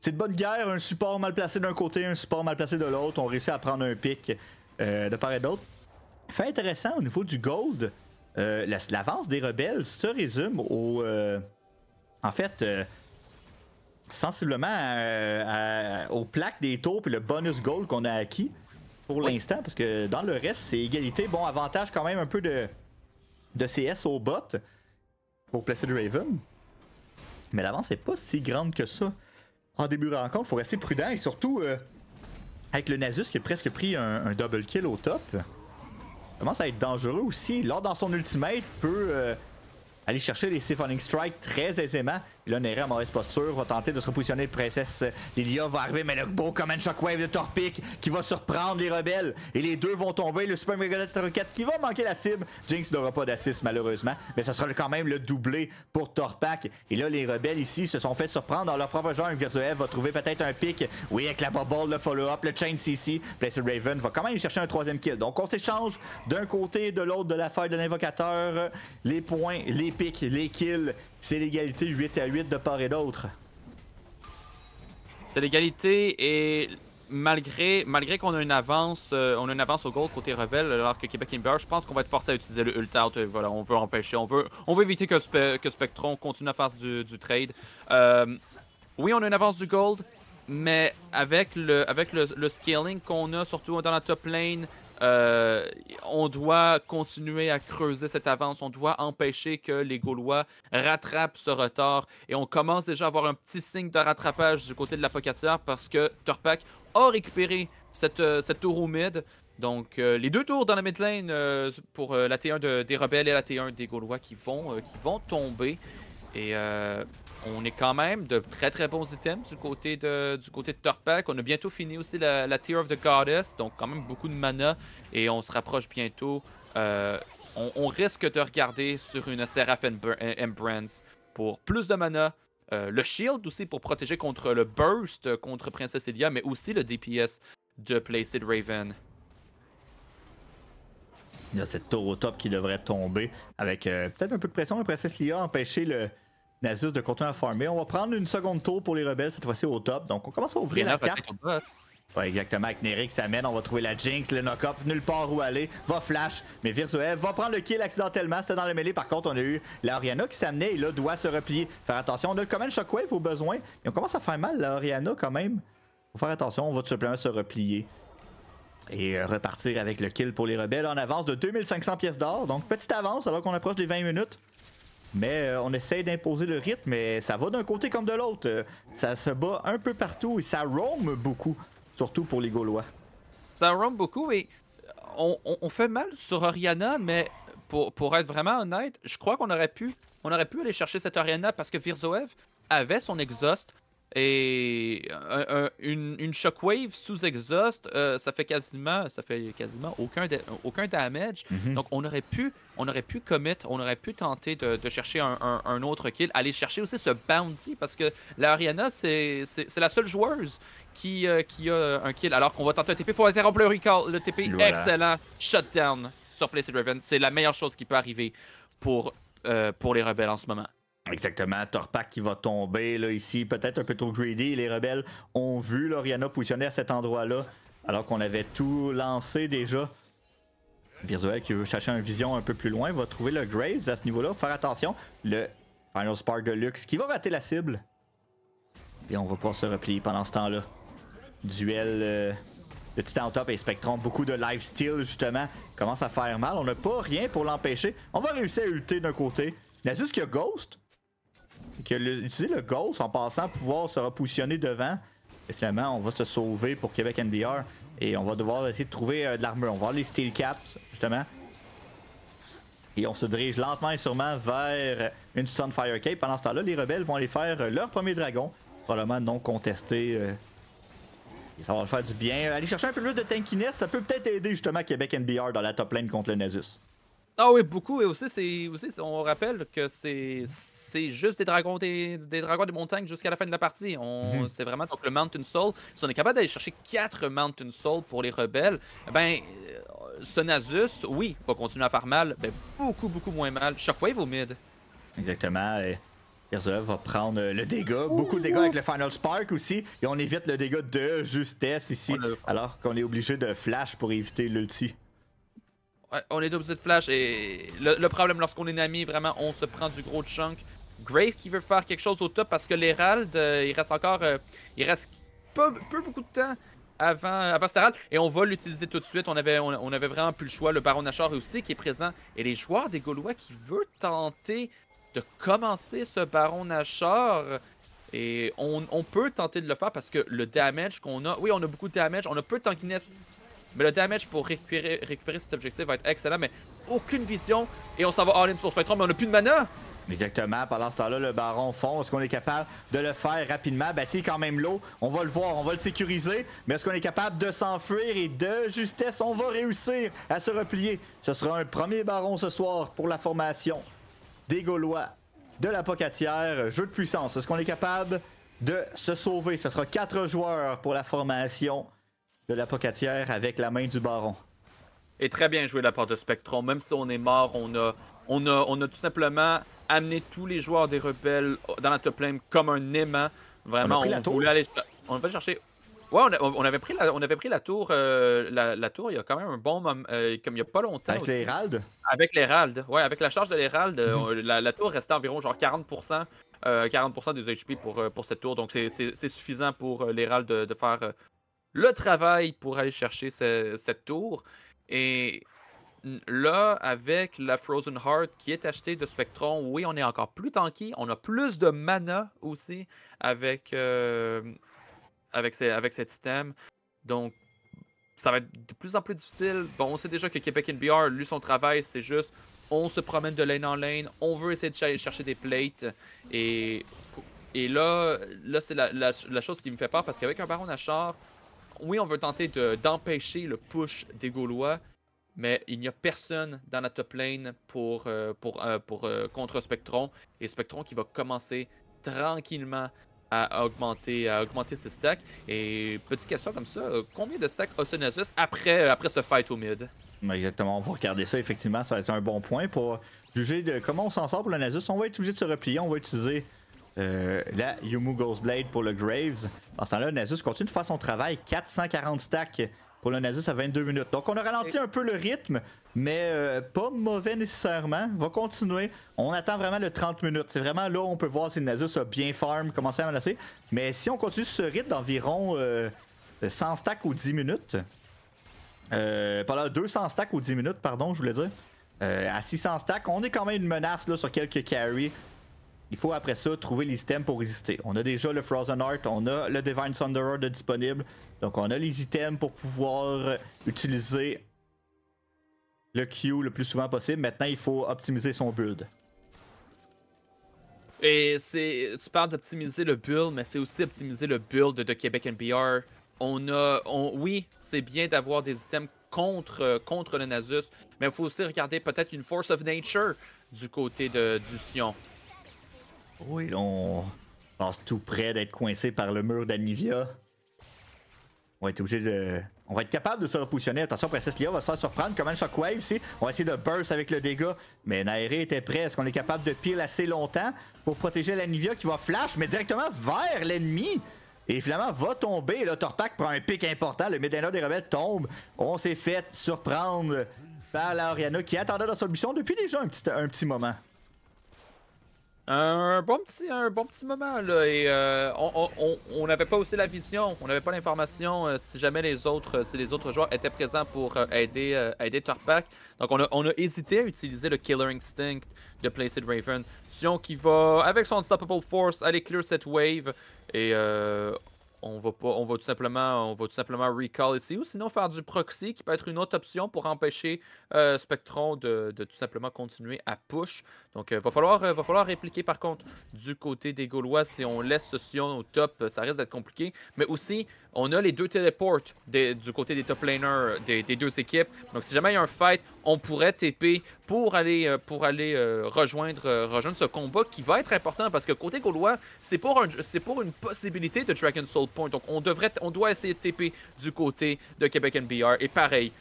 c'est de bonne guerre. Un support mal placé d'un côté, un support mal placé de l'autre. On réussit à prendre un pic de part et d'autre. Fait intéressant au niveau du gold. Euh, l'avance des rebelles se résume au. Euh, en fait, euh, sensiblement aux plaques des tours et le bonus gold qu'on a acquis pour l'instant, parce que dans le reste, c'est égalité. Bon, avantage quand même un peu de, de CS au bot pour Placid Raven. Mais l'avance est pas si grande que ça. En début de rencontre, faut rester prudent et surtout avec le Nasus qui a presque pris un double kill au top commence à être dangereux aussi. Lors dans son ultimate, peut euh, aller chercher les Siphoning Strike très aisément. Là, Nera, en mauvaise posture, va tenter de se repositionner. Princesse euh, Lilia va arriver, mais le beau Command shockwave de Torpic qui va surprendre les rebelles. Et les deux vont tomber. Le Super Mega Rocket qui va manquer la cible. Jinx n'aura pas d'assist, malheureusement. Mais ce sera quand même le doublé pour Torpac. Et là, les rebelles ici se sont fait surprendre dans leur propre jungle. Virtuel va trouver peut-être un pic. Oui, avec la bubble, le follow-up, le chain CC. Placid Raven va quand même chercher un troisième kill. Donc, on s'échange d'un côté et de l'autre de la feuille de l'invocateur. Les points, les pics, les kills c'est l'égalité 8 à 8 de part et d'autre. C'est l'égalité et malgré, malgré qu'on a une avance euh, on a une avance au gold côté rebelle alors que Québec Inber, je pense qu'on va être forcé à utiliser le ult out. Euh, voilà, on veut empêcher, on veut, on veut éviter que, que Spectron continue à faire du, trade. Euh, oui, on a une avance du gold, mais avec le, avec le, le scaling qu'on a, surtout dans la top lane, euh, on doit continuer à creuser cette avance. On doit empêcher que les Gaulois rattrapent ce retard. Et on commence déjà à avoir un petit signe de rattrapage du côté de la parce que Turpac a récupéré cette, euh, cette tour au mid. Donc, euh, les deux tours dans la mid lane pour la T1 des rebelles et la T1 des Gaulois qui vont, qui vont tomber. Et on est quand même de très très bons items du côté de, du côté de On a bientôt fini aussi la, la Tear of the Goddess, donc quand même beaucoup de mana. Et on se rapproche bientôt. Euh, on, risque de regarder sur une Seraph euh, Embrance pour plus de mana. Euh, le shield aussi pour protéger contre le burst contre Princess Elia, mais aussi le DPS de Placid Raven. Il y a cette tour au top qui devrait tomber avec peut-être un peu de pression. Princess Lia a empêché le, Nasus de continuer à farmer. On va prendre une seconde tour pour les rebelles, cette fois-ci au top. Donc on commence à ouvrir la carte. Pas exactement, avec ça s'amène, on va trouver la Jinx, le knock-up, nulle part où aller, va flash, mais Virzoev va prendre le kill accidentellement, c'était dans le mêlée, par contre on a eu la Oriana qui s'amenait et là doit se replier. Faire attention, on a le command shockwave au besoin, et on commence à faire mal la Oriana quand même. Faut faire attention, on va tout simplement se replier et euh, repartir avec le kill pour les rebelles en avance de 2500 pièces d'or, donc petite avance alors qu'on approche des 20 minutes. Mais euh, on essaye d'imposer le rythme, mais ça va d'un côté comme de l'autre. Euh, ça se bat un peu partout et ça roam beaucoup, surtout pour les Gaulois. Ça roam beaucoup et on, fait mal sur Oriana, mais pour, être vraiment honnête, je crois qu'on aurait pu on aurait pu aller chercher cette Oriana parce que Virzoev avait son exhaust et euh, une, shockwave sous exhaust, euh, ça fait quasiment, ça fait quasiment aucun, aucun damage. Mhm. Donc on aurait pu, on aurait pu commit, on aurait pu tenter de, chercher un, autre kill, aller chercher aussi ce bounty parce que la Ariana c'est la seule joueuse qui, euh, qui a un kill. Alors qu'on va tenter un TP, pour interrompre le recall, le TP excellent, shutdown sur Place Raven, c'est la meilleure chose qui peut arriver pour pour les rebelles en ce moment. Exactement, Torpac qui va tomber là, ici, peut-être un peu trop greedy. Les rebelles ont vu l'Oriana positionner à cet endroit-là, alors qu'on avait tout lancé déjà. Virtuel qui veut chercher une vision un peu plus loin va trouver le Graves à ce niveau-là. Faire attention, le Final Spark de Lux qui va rater la cible. Et on va pouvoir se replier pendant ce temps-là. Duel le euh, de Titan Top et Spectrum. Beaucoup de lifesteal justement. Commence à faire mal. On n'a pas rien pour l'empêcher. On va réussir à ulter d'un côté. qu'il y a Ghost que le, utiliser le Ghost en passant pouvoir se repositionner devant. Et finalement, on va se sauver pour Québec NBR. Et on va devoir essayer de trouver euh, de l'armure. On va voir les Steel Caps, justement. Et on se dirige lentement et sûrement vers une Sunfire Cape. Pendant ce temps-là, les rebelles vont aller faire leur premier dragon. Probablement non contesté. Euh, ça va leur faire du bien. Aller chercher un peu plus de tankiness, ça peut peut-être aider justement Québec NBR dans la top lane contre le Nasus. Ah oui, beaucoup. Et aussi, c'est, aussi on rappelle que c'est, c'est juste des dragons des, dragons de montagnes jusqu'à la fin de la partie. On, mhm. C'est vraiment donc le Mountain Soul. Si on est capable d'aller chercher quatre Mountain Soul pour les rebelles, eh ben ce euh, oui, va continuer à faire mal, mais beaucoup, beaucoup moins mal. Shockwave au mid. Exactement. Et... Herzog va prendre le dégât, beaucoup de dégâts avec le Final Spark aussi, et on évite le dégât de justesse ici, alors qu'on est obligé de flash pour éviter l'ulti. Euh, on est de Flash et le, problème lorsqu'on est ami, vraiment, on se prend du gros chunk. Grave qui veut faire quelque chose au top parce que l'Hérald, euh, il reste encore. Euh, il reste peu, beaucoup de temps avant, avant Hérald et on va l'utiliser tout de suite. On avait, on, avait vraiment plus le choix. Le Baron Nashor aussi qui est présent et les joueurs des Gaulois qui veulent tenter de commencer ce Baron Nashor. Et on, on, peut tenter de le faire parce que le damage qu'on a. Oui, on a beaucoup de damage, on a peu de tankiness, mais le damage pour récupérer, cet objectif va être excellent, mais aucune vision. Et on s'en va all-in sur Spectrum, mais on n'a plus de mana. Exactement. Pendant ce temps-là, le baron fond. Est-ce qu'on est capable de le faire rapidement? Bâti ben, quand même l'eau. On va le voir, on va le sécuriser. Mais est-ce qu'on est capable de s'enfuir et de justesse, on va réussir à se replier? Ce sera un premier baron ce soir pour la formation des Gaulois de la Pocatière. Jeu de puissance. Est-ce qu'on est capable de se sauver? Ce sera quatre joueurs pour la formation de la pocatière avec la main du baron. Et très bien joué de la part de Spectrum. Même si on est mort, on a, on on a tout simplement amené tous les joueurs des rebelles dans la top lane comme un aimant. Vraiment, on, voulait aller va chercher. Ouais, on, avait pris la, on avait pris la tour, euh, la, tour. Il y a quand même un bon moment, euh, comme il n'y a pas longtemps. Avec l'Hérald. Avec l'Hérald. Ouais, avec la charge de l'Hérald, euh, la, tour restait environ genre 40%. 40% des HP pour, pour cette tour. Donc, c'est suffisant pour l'Hérald de, faire le travail pour aller chercher cette tour. Et là, avec la Frozen Heart qui est achetée de Spectron, oui, on est encore plus tanky. On a plus de mana aussi avec, euh, avec, avec cet item. Donc, ça va être de plus en plus difficile. Bon, on sait déjà que Québec NBR, lui, son travail, c'est juste on se promène de lane en lane, on veut essayer de chercher des plates. Et, là, là c'est la, chose qui me fait peur parce qu'avec un baron à oui, on veut tenter d'empêcher le push des Gaulois, mais il n'y a personne dans la top lane pour, euh, pour, euh, euh, contre Spectron. Et Spectron qui va commencer tranquillement à augmenter, à augmenter ses stacks. Et petite question comme ça, combien de stacks a ce après, après ce fight au mid Exactement, on va regarder ça effectivement, ça va être un bon point pour juger de comment on s'en sort pour le Nasus. On va être obligé de se replier, on va utiliser euh, là, Yumu Blade pour le Graves. Dans ce temps-là, Nasus continue de faire son travail. 440 stacks pour le Nasus à 22 minutes. Donc, on a ralenti un peu le rythme, mais euh, pas mauvais nécessairement. Va continuer. On attend vraiment le 30 minutes. C'est vraiment là où on peut voir si le Nasus a bien farm, commencé à menacer. Mais si on continue ce rythme d'environ 100 euh, stacks ou 10 minutes, euh, là, 200 stacks ou 10 minutes, pardon, je voulais dire. Euh, à 600 stacks, on est quand même une menace là, sur quelques carries. Il faut après ça trouver les items pour résister. On a déjà le Frozen Heart, on a le Divine Thunderer de disponible. Donc on a les items pour pouvoir utiliser le Q le plus souvent possible. Maintenant, il faut optimiser son build. Et c'est. Tu parles d'optimiser le build, mais c'est aussi optimiser le build de Québec NBR. On a. oui, c'est bien d'avoir des items contre, contre le Nasus, mais il faut aussi regarder peut-être une Force of Nature du côté de, du Sion. Oui, on passe tout près d'être coincé par le mur d'Anivia. On va être obligé de. On va être capable de se repositionner. Attention, Princess Lia va se faire surprendre comme un shockwave ici. On va essayer de burst avec le dégât. Mais Nairé était prêt. Est-ce qu'on est capable de pile assez longtemps pour protéger l'Anivia qui va flash, mais directement vers l'ennemi? Et finalement, va tomber. Le Torpac prend un pic important. Le Médina des Rebelles tombe. On s'est fait surprendre par la Oriana qui attendait la solution depuis déjà un petit moment. Un bon petit, un bon petit moment, là. Et euh, on n'avait pas aussi la vision, on n'avait pas l'information euh, si jamais les autres, si les autres joueurs étaient présents pour euh, aider, aider Torpak. Donc on a, on a, hésité à utiliser le Killer Instinct de Placid Raven. Sion qui va, avec son Unstoppable Force, aller clear cette wave. Et on va pas, on va tout simplement, on va tout simplement recall ici, ou sinon faire du proxy qui peut être une autre option pour empêcher euh, Spectron de, tout simplement continuer à push. Donc, euh, va falloir, euh, va falloir répliquer par contre du côté des Gaulois. Si on laisse ce Sion au top, ça risque d'être compliqué. Mais aussi, on a les deux téléports du côté des top laners des, des, deux équipes. Donc, si jamais il y a un fight, on pourrait TP pour aller, euh, pour aller euh, rejoindre, euh, rejoindre ce combat qui va être important parce que côté gaulois, c'est pour, pour une possibilité de Dragon Soul Point. Donc on, devrait, on doit essayer de TP du côté de Québec NBR et pareil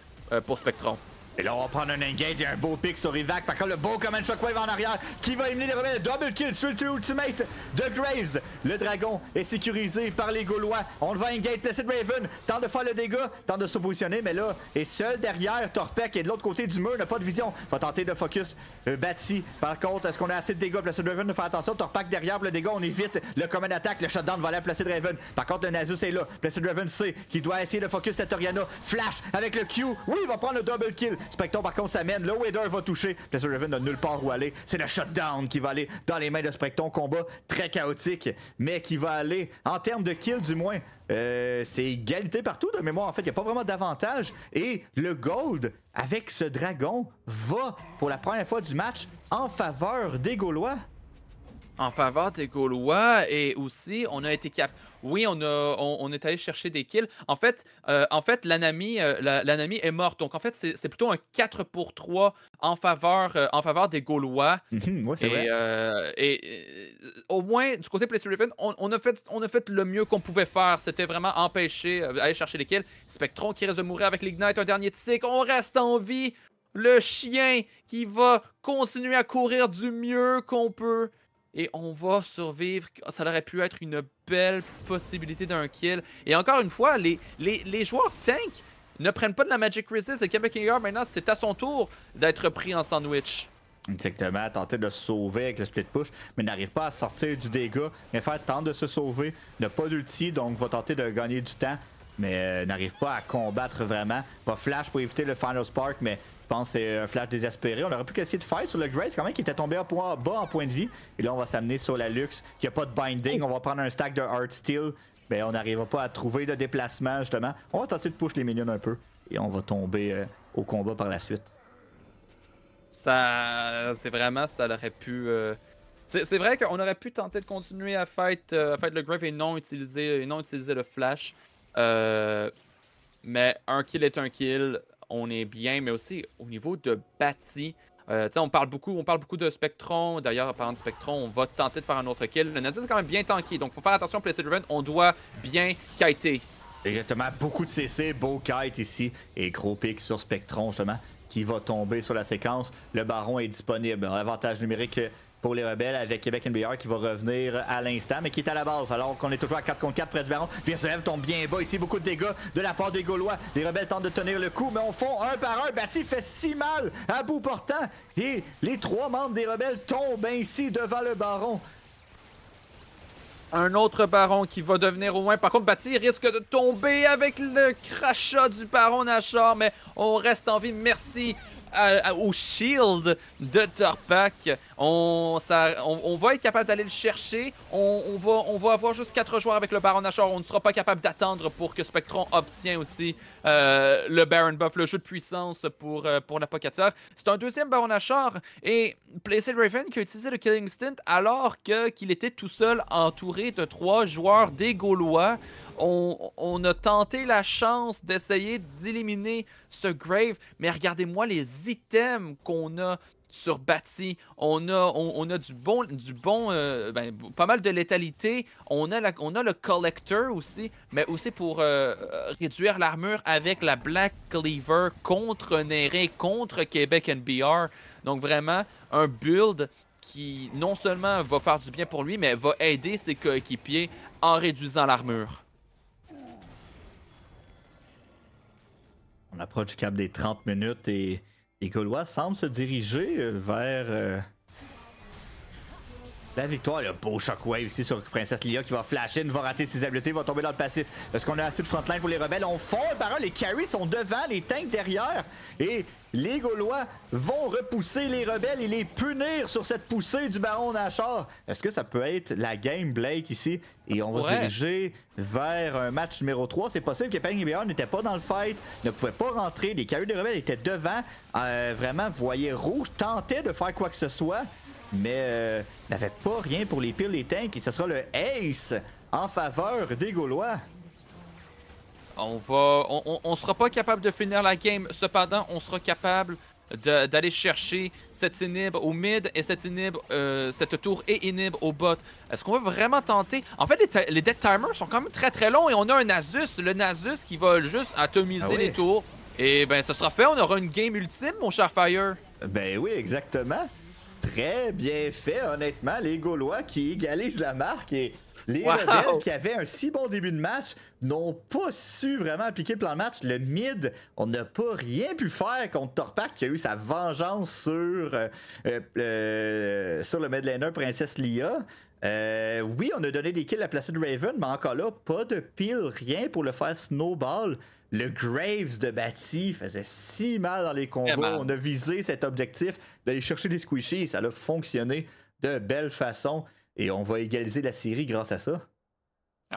pour Spectrum. Et là, on va prendre un engage a un beau pick sur Rivac. Par contre, le beau command shockwave en arrière qui va éliminer les rebelles. Double kill sur le ultimate de Graves. Le dragon est sécurisé par les Gaulois. On le va engage. Placid Raven tente de faire le dégât, tente de se positionner, mais là, est seul derrière. Torpec est de l'autre côté du mur, n'a pas de vision. Va tenter de focus Bati. Euh, Batsy. Par contre, est-ce qu'on a assez de dégâts? Placid Raven, de faire attention. Torpec derrière le dégât. On évite le command attack. Le shutdown va aller à Placid Raven. Par contre, le Nasus est là. Placid Raven sait qu'il doit essayer de focus cette Flash avec le Q. Oui, il va prendre le double kill. Spectre, par contre, s'amène. Le Wader va toucher. Blaster Raven n'a nulle part où aller. C'est le shutdown qui va aller dans les mains de Specton. Combat très chaotique, mais qui va aller, en termes de kill du moins, euh, c'est égalité partout de mémoire. En fait, il n'y a pas vraiment d'avantage. Et le gold, avec ce dragon, va pour la première fois du match en faveur des Gaulois. En faveur des Gaulois. Et aussi, on a été cap oui, on, est allé chercher des kills. En fait, euh, en fait euh, l'anami est morte. Donc, en fait, c'est plutôt un 4 pour 3 en faveur, euh, en faveur des Gaulois. et, au moins, du côté PlayStation on, a fait, on a fait le mieux qu'on pouvait faire. C'était vraiment empêcher, aller chercher les kills. Spectron qui reste de mourir avec l'Ignite, un dernier tic. On reste en vie. Le chien qui va continuer à courir du mieux qu'on peut et on va survivre. Ça aurait pu être une belle possibilité d'un kill. Et encore une fois, les, les, joueurs tank ne prennent pas de la Magic Resist. Et Québec maintenant, c'est à son tour d'être pris en sandwich. Exactement, tenter de se sauver avec le split push, mais n'arrive pas à sortir du dégât. Mais fait, tente de se sauver, n'a pas d'ulti, donc va tenter de gagner du temps, mais euh, n'arrive pas à combattre vraiment. Va flash pour éviter le final spark, mais je pense que c'est un flash désespéré. On aurait pu essayer de fight sur le Grace quand même qui était tombé à point, bas en point de vie. Et là, on va s'amener sur la luxe. Il n'y a pas de binding. On va prendre un stack de hard Steel. Mais on n'arrivera pas à trouver de déplacement, justement. On va tenter de push les minions un peu. Et on va tomber euh, au combat par la suite. Ça. C'est vraiment. Ça aurait pu. Euh, c'est vrai qu'on aurait pu tenter de continuer à fight, euh, le Grave et non utiliser, non utiliser le Flash. mais un kill est un kill on est bien, mais aussi au niveau de bâti. Euh, on, parle beaucoup, on parle beaucoup de Spectron. D'ailleurs, parlant de Spectron, on va tenter de faire un autre kill. Le nazis est quand même bien tanké. donc faut faire attention pour les On doit bien kiter. Exactement, beaucoup de CC, beau kite ici et gros pic sur Spectron, justement, qui va tomber sur la séquence. Le baron est disponible. avantage numérique pour les rebelles avec Québec NBR qui va revenir à l'instant, mais qui est à la base alors qu'on est toujours à 4 contre 4 près du baron. l'Ève tombe bien bas ici, beaucoup de dégâts de la part des Gaulois. Les rebelles tentent de tenir le coup, mais on fond un par un. Bati fait si mal à bout portant et les trois membres des rebelles tombent ainsi devant le baron. Un autre baron qui va devenir au moins. Par contre, Bati risque de tomber avec le crachat du baron Nachar mais on reste en vie. Merci au shield de Torpak. On, va être capable d'aller le chercher. On, va, avoir juste 4 joueurs avec le Baron Nashor. On ne sera pas capable d'attendre pour que Spectron obtienne aussi euh, le Baron Buff, le jeu de puissance pour, euh, C'est un deuxième Baron Nashor et Placid Raven qui a utilisé le Killing Stint alors qu'il était tout seul entouré de trois joueurs des Gaulois on, a tenté la chance d'essayer d'éliminer ce grave, mais regardez-moi les items qu'on a sur Bâti. On a, on, a du bon, du bon euh, ben, pas mal de létalité. On a, on a le Collector aussi, mais aussi pour euh, euh, réduire l'armure avec la Black Cleaver contre Néré, contre Québec NBR. Donc vraiment, un build qui non seulement va faire du bien pour lui, mais va aider ses coéquipiers en réduisant l'armure. On approche du cap des 30 minutes et les Gaulois semblent se diriger euh, vers euh, la victoire, le beau shockwave ici sur Princesse Lia qui va flasher, ne va rater ses habiletés, va tomber dans le passif. Parce qu'on a assez de line pour les rebelles. On fond par les carries sont devant, les tanks derrière. Et les Gaulois vont repousser les rebelles et les punir sur cette poussée du baron Nashor. Est-ce que ça peut être la game, Blake, ici? Et on va diriger vers un match numéro 3. C'est possible que Penny n'était pas dans le fight, ne pouvait pas rentrer. Les carries des rebelles étaient devant. Euh, vraiment, voyez, Rouge tentait de faire quoi que ce soit mais n'avait euh, pas rien pour les piles des tanks et ce sera le ace en faveur des Gaulois. On va, on, sera pas capable de finir la game. Cependant, on sera capable d'aller chercher cette inhib au mid et cette euh, cette tour et inhib au bot. Est-ce qu'on va vraiment tenter En fait, les, death timers sont quand même très très longs et on a un Nasus, le Nasus qui va juste atomiser ah les tours. Et eh ben, ce sera fait. On aura une game ultime, mon cher Fire. Ben oui, exactement très bien fait, honnêtement. Les Gaulois qui égalisent la marque et les rebelles qui avaient un si bon début de match n'ont pas su vraiment appliquer le plan de match. Le mid, on n'a pas rien pu faire contre Torpac qui a eu sa vengeance sur, euh, euh, euh, sur le midlaner Princesse Lia. oui, on a donné des kills à Placid Raven, mais encore là, pas de pile, rien pour le faire snowball. Le Graves de Batty faisait si mal dans les combats. On a visé cet objectif d'aller chercher des squishies. Ça a fonctionné de belle façon. Et on va égaliser la série grâce à ça.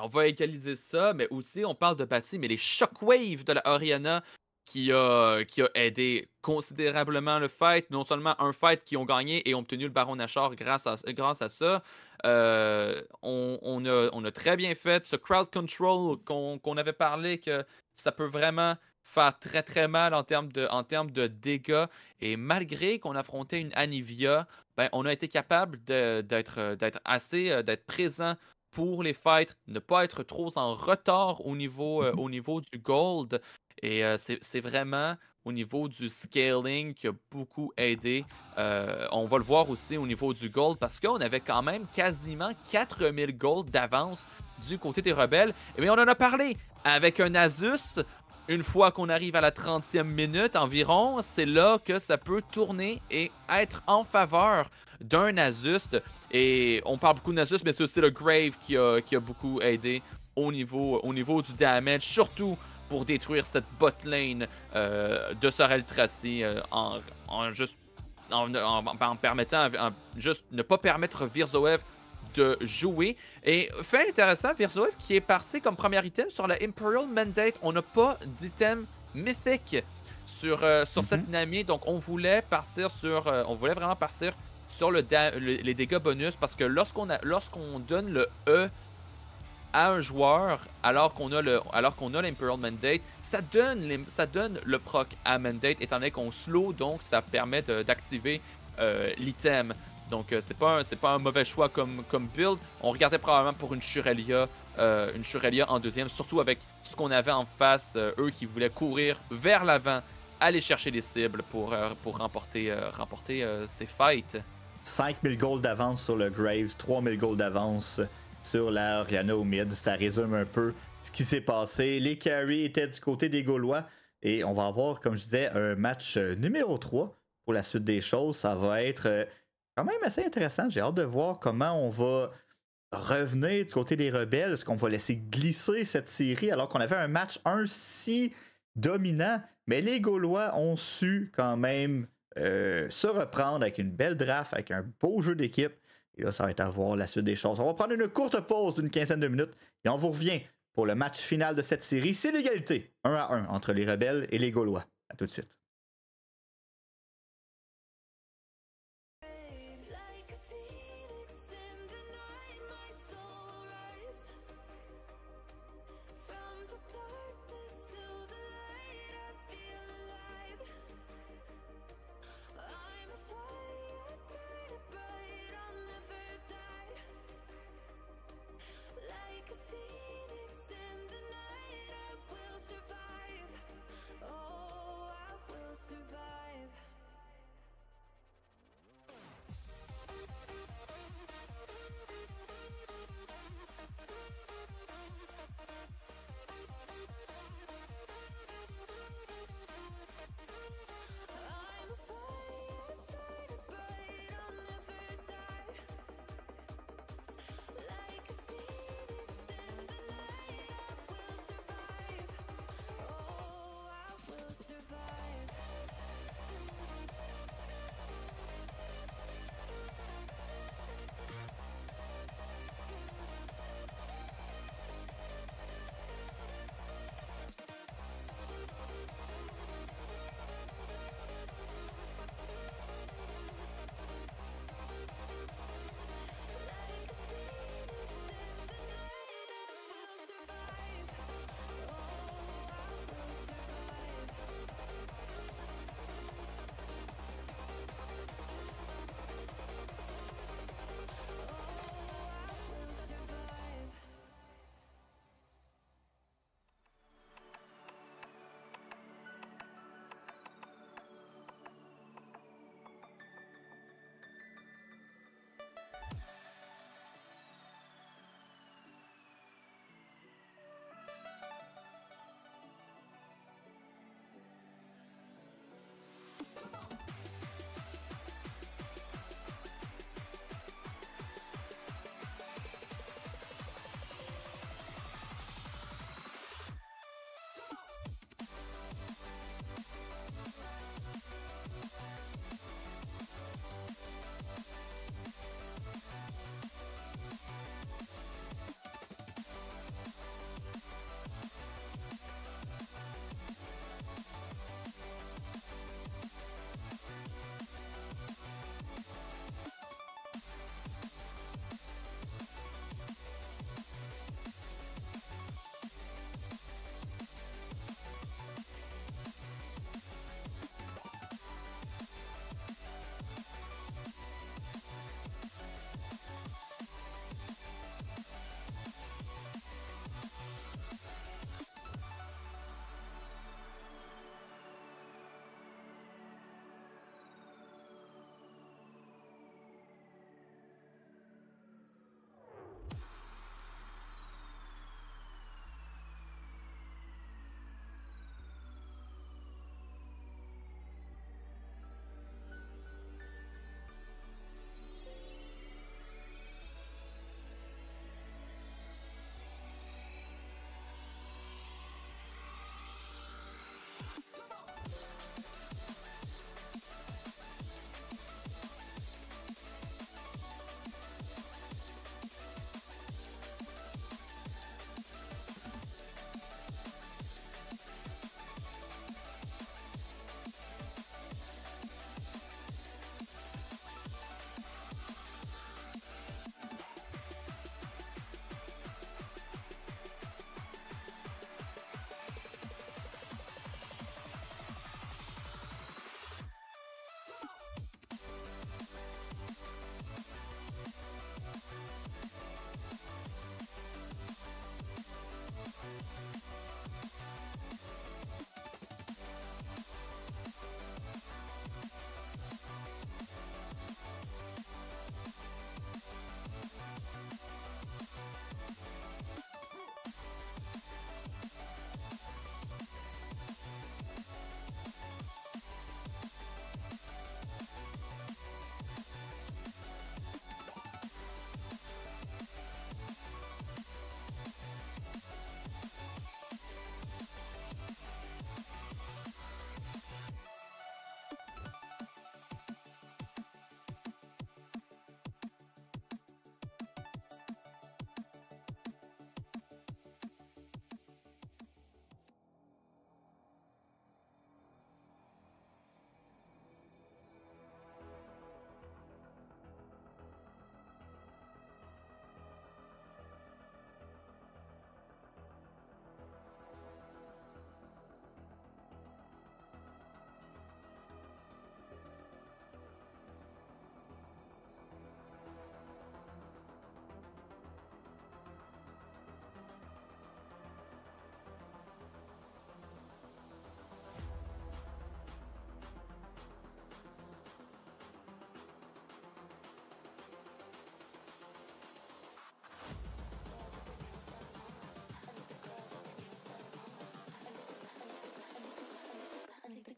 on va égaliser ça, mais aussi on parle de Batty, mais les shockwaves de la Oriana qui a, qui a aidé considérablement le fight. Non seulement un fight qui ont gagné et ont obtenu le baron Nashor grâce à, grâce à ça, euh, on, a, très bien fait ce crowd control qu'on avait parlé, que ça peut vraiment faire très très mal en termes de, dégâts. Et malgré qu'on affrontait une Anivia, ben, on a été capable d'être assez, euh, d'être présent pour les fights, ne pas être trop en retard au niveau, euh, du gold. Et c'est vraiment, au niveau du scaling qui a beaucoup aidé. Euh, on va le voir aussi au niveau du gold parce qu'on avait quand même quasiment 4000 gold d'avance du côté des rebelles. Et eh on en a parlé avec un azus Une fois qu'on arrive à la 30e minute environ, c'est là que ça peut tourner et être en faveur d'un azus Et on parle beaucoup d'azus mais c'est aussi le Grave qui a, beaucoup aidé au niveau, au niveau du damage, surtout pour détruire cette bot lane euh, de Sorel Tracy euh, en, en, juste en, permettant juste ne pas permettre Virzoev de jouer. Et fait intéressant, Virzoev qui est parti comme premier item sur la Imperial Mandate. On n'a pas d'item mythique sur, euh, sur cette mhm. Nami. Donc on voulait partir sur. on voulait vraiment partir sur le, les dégâts bonus parce que lorsqu'on lorsqu'on donne le E à un joueur alors qu'on a le alors qu'on a l'Imperial Mandate, ça donne, ça donne le proc à Mandate étant donné qu'on slow, donc ça permet d'activer euh, l'item. Donc euh, c'est pas un, pas un mauvais choix comme, comme build. On regardait probablement pour une Shurelia, euh, une Shurelia en deuxième, surtout avec ce qu'on avait en face, eux qui voulaient courir vers l'avant, aller chercher les cibles pour, pour remporter, remporter ces fights. 5000 gold d'avance sur le Graves, 3000 gold d'avance sur la Oriana au mid. Ça résume un peu ce qui s'est passé. Les carries étaient du côté des Gaulois et on va avoir, comme je disais, un match euh, numéro 3 pour la suite des choses. Ça va être euh, quand même assez intéressant. J'ai hâte de voir comment on va revenir du côté des rebelles. Est-ce qu'on va laisser glisser cette série alors qu'on avait un match ainsi si dominant? Mais les Gaulois ont su quand même euh, se reprendre avec une belle draft, avec un beau jeu d'équipe. Et là, ça va être à voir la suite des choses. On va prendre une courte pause d'une quinzaine de minutes et on vous revient pour le match final de cette série. C'est l'égalité, 1 à 1, entre les rebelles et les Gaulois. À tout de suite.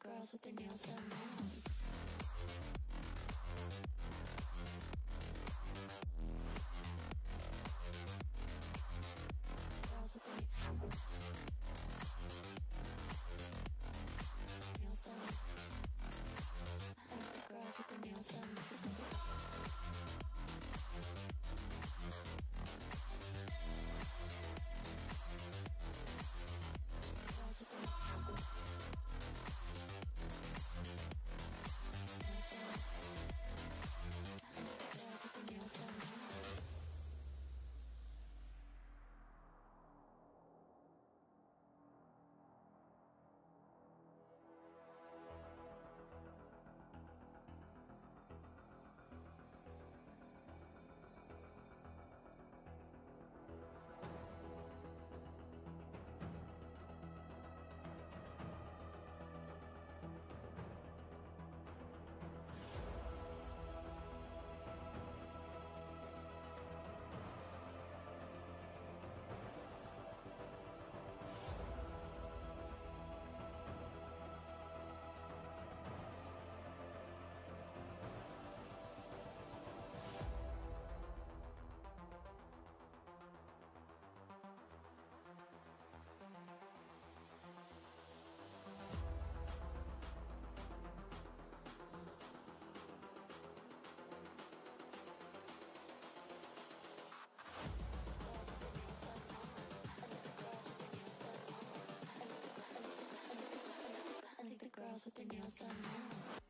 girls with their nails done now. girls with their nails done now.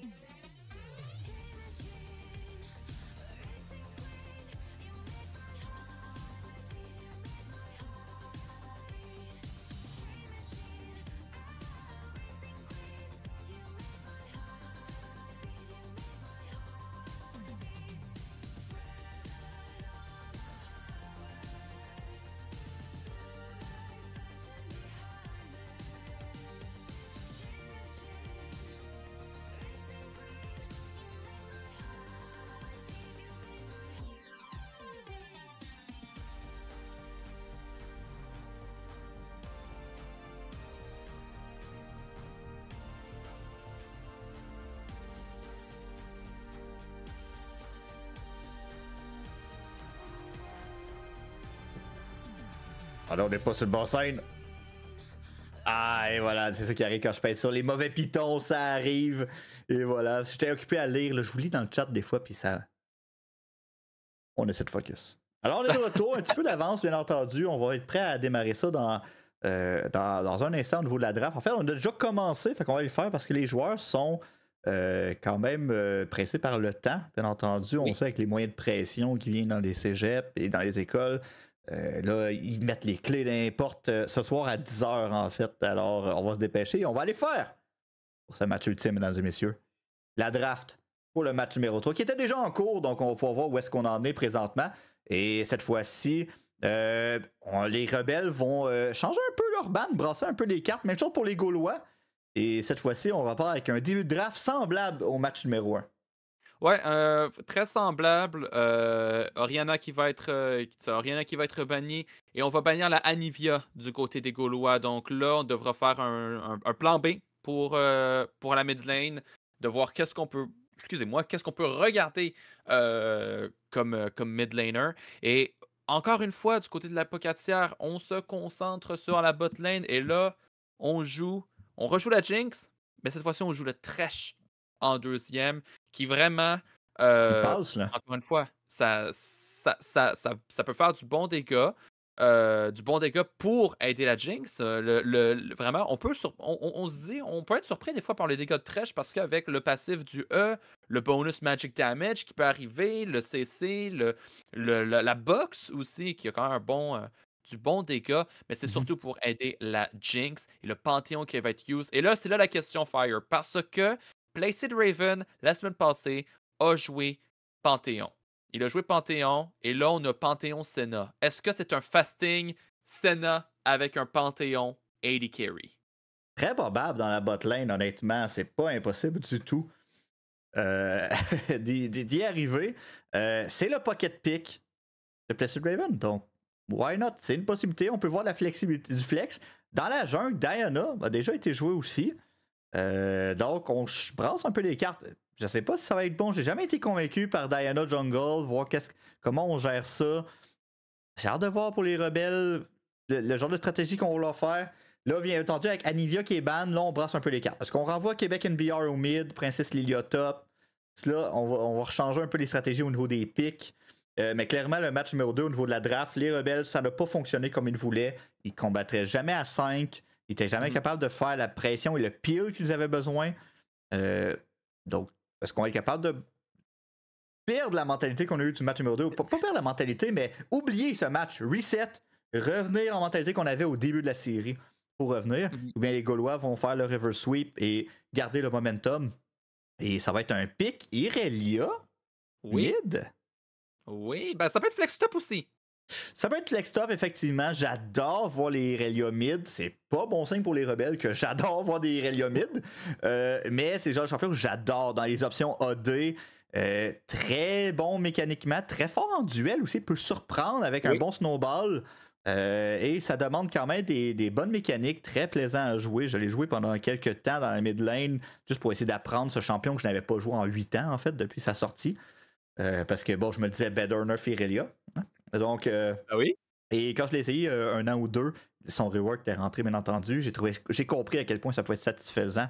Peace. Alors, on n'est pas sur le bon scène. Ah, et voilà, c'est ça qui arrive quand je pèse sur les mauvais pitons, ça arrive. Et voilà, j'étais occupé à lire. je vous lis dans le chat des fois, puis ça. On essaie de focus. Alors, on est de retour, un petit peu d'avance, bien entendu. On va être prêt à démarrer ça dans, euh, dans, un instant au niveau de la draft. En fait, on a déjà commencé, fait qu'on va le faire parce que les joueurs sont euh, quand même euh, pressés par le temps, bien entendu. On sait avec les moyens de pression qui viennent dans les cégeps et dans les écoles. Euh, là, ils mettent les clés les portes euh, ce soir à 10h, en fait. Alors, on va se dépêcher. et On va aller faire pour ce match ultime, mesdames et messieurs. La draft pour le match numéro 3, qui était déjà en cours, donc on va pouvoir voir où est-ce qu'on en est présentement. Et cette fois-ci, euh, les rebelles vont changer un peu leur ban brasser un peu les cartes. Même chose pour les Gaulois. Et cette fois-ci, on repart avec un début de draft semblable au match numéro 1. Ouais, euh, très semblable. Euh, Oriana qui va être euh, qui va être et on va bannir la Anivia du côté des Gaulois. Donc là, on devra faire un, plan B pour, euh, pour la mid lane, de voir qu'est-ce qu'on peut excusez-moi, qu'est-ce qu'on peut regarder euh, comme, comme mid laner et encore une fois, du côté de la Pocatière, on se concentre sur la bot lane et là, on joue, on rejoue la Jinx, mais cette fois-ci, on joue le Thresh en deuxième qui vraiment. Euh, encore une fois, ça ça, peut faire du bon dégât. Euh, du bon dégât pour aider la Jinx. Euh, le, vraiment, on peut on, se dit, on peut être surpris des fois par les dégâts de trèche parce qu'avec le passif du E, le bonus Magic Damage qui peut arriver, le CC, le, la, box aussi qui a quand même un bon, du bon dégât, mais c'est mhm. surtout pour aider la Jinx et le Panthéon qui va être used. Et là, c'est là la question Fire, parce que Placid Raven, la semaine passée, a joué Panthéon. Il a joué Panthéon et là, on a Panthéon Senna. Est-ce que c'est un fasting Senna avec un Panthéon 80 carry? Très probable dans la botlane, honnêtement. C'est pas impossible du tout euh, d'y arriver. Euh, c'est le pocket pick de Placid Raven, donc why not? C'est une possibilité. On peut voir la flexibilité du flex. Dans la jungle, Diana a déjà été jouée aussi. Euh, donc, on brasse un peu les cartes. Je sais pas si ça va être bon. J'ai jamais été convaincu par Diana Jungle, voir comment on gère ça. J'ai hâte de voir pour les rebelles le, genre de stratégie qu'on va leur faire. Là, vient entendu, avec Anivia qui est ban. Là, on brasse un peu les cartes. Parce qu'on renvoie Québec NBR au mid, Princesse Lilia top. Là, on va, rechanger un peu les stratégies au niveau des pics. Euh, mais clairement, le match numéro 2 au niveau de la draft, les rebelles, ça n'a pas fonctionné comme ils voulaient. Ils combattraient jamais à 5. Ils n'étaient jamais mhm. capables de faire la pression et le peel qu'ils avaient besoin. Euh, donc, est-ce qu'on est capable de perdre la mentalité qu'on a eue du match numéro 2? Pas, perdre la mentalité, mais oublier ce match, reset, revenir en mentalité qu'on avait au début de la série pour revenir. Mhm. Ou bien les Gaulois vont faire le reverse sweep et garder le momentum. Et ça va être un pic Irelia. Oui. Oui, ben ça peut être flex top aussi. Ça peut être flex-top, effectivement. J'adore voir les mid, C'est pas bon signe pour les rebelles que j'adore voir des Irelia euh, mais c'est le genre champion que j'adore dans les options AD. Euh, très bon mécaniquement, très fort en duel aussi, peut surprendre avec un bon snowball. Euh, et ça demande quand même des, bonnes mécaniques, très plaisant à jouer. Je l'ai joué pendant quelques temps dans la mid lane, juste pour essayer d'apprendre ce champion que je n'avais pas joué en 8 ans, en fait, depuis sa sortie. parce que bon, je me disais Better Nerf Irelia. Donc, euh, ah oui? Et quand je l'ai essayé euh, un an ou deux, son rework est rentré, bien entendu. J'ai trouvé, j'ai compris à quel point ça pouvait être satisfaisant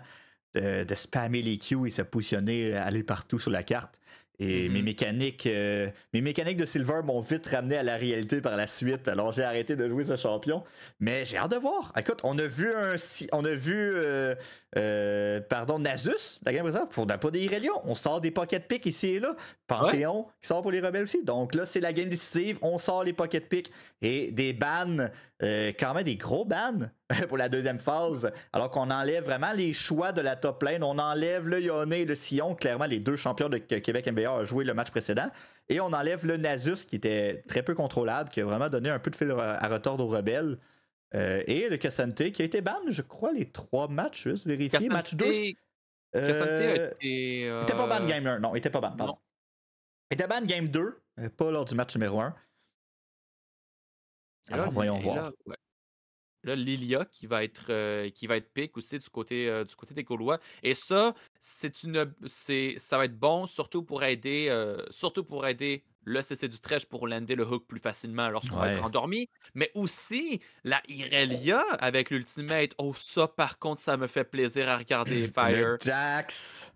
de, de spammer les Q et se positionner, aller partout sur la carte. Et mes, mm-hmm. mécaniques, euh, mes mécaniques de Silver m'ont vite ramené à la réalité par la suite. Alors j'ai arrêté de jouer ce champion. Mais j'ai hâte de voir. Écoute, on a vu un on a vu euh, euh, pardon, Nasus, la Game ça pour pas des Irelions. On sort des pocket picks ici et là. Panthéon qui sort pour les rebelles aussi. Donc là, c'est la game décisive. On sort les pocket picks et des bans euh, quand même des gros bans pour la deuxième phase, alors qu'on enlève vraiment les choix de la top lane. On enlève le Yone et le Sion, clairement les deux champions de Québec MBA ont joué le match précédent. Et on enlève le Nasus qui était très peu contrôlable, qui a vraiment donné un peu de fil à retordre aux rebelles. Euh, et le Cassante qui a été ban, je crois, les trois matchs, juste vérifier. match 2. Cassante était. été... Euh, il était pas ban game 1, non, il était pas ban, pardon. Il était ban game 2, pas lors du match numéro 1. Alors, voyons voir. Là, Lilia qui va être euh, qui va être pique aussi du côté euh, du côté des Gaulois. Et ça, c'est une c'est ça va être bon surtout pour aider euh, surtout pour aider le CC du Trèche pour lander le hook plus facilement lorsqu'on va être endormi, mais aussi la Irelia avec l'ultimate. Oh ça par contre ça me fait plaisir à regarder Fire. Le Jax.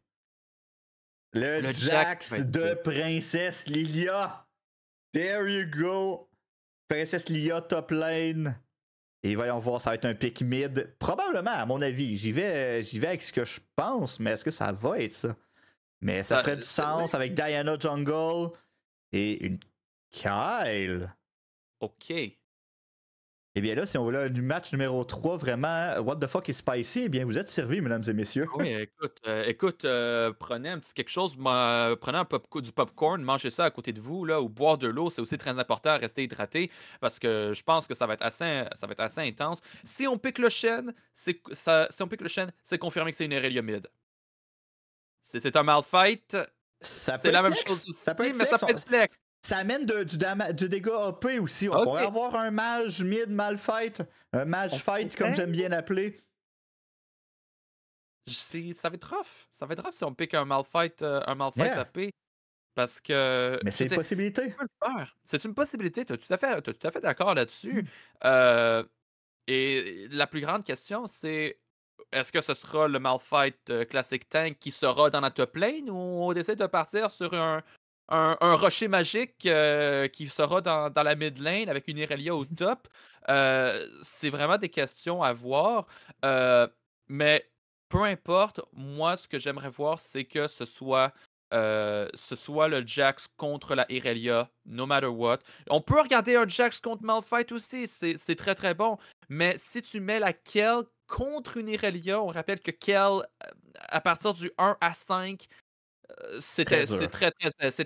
Le, Jax de Princesse Lilia. There you go. Princesse Lia top lane. Et voyons voir, ça va être un pick mid. Probablement, à mon avis. J'y vais, j'y vais avec ce que je pense, mais est-ce que ça va être ça? Mais ça ah, ferait du sens avec Diana Jungle et une Kyle. OK. Eh bien là, si on veut là, le match numéro 3, vraiment, what the fuck is spicy, eh bien vous êtes servis, mesdames et messieurs. Oui, écoute, euh, écoute euh, prenez un petit quelque chose, prenez un pop du popcorn, mangez ça à côté de vous, là, ou boire de l'eau, c'est aussi très important, rester hydraté, parce que je pense que ça va être assez, ça va être assez intense. Si on pique le chêne, c'est, si on pique le c'est confirmé que c'est une Aureliomide. C'est, c'est un malfight. Ça c'est la même chose ça ça peut être flex. Ça amène du, dégât AP aussi. On pourrait avoir un mage mid malfight un mage fight comme j'aime bien l'appeler. Ça va être rough. Ça va être rough si on pique un malfight euh, un malfight AP. Parce que. Mais c'est une possibilité. C'est une possibilité. Tu es tout à fait, tout fait d'accord là-dessus. Hmm. Euh, et la plus grande question, c'est est-ce que ce sera le malfight euh, Classic Tank qui sera dans la top lane ou on décide de partir sur un, un, rocher magique euh, qui sera dans, la mid lane avec une Irelia au top. Euh, c'est vraiment des questions à voir. Euh, mais peu importe, moi, ce que j'aimerais voir, c'est que ce soit le Jax contre la Irelia, no matter what. On peut regarder un Jax contre Malphite aussi, c'est très très bon. Mais si tu mets la Kel contre une Irelia, on rappelle que Kel, à partir du 1 à 5, euh, c'est très, dur. C'est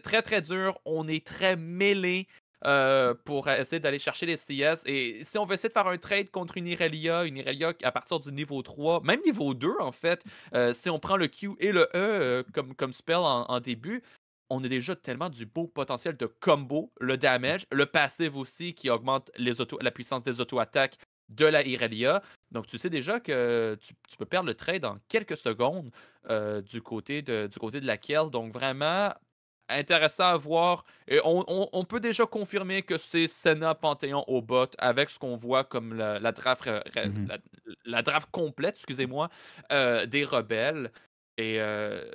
très, très dur. On est très mêlé euh, pour essayer d'aller chercher les CS. Et si on veut essayer de faire un trade contre une Irelia, une Irelia à partir du niveau 3, même niveau 2 en fait, euh, si on prend le Q et le E comme, comme spell en, début, on a déjà tellement du beau potentiel de combo, le damage, le passif aussi qui augmente les la puissance des auto-attaques de la Irelia. Donc, tu sais déjà que tu, peux perdre le trade dans quelques secondes euh, du, côté de, du côté de la Kiel. Donc, vraiment intéressant à voir. Et on, peut déjà confirmer que c'est Senna Panthéon au bot avec ce qu'on voit comme la, draft, mm-hmm. la, draft complète, excusez-moi, euh, des rebelles. Et. Euh,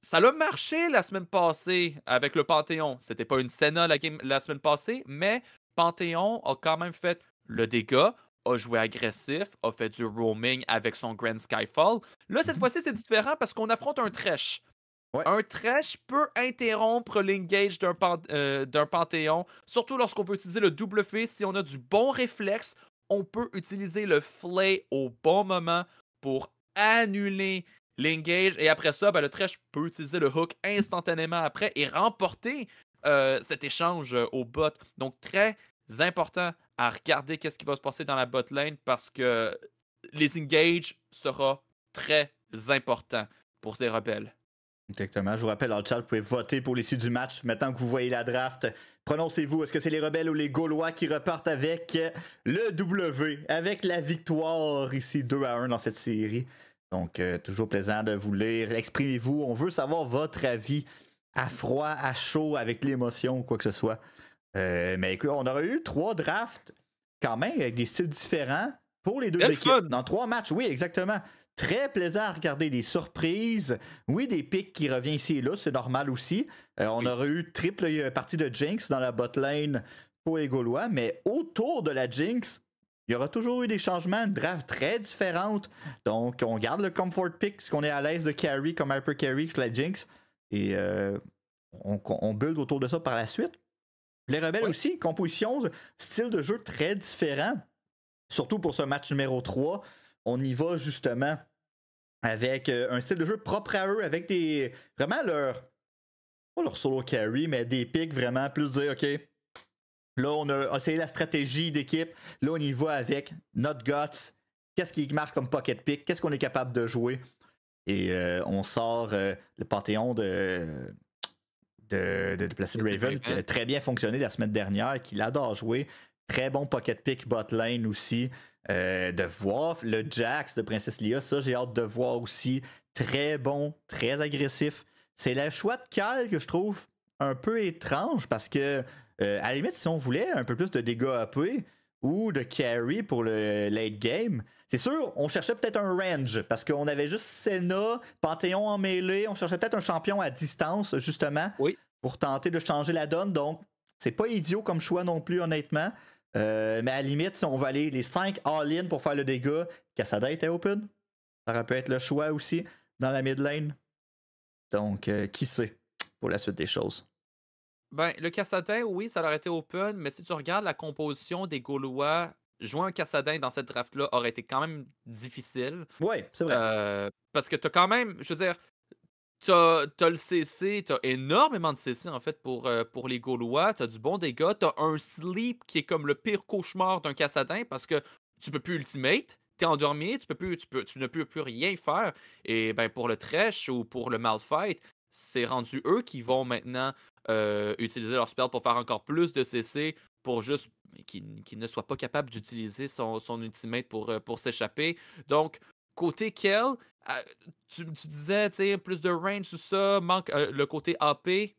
ça l'a marché la semaine passée avec le Panthéon. C'était pas une Senna la, la semaine passée, mais Panthéon a quand même fait le dégât, a joué agressif, a fait du roaming avec son Grand Skyfall. Là, cette mhm. fois-ci, c'est différent parce qu'on affronte un trash. Un trash peut interrompre l'engage euh, d'un panthéon, surtout lorsqu'on veut utiliser le Double Fist, Si on a du bon réflexe, on peut utiliser le flay au bon moment pour annuler l'engage. Et après ça, ben, le trash peut utiliser le hook instantanément après et remporter euh, cet échange euh, au bot. Donc, très important à regarder qu'est-ce qui va se passer dans la bot parce que les engages sera très important pour ces rebelles. Exactement. Je vous rappelle dans chat, vous pouvez voter pour l'issue du match. Maintenant que vous voyez la draft, prononcez-vous. Est-ce que c'est les rebelles ou les Gaulois qui repartent avec le W, avec la victoire ici 2 à 1 dans cette série? Donc, euh, toujours plaisant de vous lire. Exprimez-vous. On veut savoir votre avis à froid, à chaud, avec l'émotion, quoi que ce soit. Euh, mais écoute, on aurait eu trois drafts quand même avec des styles différents pour les deux équipes. Dans trois matchs, oui, exactement. Très plaisant à regarder, des surprises. Oui, des pics qui reviennent ici et là, c'est normal aussi. Euh, on aurait eu triple euh, partie de Jinx dans la bot lane pour les Gaulois, mais autour de la Jinx, il y aura toujours eu des changements, une draft très différente. Donc, on garde le comfort pick, parce qu'on est à l'aise de carry comme hyper carry, la Jinx. Et on build autour de ça par la suite. Les Rebelles aussi, composition, style de jeu très différent. Surtout pour ce match numéro 3, on y va justement avec euh, un style de jeu propre à eux, avec des. vraiment leur. solo carry, mais des pics vraiment plus dire, OK, là on a essayé la stratégie d'équipe, là on y va avec notre guts, qu'est-ce qui marche comme pocket pick, qu'est-ce qu'on est capable de jouer. Et euh, on sort euh, le panthéon de, de, Placid Raven, qui a très bien fonctionné la semaine dernière, qu'il adore jouer. Très bon pocket pick bot lane aussi. Euh, de voir le Jax de Princesse Lia, ça j'ai hâte de voir aussi. Très bon, très agressif. C'est le choix de Cal que je trouve un peu étrange parce que, euh, à la limite, si on voulait un peu plus de dégâts AP, ou de carry pour le late game. C'est sûr, on cherchait peut-être un range parce qu'on avait juste Senna, Panthéon en mêlée. On cherchait peut-être un champion à distance, justement, pour tenter de changer la donne. Donc, c'est pas idiot comme choix non plus, honnêtement. Euh, mais à limite, si on va aller les 5 all-in pour faire le dégât, Cassada était open. Ça aurait pu être le choix aussi dans la mid lane. Donc, euh, qui sait pour la suite des choses. Ben, le Cassadin, oui, ça aurait été open, mais si tu regardes la composition des Gaulois, jouer un Cassadin dans cette draft-là aurait été quand même difficile. Oui, c'est vrai. Euh, parce que tu as quand même, je veux dire, T'as as le CC, t'as énormément de CC en fait pour, euh, pour les Gaulois, t'as du bon dégât, t'as un sleep qui est comme le pire cauchemar d'un cassadin parce que tu peux plus ultimate, t'es endormi, tu peux plus, tu peux, tu ne peux plus rien faire. Et ben pour le Tresh ou pour le Malphite, c'est rendu eux qui vont maintenant euh, utiliser leur spell pour faire encore plus de CC pour juste qu'il ne soit pas capable d'utiliser son, son, ultimate pour, euh, pour s'échapper. Donc, côté Kel, euh, tu, tu disais, plus de range, tout ça, manque le côté AP.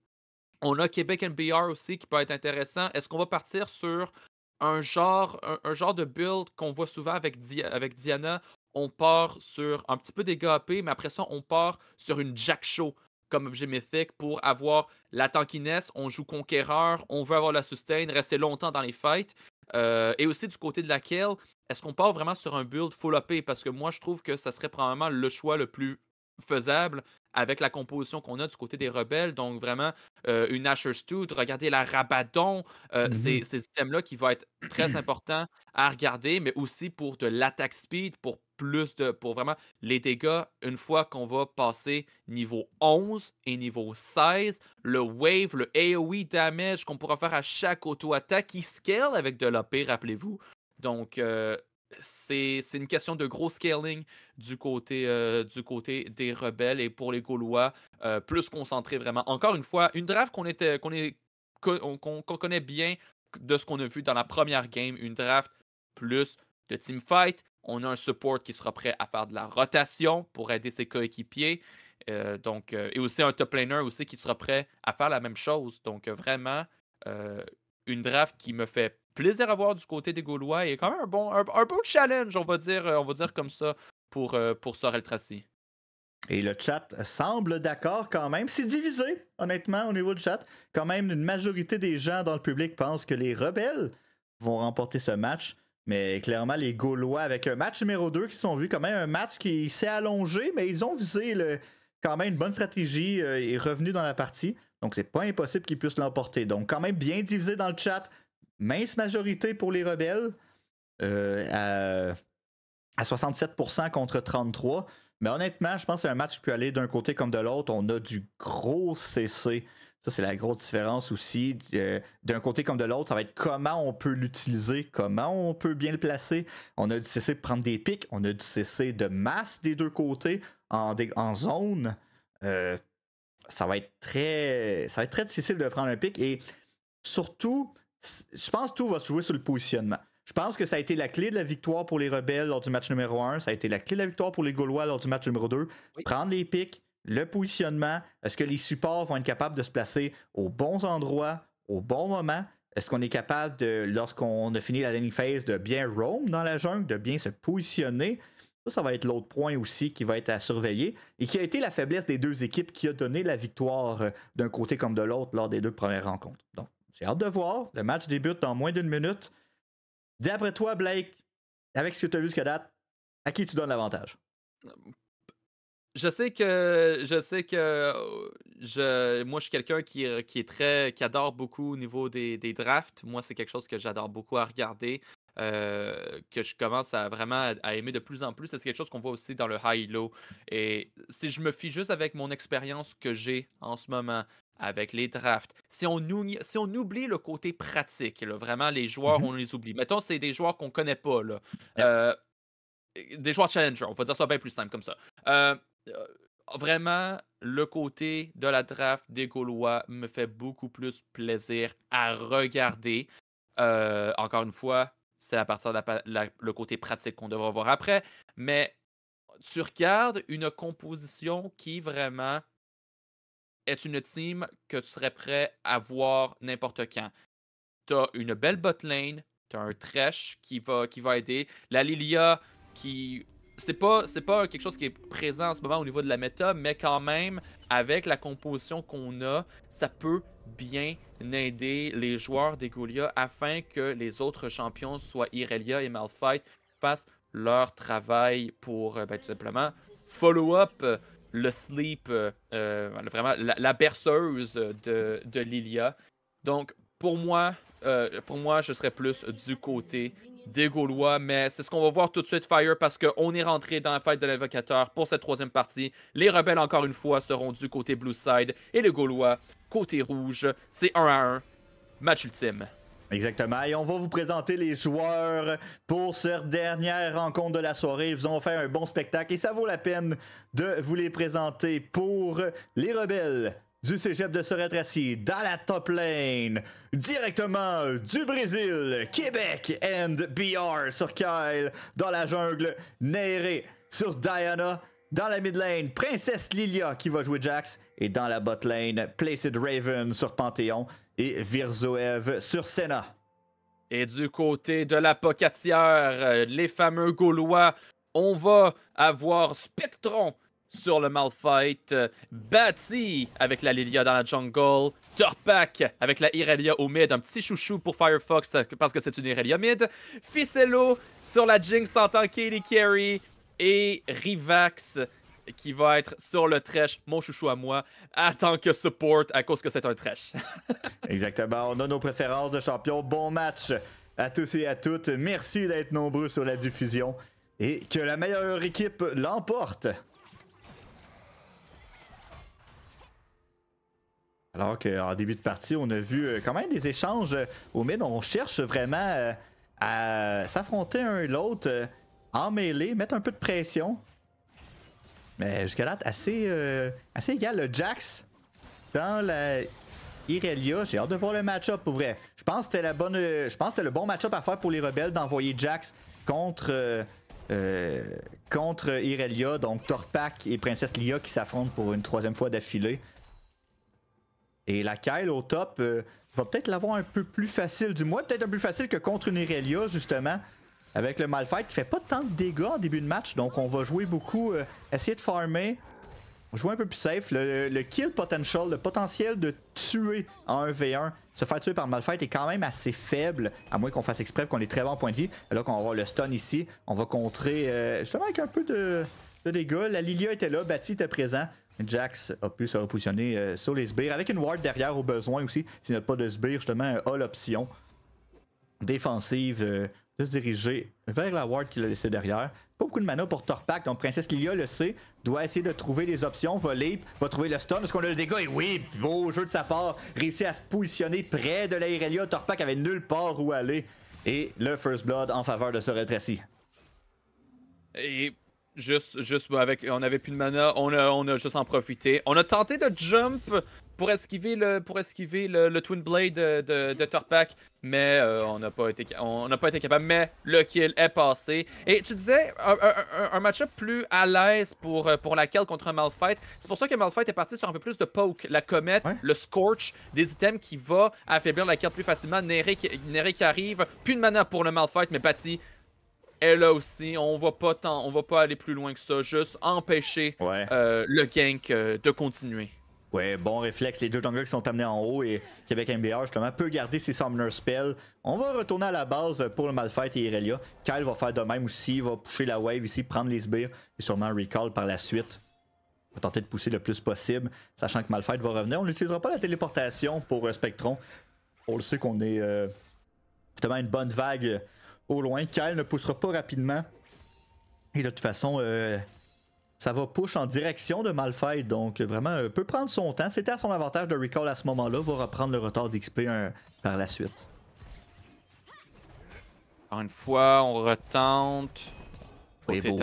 On a Québec NBR aussi qui peut être intéressant. Est-ce qu'on va partir sur un genre, un, genre de build qu'on voit souvent avec, avec Diana? On part sur un petit peu des AP, mais après ça, on part sur une Jack Show comme objet mythique pour avoir la tankiness, on joue conquéreur, on veut avoir la sustain, rester longtemps dans les fights. Euh, et aussi du côté de la kill, est-ce qu'on part vraiment sur un build full AP? Parce que moi, je trouve que ça serait probablement le choix le plus faisable avec la composition qu'on a du côté des rebelles. Donc, vraiment, euh, une Asher's Tooth, regardez la Rabadon, euh, mm-hmm. ces, items-là qui vont être très importants à regarder, mais aussi pour de l'attaque speed, pour plus de. pour vraiment les dégâts. Une fois qu'on va passer niveau 11 et niveau 16, le wave, le AoE damage qu'on pourra faire à chaque auto-attaque qui scale avec de l'OP, rappelez-vous. Donc, euh, c'est une question de gros scaling du côté, euh, du côté des rebelles et pour les Gaulois, euh, plus concentré vraiment. Encore une fois, une draft qu'on était qu'on connaît bien de ce qu'on a vu dans la première game, une draft plus de fight, On a un support qui sera prêt à faire de la rotation pour aider ses coéquipiers. Euh, donc, euh, et aussi un top laner aussi qui sera prêt à faire la même chose. Donc, euh, vraiment, une draft qui me fait plaisir à voir du côté des Gaulois et quand même un bon, un, challenge, on va, dire, on va dire comme ça, pour, pour Sorel Tracy. Et le chat semble d'accord quand même. C'est divisé, honnêtement, au niveau du chat. Quand même, une majorité des gens dans le public pensent que les rebelles vont remporter ce match. Mais clairement, les Gaulois, avec un match numéro 2 qui sont vus quand même un match qui s'est allongé, mais ils ont visé le, quand même une bonne stratégie euh, et revenu dans la partie. Donc, c'est pas impossible qu'ils puissent l'emporter. Donc, quand même bien divisé dans le chat. Mince majorité pour les rebelles euh, à, à, 67% contre 33%. Mais honnêtement, je pense que c'est un match qui peut aller d'un côté comme de l'autre. On a du gros CC ça, c'est la grosse différence aussi. Euh, d'un côté comme de l'autre, ça va être comment on peut l'utiliser, comment on peut bien le placer. On a du cesser de prendre des pics, on a dû cesser de masse des deux côtés en, en zone. Euh, ça va être très. Ça va être très difficile de prendre un pic. Et surtout, je pense que tout va se jouer sur le positionnement. Je pense que ça a été la clé de la victoire pour les rebelles lors du match numéro 1. Ça a été la clé de la victoire pour les Gaulois lors du match numéro 2. Prendre les pics, le positionnement, est-ce que les supports vont être capables de se placer aux bons endroits, au bon moment? Est-ce qu'on est capable, de, lorsqu'on a fini la landing phase, de bien roam dans la jungle, de bien se positionner? Ça, ça va être l'autre point aussi qui va être à surveiller et qui a été la faiblesse des deux équipes qui a donné la victoire euh, d'un côté comme de l'autre lors des deux premières rencontres. Donc, j'ai hâte de voir. Le match débute dans moins d'une minute. D'après toi, Blake, avec ce que tu as vu jusqu'à date, à qui tu donnes l'avantage? Euh, je sais que je sais que je moi je suis quelqu'un qui, est très qui adore beaucoup au niveau des, drafts. Moi c'est quelque chose que j'adore beaucoup à regarder. que je commence à vraiment à aimer de plus en plus. C'est quelque chose qu'on voit aussi dans le high-low. Et si je me fie juste avec mon expérience que j'ai en ce moment, avec les drafts. Si on, si on oublie le côté pratique, vraiment, les mmh joueurs, on les oublie. Mettons, c'est des joueurs qu'on connaît pas. Là. des joueurs challenger, on va dire ça bien plus simple comme ça. Euh, vraiment, le côté de la draft des Gaulois me fait beaucoup plus plaisir à regarder. Euh, encore une fois, c'est à partir de le côté pratique qu'on devra voir après. Mais tu regardes une composition qui vraiment est une team que tu serais prêt à voir n'importe quand. Tu as une belle botlane, tu as un trash qui va, qui va aider, la Lilia qui c'est pas c'est pas quelque chose qui est présent en ce moment au niveau de la méta, mais quand même avec la composition qu'on a, ça peut bien aider les joueurs des Golia afin que les autres champions soient Irelia et Malphite fassent leur travail pour euh, ben, tout simplement follow up euh, le sleep euh, vraiment la, berceuse de, Lilia. Donc pour moi pour moi je serais plus du côté des Gaulois, mais c'est ce qu'on va voir tout de suite, Fire, parce qu'on est rentré dans la fête de l'invocateur pour cette troisième partie. Les rebelles, encore une fois, seront du côté Blue Side et les Gaulois côté rouge. C'est un à 1, match ultime. Exactement. Et on va vous présenter les joueurs pour cette dernière rencontre de la soirée. Ils vous ont fait un bon spectacle et ça vaut la peine de vous les présenter pour les rebelles du cégep de Soretraci dans la top lane, directement du Brésil, Québec and BR sur Kyle, dans la jungle, Néré sur Diana, dans la mid lane, Princesse Lilia qui va jouer Jax, et dans la bot lane, Placid Raven sur Panthéon et Virzoev sur Senna. Et du côté de la pocatière, euh, les fameux Gaulois, on va avoir Spectron sur le Malfight, euh, Batty avec la Lilia dans la jungle. Torpak avec la Irelia au mid. Un petit chouchou pour Firefox euh, parce que c'est une Irelia mid. Ficello sur la Jinx en tant Katie Carey. Et Rivax qui va être sur le trash, mon chouchou à moi, en tant que support à cause que c'est un trash. Exactement, on a nos préférences de champion. Bon match à tous et à toutes. Merci d'être nombreux sur la diffusion et que la meilleure équipe l'emporte. Alors qu'en début de partie, on a vu euh, quand même des échanges euh, au mid. On cherche vraiment euh, à s'affronter un l'autre en mêlée, mettre un peu de pression. Mais jusqu'à date, assez, assez égal. Le Jax dans la Irelia, j'ai hâte de voir le match-up pour vrai. Je pense que c'était la bonne, je pense le bon match-up à faire pour les rebelles d'envoyer Jax contre contre Irelia, donc Torpak et Princesse Lia qui s'affrontent pour une troisième fois d'affilée. Et la Kyle au top euh, va peut-être l'avoir un peu plus facile, du moins peut-être un peu plus facile que contre une Irelia justement. Avec le Malphite qui fait pas tant de dégâts en début de match, donc on va jouer beaucoup, euh, essayer de farmer, jouer un peu plus safe. Le, kill potential, le potentiel de tuer en 1v1, se faire tuer par Malphite est quand même assez faible, à moins qu'on fasse exprès qu'on est très bon en point de vie. Là qu'on va avoir le stun ici, on va contrer euh, justement avec un peu de, de dégâts. La Lilia était là, Bati était présent. Jax a pu se repositionner euh, sur les sbires avec une ward derrière au besoin aussi. S'il n'y pas de sbire, justement, un euh, l'option option défensive euh, de se diriger vers la ward qu'il a laissée derrière. Pas beaucoup de mana pour Torpac. donc Princesse Lilia le sait, doit essayer de trouver les options, voler, va trouver le stun, parce qu'on a le dégât? Et oui, beau jeu de sa part, réussi à se positionner près de l'Aerelia, Torpac avait nulle part où aller, et le First Blood en faveur de ce retrait Et Juste, avec, on avait plus de mana, on a, on a juste en profité. On a tenté de jump pour esquiver le, pour esquiver le, Twin Blade de, de, mais euh, on n'a pas été, on n'a pas été capable. Mais le kill est passé. Et tu disais un, match-up plus à l'aise pour euh, pour laquelle contre Malphite. C'est pour ça que Malphite est parti sur un peu plus de poke, la comète, le scorch, des items qui va affaiblir la carte plus facilement. Néré qui, arrive, plus de mana pour le Malphite, mais Patty et là aussi, on va pas on va pas aller plus loin que ça, juste empêcher euh, le gank euh, de continuer. Ouais, bon réflexe. Les deux jungles qui sont amenés en haut et Québec MBR, justement, peut garder ses Summoner Spells. On va retourner à la base pour le Malphite et Irelia. Kyle va faire de même aussi. Il va pousser la wave ici, prendre les sbires et sûrement Recall par la suite. On va tenter de pousser le plus possible, sachant que Malphite va revenir. On n'utilisera pas la téléportation pour euh, Spectron. On le sait qu'on est justement une bonne vague au loin. Kyle ne poussera pas rapidement. Et de toute façon, euh, ça va push en direction de Malphite. Donc vraiment, euh, peut prendre son temps. C'était à son avantage de recall à ce moment-là. Va reprendre le retard d'XP hein, par la suite. Encore une fois, on retente. Et beau,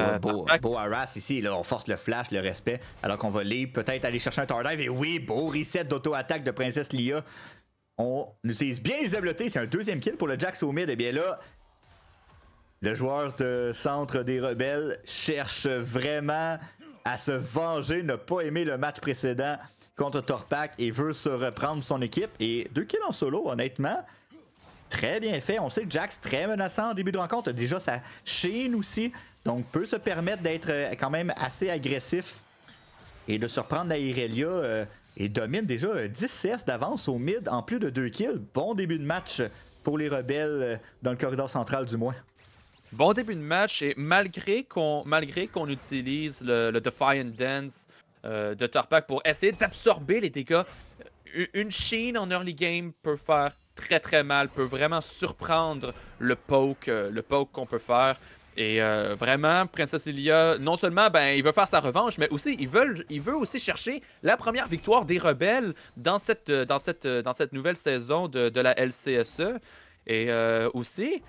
beau, harass ici, là, on force le flash, le respect, alors qu'on va les peut-être aller chercher un tardive. Et oui, beau reset d'auto-attaque de Princesse Lia. On utilise bien les habiletés, c'est un deuxième kill pour le Jack Mid. Et eh bien là, le joueur de centre des rebelles cherche vraiment à se venger, n'a pas aimé le match précédent contre Torpac et veut se reprendre son équipe. Et deux kills en solo, honnêtement, très bien fait. On sait que Jax, très menaçant en début de rencontre, déjà sa chaîne aussi, donc peut se permettre d'être euh, quand même assez agressif et de surprendre la Irelia. Euh, et domine déjà 10 euh, CS d'avance au mid en plus de deux kills. Bon début de match pour les rebelles dans le corridor central du moins. Bon début de match et malgré qu'on malgré qu'on utilise le, le, Defiant Dance euh, de Torpak pour essayer d'absorber les dégâts, euh, une chine en early game peut faire très très mal, peut vraiment surprendre le poke euh, le poke qu'on peut faire. Et vraiment, Princess Ilia, non seulement ben, il veut faire sa revanche, mais aussi il veut, il veut aussi chercher la première victoire des rebelles dans cette, dans cette, dans cette nouvelle saison de, de la LCSE. Et aussi,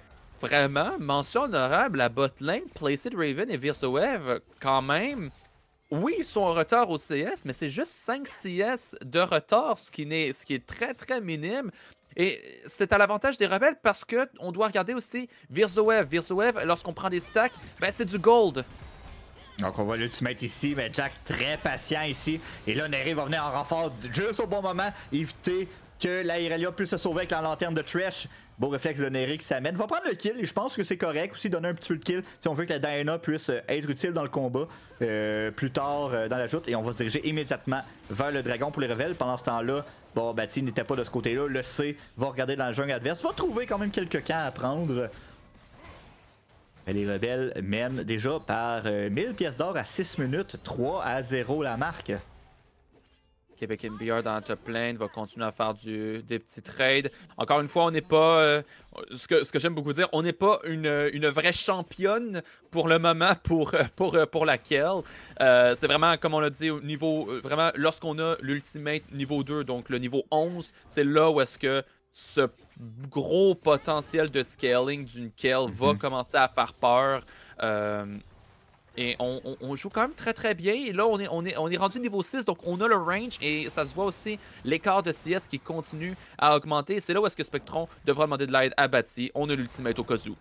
vraiment, mention honorable à Botlane, Placid Raven et Virtuev, quand même. Oui, ils sont en retard au CS, mais c'est juste 5 CS de retard, ce qui, est, ce qui est très très minime. Et c'est à l'avantage des rebelles parce que on doit regarder aussi Virzoev. Virzoev, lorsqu'on prend des stacks, ben c'est du gold. Donc on va le mettre ici, mais Jax très patient ici. Et là, Neri va venir en renfort juste au bon moment, éviter que la Irelia puisse se sauver avec la lanterne de Trash. Beau réflexe de Neri qui s'amène. Va prendre le kill et je pense que c'est correct aussi donner un petit peu de kill si on veut que la Diana puisse euh, être utile dans le combat euh, plus tard euh, dans la joute. Et on va se diriger immédiatement vers le dragon pour les rebelles, Pendant ce temps-là, bon, Bati n'était pas de ce côté-là. Le C va regarder dans le jungle adverse. Va trouver quand même quelques camps à prendre. les rebelles mènent déjà par 1000 pièces d'or à 6 minutes, 3 à 0 la marque. Québec MBR dans la top lane, va continuer à faire des petits trades. Encore une fois, on n'est pas, euh, ce que, j'aime beaucoup dire, on n'est pas une, vraie championne pour le moment pour, euh, pour, euh, pour laquelle. c'est vraiment, comme on l'a dit, au niveau, vraiment, lorsqu'on a l'ultimate niveau 2, donc le niveau 11, c'est là où est-ce que ce gros potentiel de scaling d'une KEL va mhm. commencer à faire peur. Euh, et on, joue quand même très très bien. Et là, on est, on est, on est rendu niveau 6, donc on a le range et ça se voit aussi l'écart de CS qui continue à augmenter. C'est là où est-ce que Spectron devra demander de l'aide à Batty. On a l'ultimate au cas où.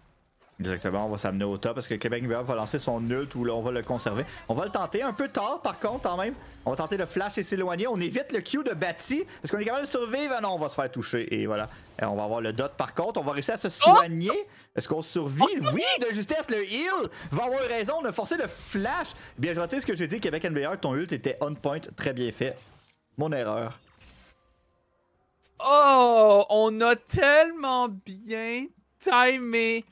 Exactement, on va s'amener au top parce que Québec va lancer son ult ou là on va le conserver. On va le tenter un peu tard par contre quand même. On va tenter de flash et s'éloigner. On évite le Q de Batty. Est-ce qu'on est capable de survivre? Ah non, on va se faire toucher et voilà. Eh, on va avoir le dot par contre. On va réussir à se oh! soigner. Est-ce qu'on survit? Oh! Oui, de justesse, le heal va avoir raison. On forcer forcé le flash. Bien, je retiens ce que j'ai dit qu'avec NBR, ton ult était on point. Très bien fait. Mon erreur. Oh, on a tellement bien timé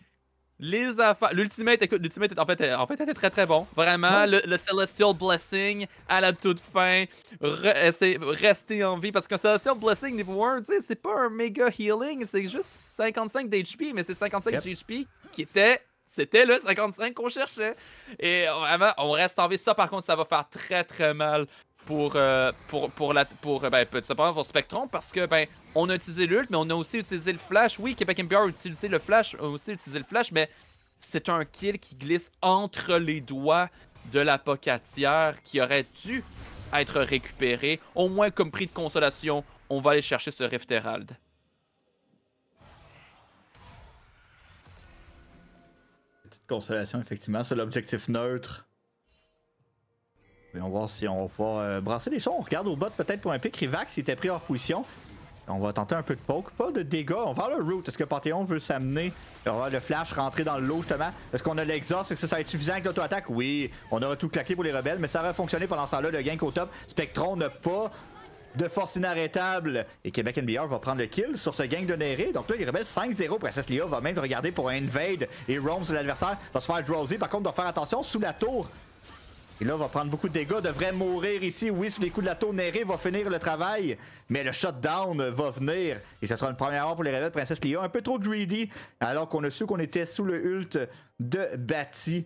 les affaires. L'ultimate, écoute, l'ultimate, en fait, en fait, était très très bon. Vraiment, le, Celestial Blessing à la toute fin. Euh, rester en vie parce qu'un Celestial Blessing niveau 1, tu sais, c'est pas un méga healing, c'est juste 55 d'HP, mais c'est 55 d'HP qui était. C'était le 55 qu'on cherchait. Et vraiment, on reste en vie. Ça, par contre, ça va faire très très mal pour, euh, pour, pour, la, pour, euh, ben, pour Spectrum parce que, ben, on a utilisé l'ult, mais on a aussi utilisé le flash. Oui, Québec Empire a utilisé le flash, a aussi utilisé le flash, mais c'est un kill qui glisse entre les doigts de la pocatière qui aurait dû être récupéré. Au moins, comme prix de consolation, on va aller chercher ce Rift Herald. Petite consolation, effectivement, c'est l'objectif neutre on va voir si on va euh, brasser les choses. On regarde au bot peut-être pour un pic. Rivax était pris hors position. On va tenter un peu de poke. Pas de dégâts. On va le route. Est-ce que Panthéon veut s'amener? Euh, on va le flash rentrer dans lot justement. Est-ce qu'on a l'exhaust? Est-ce que ça va être suffisant avec l'auto-attaque? Oui. On aura tout claqué pour les rebelles, mais ça va fonctionner pendant ce là Le gank au top. Spectron n'a pas de force inarrêtable. Et Québec NBR va prendre le kill sur ce gang de Néré. Donc là, les rebelles 5-0. Princess Leo va même regarder pour invade et Rome, sur l'adversaire. Va se faire drowsy. Par contre, doit faire attention sous la tour et là, va prendre beaucoup de dégâts, devrait mourir ici. Oui, sous les coups de la tour, Néré va finir le travail, mais le shutdown va venir. Et ce sera une première mort pour les rebelles. de Princesse Léa, Un peu trop greedy, alors qu'on a su qu'on était sous le ult de Batty.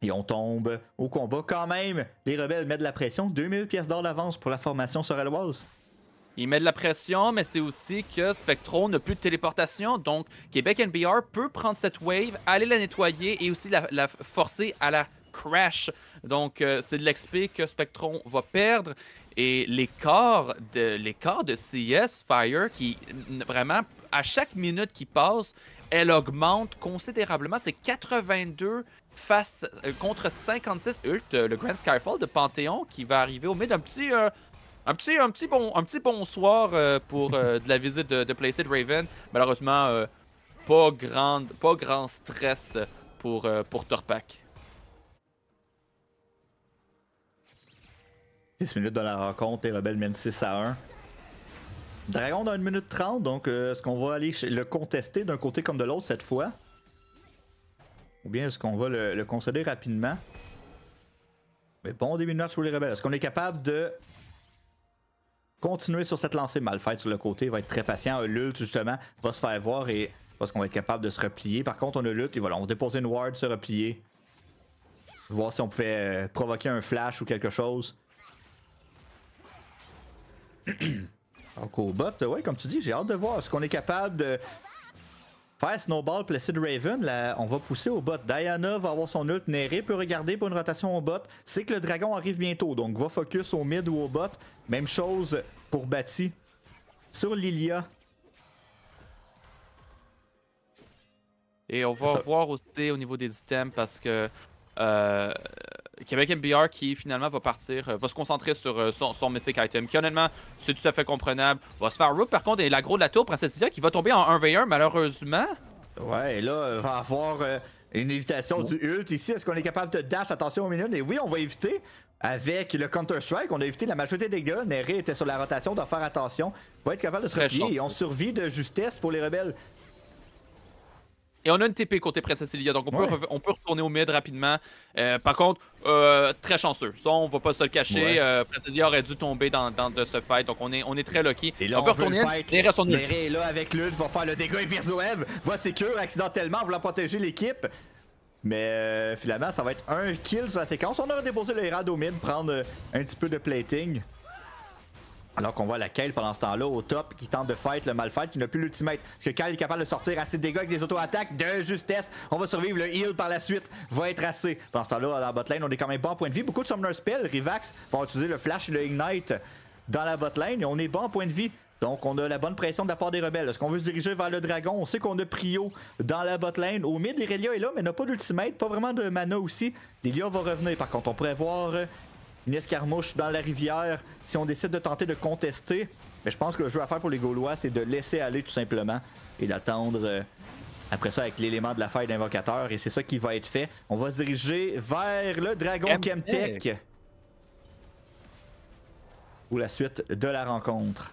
Et on tombe au combat. Quand même, les rebelles mettent de la pression. 2000 pièces d'or d'avance pour la formation sorelloise. Ils mettent de la pression, mais c'est aussi que Spectro n'a plus de téléportation, donc Québec NBR peut prendre cette wave, aller la nettoyer et aussi la forcer à la crash donc, euh, c'est de l'XP que Spectron va perdre. Et les corps de, les de CS e Fire, qui vraiment, à chaque minute qui passe, elle augmente considérablement. C'est 82 face, euh, contre 56 Ult, euh, le Grand Skyfall de Panthéon, qui va arriver au milieu d'un petit un petit, un petit bon, bonsoir pour de la visite de, de Placid Raven. Malheureusement, pas, pas grand stress pour, pour Torpak. 10 minutes de la rencontre, les rebelles mènent 6 à 1. Dragon dans 1 minute 30, donc euh, est-ce qu'on va aller le contester d'un côté comme de l'autre cette fois? Ou bien est-ce qu'on va le, consoler concéder rapidement? Mais bon début de match pour les rebelles. Est-ce qu'on est capable de continuer sur cette lancée mal faite sur le côté? Il va être très patient. L'ult justement va se faire voir et parce qu'on va être capable de se replier. Par contre, on a l'ult et voilà, on va déposer une ward, se replier. Voir si on pouvait euh, provoquer un flash ou quelque chose. Donc au bot, ouais, comme tu dis, j'ai hâte de voir ce qu'on est capable de faire Snowball, Placid Raven. on va pousser au bot. Diana va avoir son ult, Néré peut regarder pour une rotation au bot. C'est que le dragon arrive bientôt, donc va focus au mid ou au bot. Même chose pour Batty. Sur Lilia, Et on va voir aussi au niveau des items parce que euh, Québec MBR qui finalement va partir, euh, va se concentrer sur euh, son, mythic item, qui honnêtement, c'est tout à fait comprenable. Va se faire Rook, par contre et l'aggro de la tour, princess qui va tomber en 1v1 malheureusement. Ouais, et là, euh, va avoir une évitation du ult ici. Est-ce qu'on est capable de dash Attention au minion. Et oui, on va éviter. Avec le Counter-Strike, on a évité la majorité des dégâts. Neri était sur la rotation, doit faire attention. On va être capable de se replier on survit de justesse pour les rebelles. Et on a une TP côté Princess donc on, peut, retourner au mid rapidement. par contre, euh, très chanceux. Ça, on va pas se le cacher. Ouais. Euh, aurait dû tomber dans, de ce fight. Donc, on est, on est très lucky. Et là, on, peut retourner. Les est là avec Lud, va faire le dégât et Virzoev va sécure accidentellement, voulant protéger l'équipe. Mais euh, finalement, ça va être un kill sur la séquence. On aurait déposé le Herald au mid, prendre un petit peu de plating. Alors qu'on voit la laquelle pendant ce temps-là au top qui tente de fight le malfight qui n'a plus l'ultimate. Parce que Kyle est capable de sortir assez de dégâts avec des auto-attaques de justesse. On va survivre. Le heal par la suite va être assez. Pendant ce temps-là, dans la botlane, on est quand même bon en point de vie. Beaucoup de Summoner Spell. Rivax va utiliser le Flash et le Ignite dans la botlane. Et on est bon en point de vie. Donc, on a la bonne pression de la part des rebelles. Est-ce qu'on veut se diriger vers le dragon? On sait qu'on a Prio dans la botlane. Au mid, Irelia est là, mais n'a pas d'ultimate, pas vraiment de mana aussi. Irelia va revenir. Par contre, on pourrait voir euh, une escarmouche dans la rivière, si on décide de tenter de contester, mais je pense que le jeu à faire pour les Gaulois, c'est de laisser aller tout simplement et d'attendre euh, après ça avec l'élément de la faille d'invocateur. Et c'est ça qui va être fait. On va se diriger vers le dragon Kemtek. Ou la suite de la rencontre.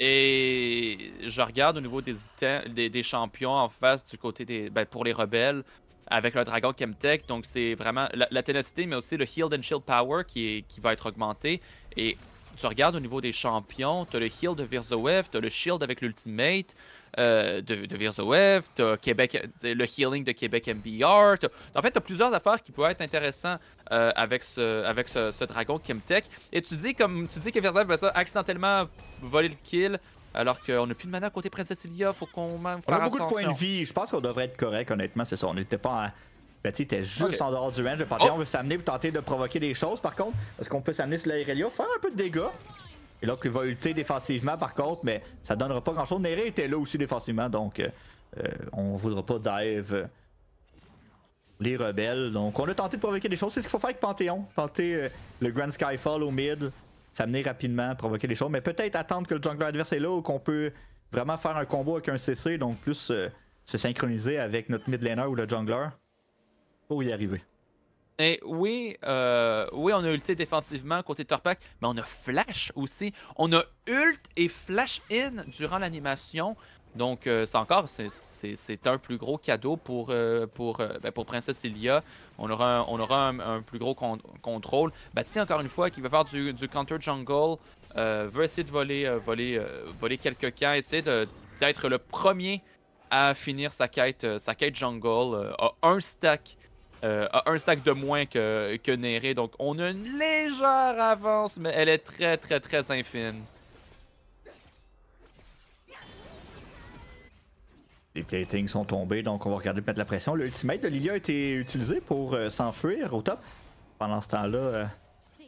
Et je regarde au niveau des, des, champions en face du côté des. Ben, pour les rebelles avec le dragon Chemtech. Donc, c'est vraiment la, ténacité, mais aussi le Heal and Shield Power qui, qui va être augmenté. Et tu regardes au niveau des champions, as le Heal de tu as le Shield avec l'Ultimate euh, de, de Virzoev, t'as Québec, le Healing de Québec MBR. En fait, as plusieurs affaires qui peuvent être intéressantes euh, avec ce, avec ce, dragon Chemtech. Et tu dis comme tu dis que Virzoev va accidentellement voler le kill, alors qu'on n'a plus de mana côté Princesse Ilia, faut qu'on même On a beaucoup de points de vie, je pense qu'on devrait être correct, honnêtement, c'est ça. On n'était pas en... Ben, tu juste en dehors du range. Le Panthéon oh! veut s'amener pour tenter de provoquer des choses, par contre. Parce qu'on peut s'amener sur l'Airelia, faire un peu de dégâts. Et là qu'il va ulter défensivement, par contre, mais ça donnera pas grand-chose. Néré était là aussi défensivement, donc euh, euh, on voudra pas dive euh, les rebelles. Donc, on a tenté de provoquer des choses. C'est ce qu'il faut faire avec Panthéon. Tenter le Grand Skyfall au mid, s'amener rapidement, provoquer les choses. Mais peut-être attendre que le jungler adverse est là ou qu'on peut vraiment faire un combo avec un CC, donc plus euh, se synchroniser avec notre mid laner ou le jungler pour y arriver. Et oui, euh, oui, on a ulté défensivement côté Torpac, mais on a flash aussi. On a ult et flash in durant l'animation. Donc, euh, c'est encore, c'est un plus gros cadeau pour, euh, pour, euh, ben, pour Princesse Ilia. On aura un, on aura un, plus gros contrôle contrôle. si encore une fois, qui va faire du, counter jungle, veut essayer de voler, voler, voler quelques cas, essayer d'être le premier à finir sa quête, sa quête jungle, à un stack. un de moins que, que Néré, donc on a une légère avance, mais elle est très très très infime. Les platings sont tombés, donc on va regarder mettre la pression. Le ultimate de Lilia a été utilisé pour euh, s'enfuir au top. Pendant ce temps-là, euh,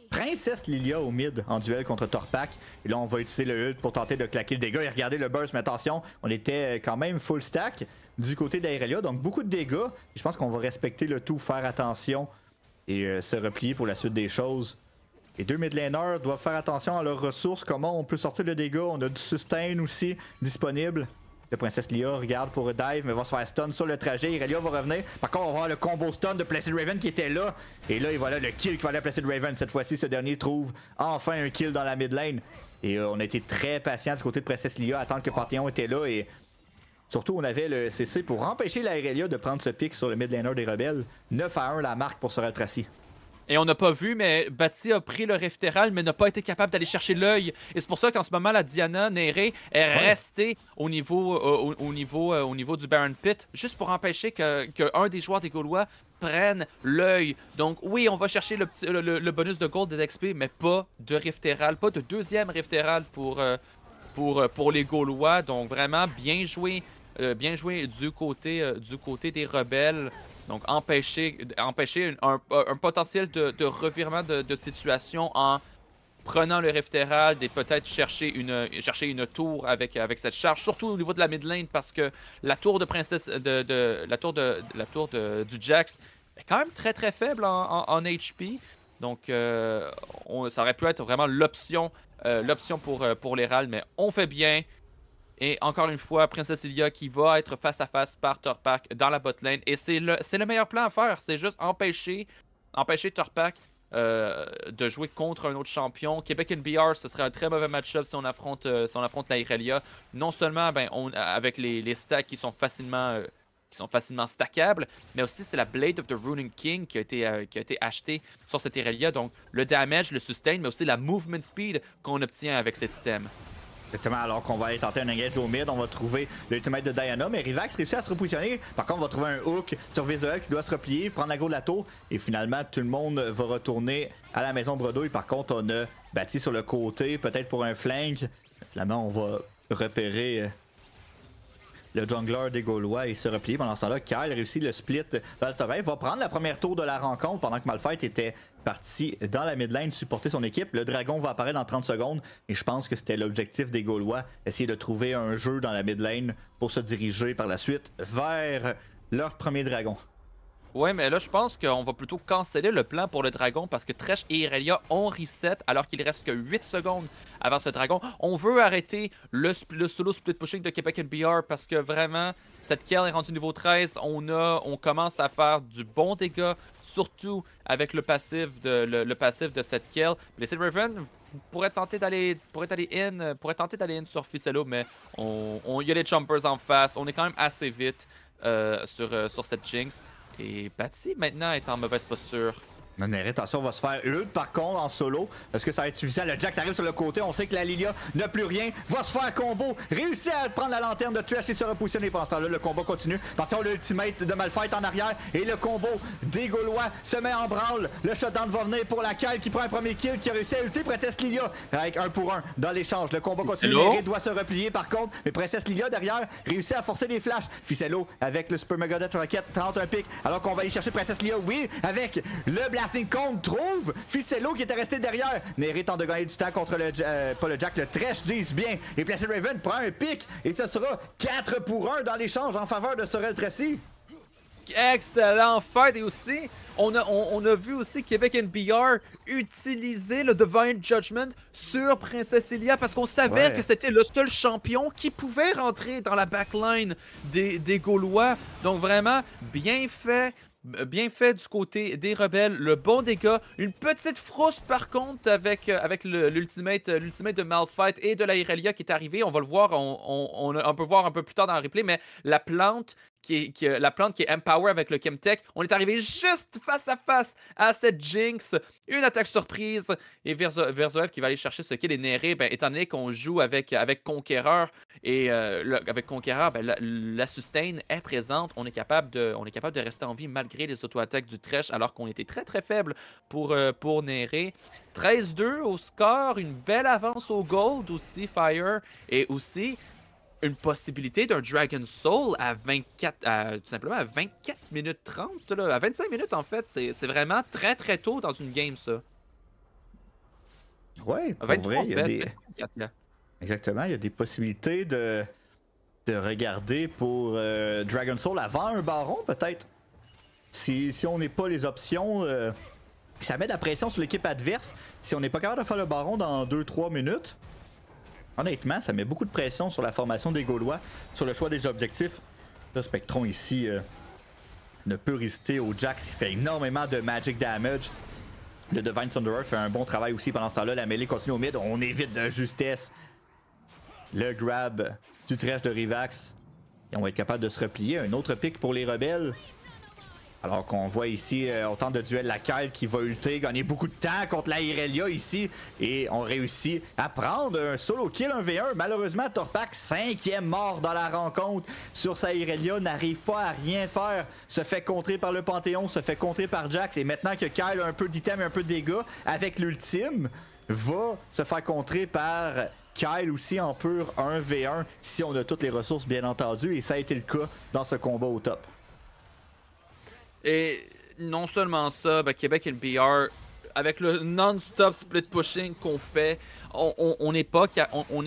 Princesse Lilia au mid en duel contre Torpak. Et là, on va utiliser le ult pour tenter de claquer le dégât. Et regardez le burst, mais attention, on était euh, quand même full stack du côté d'Aerelia. Donc beaucoup de dégâts. je pense qu'on va respecter le tout, faire attention et se replier pour la suite des choses. Les deux mid laners doivent faire attention à leurs ressources, comment on peut sortir le dégât. On a du sustain aussi disponible. La princesse Lia regarde pour dive, mais va se faire stun sur le trajet. Irelia va revenir. Par contre, on va voir le combo stun de Placid Raven qui était là. Et là, il va là le kill qui va aller à Placid Raven. Cette fois-ci, ce dernier trouve enfin un kill dans la mid lane. Et euh, on a été très patient du côté de Princesse Lia à attendre que Panthéon était là. Et surtout, on avait le CC pour empêcher la Irelia de prendre ce pic sur le mid laner des rebelles. 9 à 1 la marque pour se retracer. Et on n'a pas vu, mais Batty a pris le Riftéral, mais n'a pas été capable d'aller chercher l'œil. Et c'est pour ça qu'en ce moment, la Diana Néré est restée au niveau, euh, au, niveau, euh, au niveau du Baron Pit, juste pour empêcher qu'un des joueurs des Gaulois prenne l'œil. Donc oui, on va chercher le, bonus de gold et d'XP, mais pas de Riftéral, pas de deuxième Riftéral pour, euh, pour, pour les Gaulois. Donc vraiment, bien joué. bien joué du côté, du côté des rebelles. Donc, empêcher, empêcher un, potentiel de, revirement de, situation en prenant le Herald et peut-être chercher une, chercher une tour avec, avec cette charge, surtout au niveau de la mid lane, parce que la tour de princesse de, la tour de la tour du Jax est quand même très très faible en, HP. Donc euh, ça aurait pu être vraiment l'option euh, pour, euh, pour les RAL, mais on fait bien et encore une fois, Princess Ilia qui va être face à face par Torpak dans la botlane. Et c'est le, le meilleur plan à faire. C'est juste empêcher, empêcher Torpak euh, de jouer contre un autre champion. Québec NBR, ce serait un très mauvais match-up si on affronte, euh, affronte la Irelia. Non seulement ben, avec les, stacks qui sont facilement. Euh, qui sont facilement stackables, mais aussi c'est la Blade of the Ruining King qui a été, qui a été achetée sur cette Irelia. Donc le damage, le sustain, mais aussi la movement speed qu'on obtient avec cet item. Exactement, alors qu'on va aller tenter un engage au mid, on va trouver l'ultimate de Diana, mais Rivax réussit à se repositionner. Par contre, on va trouver un hook sur Visuel qui doit se replier, prendre la go de la tour, et finalement, tout le monde va retourner à la maison Bredouille. Par contre, on a bâti sur le côté, peut-être pour un flank. Finalement, on va repérer euh, le jungler des Gaulois et se replier. Pendant ce temps-là, Kyle réussit le split. Valtorin va prendre la première tour de la rencontre pendant que Malphite était parti dans la midlane supporter son équipe. Le dragon va apparaître dans 30 secondes et je pense que c'était l'objectif des Gaulois, essayer de trouver un jeu dans la midlane pour se diriger par la suite vers leur premier dragon. Ouais, mais là, je pense qu'on va plutôt canceller le plan pour le dragon parce que Tresh et Irelia ont reset alors qu'il reste que 8 secondes avant ce dragon. On veut arrêter le, solo split pushing de and BR parce que vraiment, cette kill est rendue niveau 13. On, a, on commence à faire du bon dégât, surtout avec le passif de, le, passif de cette kill. Blessed Raven pourrait tenter d'aller pourrait aller in, pourrait tenter d'aller in sur Ficello, mais il y a les jumpers en face. On est quand même assez vite euh, sur, euh, sur cette Jinx. Et Batsy, maintenant, est en mauvaise posture. Non, attention, on va se faire ult par contre en solo. Est-ce que ça va être suffisant? Le Jack arrive sur le côté. On sait que la Lilia n'a plus rien. Va se faire combo. Réussit à prendre la lanterne de Trash et se repositionner pendant ce temps-là. Le combat continue. Attention, l'ultimate de Malfight en arrière. Et le combo des Gaulois se met en branle. Le shotdown va venir pour la Kyle qui prend un premier kill, qui a réussi à ulter Princesse Lilia avec un pour un dans l'échange. Le combo continue. Ray doit se replier par contre. Mais Princesse Lilia derrière réussit à forcer des flashs. Ficello avec le Super Death Rocket 31 pic. Alors qu'on va aller chercher Princesse Lilia, oui, avec le Black. Casting compte trouve Ficello qui était resté derrière. Neri tente de gagner du temps contre le, euh, le Jack, le Tresh, disent bien. Et Placid Raven prend un pic et ce sera 4 pour 1 dans l'échange en faveur de Sorel Tracy. Excellent fight et aussi on a, vu aussi Québec NBR utiliser le Divine Judgment sur Princesse Ilia parce qu'on savait que c'était le seul champion qui pouvait rentrer dans la backline des Gaulois. Donc vraiment, bien fait euh, bien fait du côté des rebelles, le bon dégât. Une petite frousse par contre avec, euh, avec euh, l'ultimate de Malfight et de la Irelia qui est arrivé. On va le voir, on, on, on, peut voir un peu plus tard dans le replay, mais la plante qui est, la plante qui est Empower avec le Chemtech. On est arrivé juste face à face à cette Jinx. Une attaque surprise. Et Verzo qui va aller chercher ce qu'il est Néré, ben, étant donné qu'on joue avec, avec Conqueror et euh, avec Conqueror, ben, la, sustain est présente. On est capable de, on est capable de rester en vie malgré les auto-attaques du Tresh, alors qu'on était très très faible pour, euh, pour Néré. 13-2 au score, une belle avance au gold aussi, Fire. Et aussi, une possibilité d'un Dragon Soul à 24, tout simplement à 24 minutes 30, là, à 25 minutes en fait. C'est vraiment très très tôt dans une game, ça. Ouais, en vrai, il y a des... Exactement, il y a des possibilités de, de regarder pour euh, Dragon Soul avant un baron, peut-être. Si, on n'est pas les options, euh, ça met de la pression sur l'équipe adverse. Si on n'est pas capable de faire le baron dans 2-3 minutes, Honnêtement, ça met beaucoup de pression sur la formation des Gaulois, sur le choix des objectifs. Le Spectron ici euh, ne peut résister au Jax, il fait énormément de magic damage. Le Divine Thunderer fait un bon travail aussi pendant ce temps-là. La mêlée continue au mid, on évite de justesse le grab du trèche de Rivax. Et on va être capable de se replier. Un autre pic pour les rebelles. Alors qu'on voit ici euh, autant de duels Kyle qui va ulter, gagner beaucoup de temps contre la Irelia ici. Et on réussit à prendre un solo kill, un V1. Malheureusement, Torpak, cinquième mort dans la rencontre sur sa Irelia, n'arrive pas à rien faire. Se fait contrer par le Panthéon, se fait contrer par Jax. Et maintenant que Kyle a un peu d'item et un peu de dégâts, avec l'ultime, va se faire contrer par Kyle aussi en pur 1v1 si on a toutes les ressources bien entendu et ça a été le cas dans ce combat au top. Et non seulement ça, ben, Québec et le BR, avec le non-stop split pushing qu'on fait, on, n'est pas, on,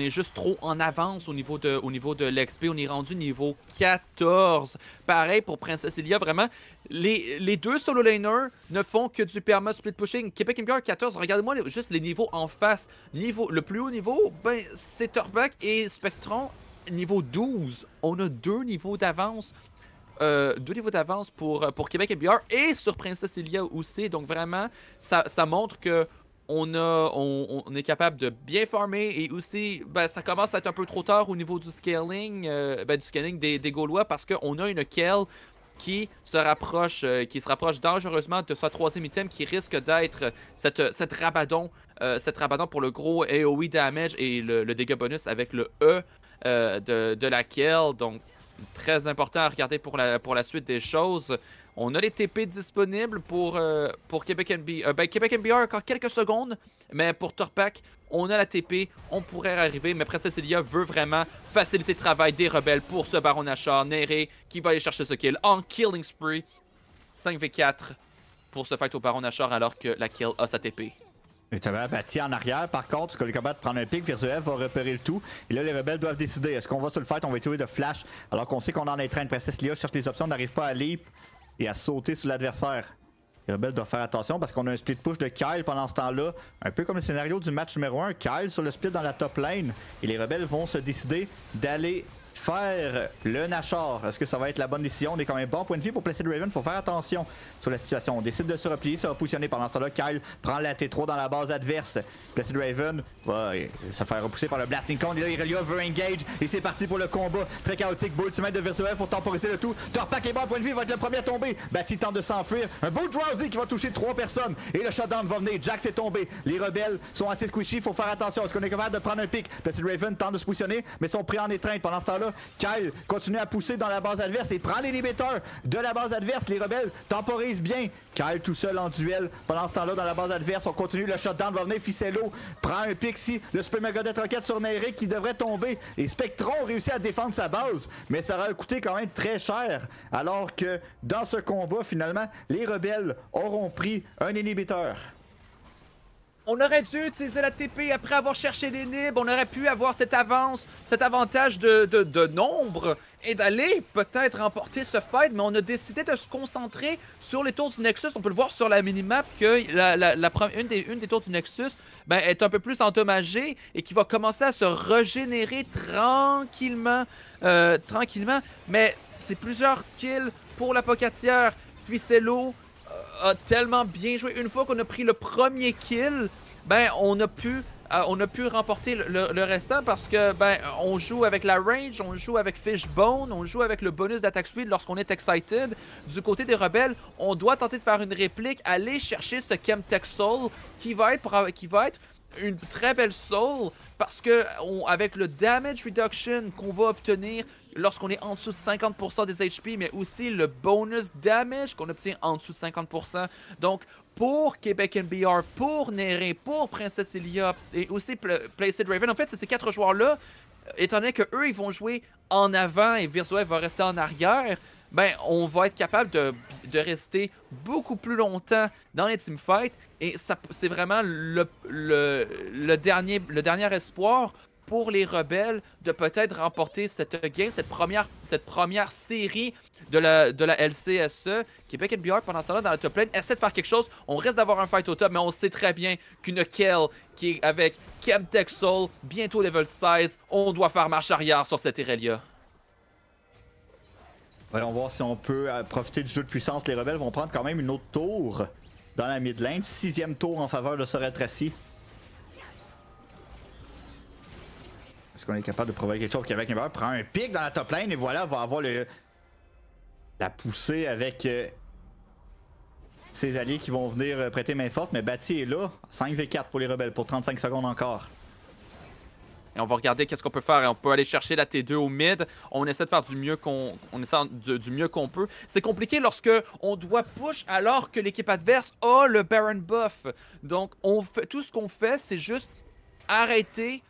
est, juste trop en avance au niveau de, l'XP. On est rendu niveau 14. Pareil pour Princess Ilia, vraiment. Les, deux solo laners ne font que du perma split pushing. Québec BR, 14, regardez-moi juste les niveaux en face. Niveau, le plus haut niveau, ben, c'est Turbac et Spectron niveau 12. On a deux niveaux d'avance euh, deux niveaux d'avance pour, euh, pour Québec et Biard et sur Princess Ilia aussi. Donc vraiment, ça, montre que on, a, on, est capable de bien farmer et aussi, ben, ça commence à être un peu trop tard au niveau du scaling, euh, ben, du scaling des, des Gaulois parce qu'on a une Kell qui se rapproche, qui se rapproche dangereusement de sa troisième item qui risque d'être cette, cette rabadon, cette rabadon pour le gros AOE damage et le, dégât bonus avec le E de, la Kell Donc très important à regarder pour la, pour la suite des choses. On a les TP disponibles pour, euh, pour Québec euh, ben, encore quelques secondes, mais pour Torpac, on a la TP, on pourrait arriver, mais Presse veut vraiment faciliter le travail des rebelles pour ce Baron Nashor. Néré qui va aller chercher ce kill en Killing Spree. 5v4 pour ce fight au Baron Nashor alors que la kill a sa TP. Et ça bâti en arrière. Par contre, que les combats de prendre un pic, Virtuel va repérer le tout. Et là, les rebelles doivent décider. Est-ce qu'on va sur le faire On va tuer de flash. Alors qu'on sait qu'on en est train. presser Lia cherche les options, On n'arrive pas à leap et à sauter sur l'adversaire. Les rebelles doivent faire attention parce qu'on a un split push de Kyle pendant ce temps-là. Un peu comme le scénario du match numéro 1. Kyle sur le split dans la top lane. Et les rebelles vont se décider d'aller faire le Nashor. Est-ce que ça va être la bonne décision? On est quand même bon point de vie pour placer le Raven. Faut faire attention sur la situation. On décide de se replier, va repositionner. Pendant ce temps là Kyle prend la T3 dans la base adverse. Placid Raven va euh, se faire repousser par le Blasting Cone Et là, Irelia veut engage. Et c'est parti pour le combat. Très chaotique. se met de F pour temporiser le tout. Torpac est bon point de vie. va être le premier à tomber. Batty tente de s'enfuir. Un beau Drowsy qui va toucher trois personnes. Et le shutdown va venir. Jack s'est tombé. Les rebelles sont assez squishy. Faut faire attention. Est-ce qu'on est capable de prendre un pic? Placid Raven tente de se positionner, mais sont pris en étreinte. Pendant ce temps-là, Kyle continue à pousser dans la base adverse et prend l'inhibiteur de la base adverse. Les rebelles temporisent bien. Kyle tout seul en duel. Pendant ce temps-là, dans la base adverse, on continue. Le shutdown va venir. Ficello prend un pixie. Le Super Rocket sur Nairick qui devrait tomber. Et Spectron réussit à défendre sa base. Mais ça aura coûté quand même très cher. Alors que dans ce combat, finalement, les rebelles auront pris un inhibiteur. On aurait dû utiliser la TP après avoir cherché des nibs. On aurait pu avoir cette avance, cet avantage de, nombre et d'aller peut-être remporter ce fight, mais on a décidé de se concentrer sur les tours du Nexus. On peut le voir sur la minimap que la, une, des, une, des, tours du Nexus ben, est un peu plus endommagée et qui va commencer à se régénérer tranquillement. Euh, tranquillement. Mais c'est plusieurs kills pour la pocatière. l'eau a tellement bien joué. Une fois qu'on a pris le premier kill, ben on a pu euh, on a pu remporter le, restant parce que ben on joue avec la range, on joue avec Fishbone, on joue avec le bonus d'attaque speed lorsqu'on est excited. Du côté des rebelles, on doit tenter de faire une réplique, aller chercher ce Chemtech Soul qui va être, qui va être une très belle soul parce que avec le damage reduction qu'on va obtenir, lorsqu'on est en dessous de 50% des HP, mais aussi le bonus damage qu'on obtient en dessous de 50%. Donc, pour Québec NBR, pour Nérin, pour Princesse Ilia et aussi Placid Raven, en fait, ces quatre joueurs-là, euh, étant donné qu'eux, ils vont jouer en avant et Virtua va rester en arrière, ben, on va être capable de, rester beaucoup plus longtemps dans les teamfights. Et c'est vraiment dernier, le dernier espoir pour les rebelles de peut-être remporter cette game, cette première, cette première série de la, de la LCSE. Québec pendant pendant temps là dans la top lane essaie de faire quelque chose. On reste d'avoir un fight au top, mais on sait très bien qu'une Kell qui est avec Kemtech Soul, bientôt level 16, on doit faire marche arrière sur cette Irelia. Voyons voir si on peut euh, profiter du jeu de puissance. Les rebelles vont prendre quand même une autre tour dans la mid lane. Sixième tour en faveur de Sorel Tracy. Est-ce qu'on est capable de provoquer quelque chose qui avec Never prend un pic dans la top lane et voilà, va avoir le la poussée avec euh, ses alliés qui vont venir euh, prêter main forte. Mais Batty est là. 5v4 pour les rebelles pour 35 secondes encore. Et on va regarder qu'est-ce qu'on peut faire. Et on peut aller chercher la T2 au mid. On essaie de faire du mieux qu'on essaie du mieux qu'on peut. C'est compliqué lorsque on doit push alors que l'équipe adverse a le Baron buff. Donc on fait, tout ce qu'on fait, c'est juste arrêter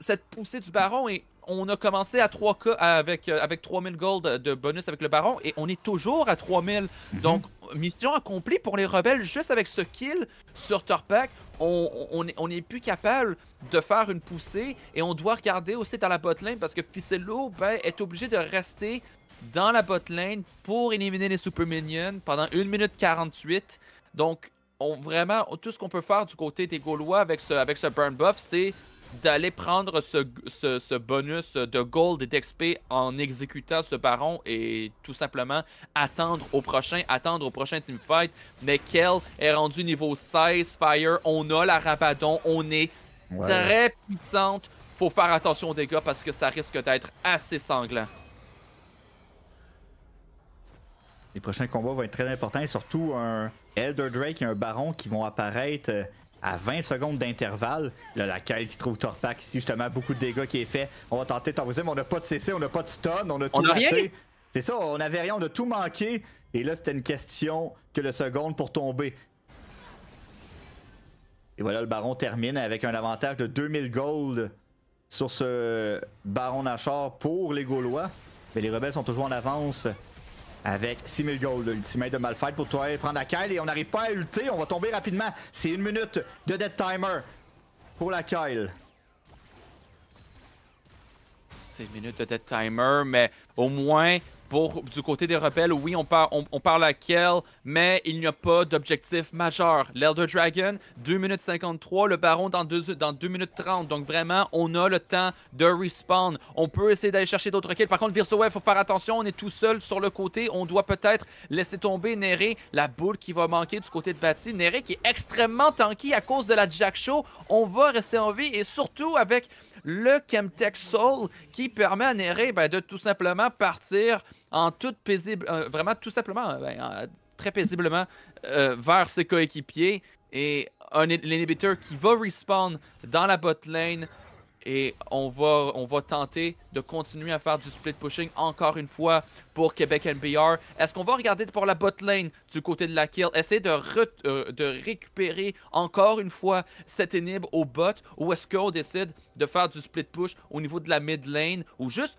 cette poussée du baron et on a commencé à 3K avec, euh, avec 3000 gold de bonus avec le baron et on est toujours à 3000. Mhm. Donc, mission accomplie pour les rebelles juste avec ce kill sur Torpac. On n'est on, plus capable de faire une poussée et on doit regarder aussi dans la botlane parce que Ficello ben, est obligé de rester dans la botlane pour éliminer les super minions pendant 1 minute 48. Donc, on, vraiment, tout ce qu'on peut faire du côté des Gaulois avec ce, avec ce burn buff, c'est d'aller prendre ce, bonus de gold et d'XP en exécutant ce baron et tout simplement attendre au prochain, attendre au prochain teamfight. Mais kell est rendu niveau 16, Fire, on a la Rabadon, on est très puissante. Faut faire attention aux dégâts parce que ça risque d'être assez sanglant. Les prochains combats vont être très importants et surtout un Elder Drake et un Baron qui vont apparaître euh, à 20 secondes d'intervalle. Là, la Kyle qui trouve Torpac ici, justement, beaucoup de dégâts qui est fait. On va tenter de vous mais on n'a pas de CC, on n'a pas de stun, on a tout on C'est ça, on avait rien, on a tout manqué. Et là, c'était une question que le seconde pour tomber. Et voilà, le baron termine avec un avantage de 2000 gold sur ce baron Nachar pour les Gaulois. Mais les rebelles sont toujours en avance avec 6000 gold. L'ultimate de Malfight pour toi et prendre la Kyle. Et on n'arrive pas à ulter. On va tomber rapidement. C'est une minute de dead timer pour la Kyle. C'est une minute de dead timer, mais au moins, du côté des rebelles, oui, on, parle à Kel, mais il n'y a pas d'objectif majeur. L'Elder Dragon, 2 minutes 53, le Baron dans 2, minutes 30. Donc vraiment, on a le temps de respawn. On peut essayer d'aller chercher d'autres kills. Par contre, Virso, il faut faire attention, on est tout seul sur le côté. On doit peut-être laisser tomber Néré, la boule qui va manquer du côté de Batty. Néré qui est extrêmement tanky à cause de la Jack Show. On va rester en vie et surtout avec le Chemtech Soul qui permet à Néré ben, de tout simplement partir en toute paisible, euh, vraiment tout simplement, euh, ben, très paisiblement euh, vers ses coéquipiers. Et un l'inhibiteur qui va respawn dans la bot lane. Et on va, on va tenter de continuer à faire du split pushing encore une fois pour Québec NBR. Est-ce qu'on va regarder pour la bot lane du côté de la kill, essayer de, de récupérer encore une fois cet inhib au bot ou est-ce qu'on décide de faire du split push au niveau de la mid lane ou juste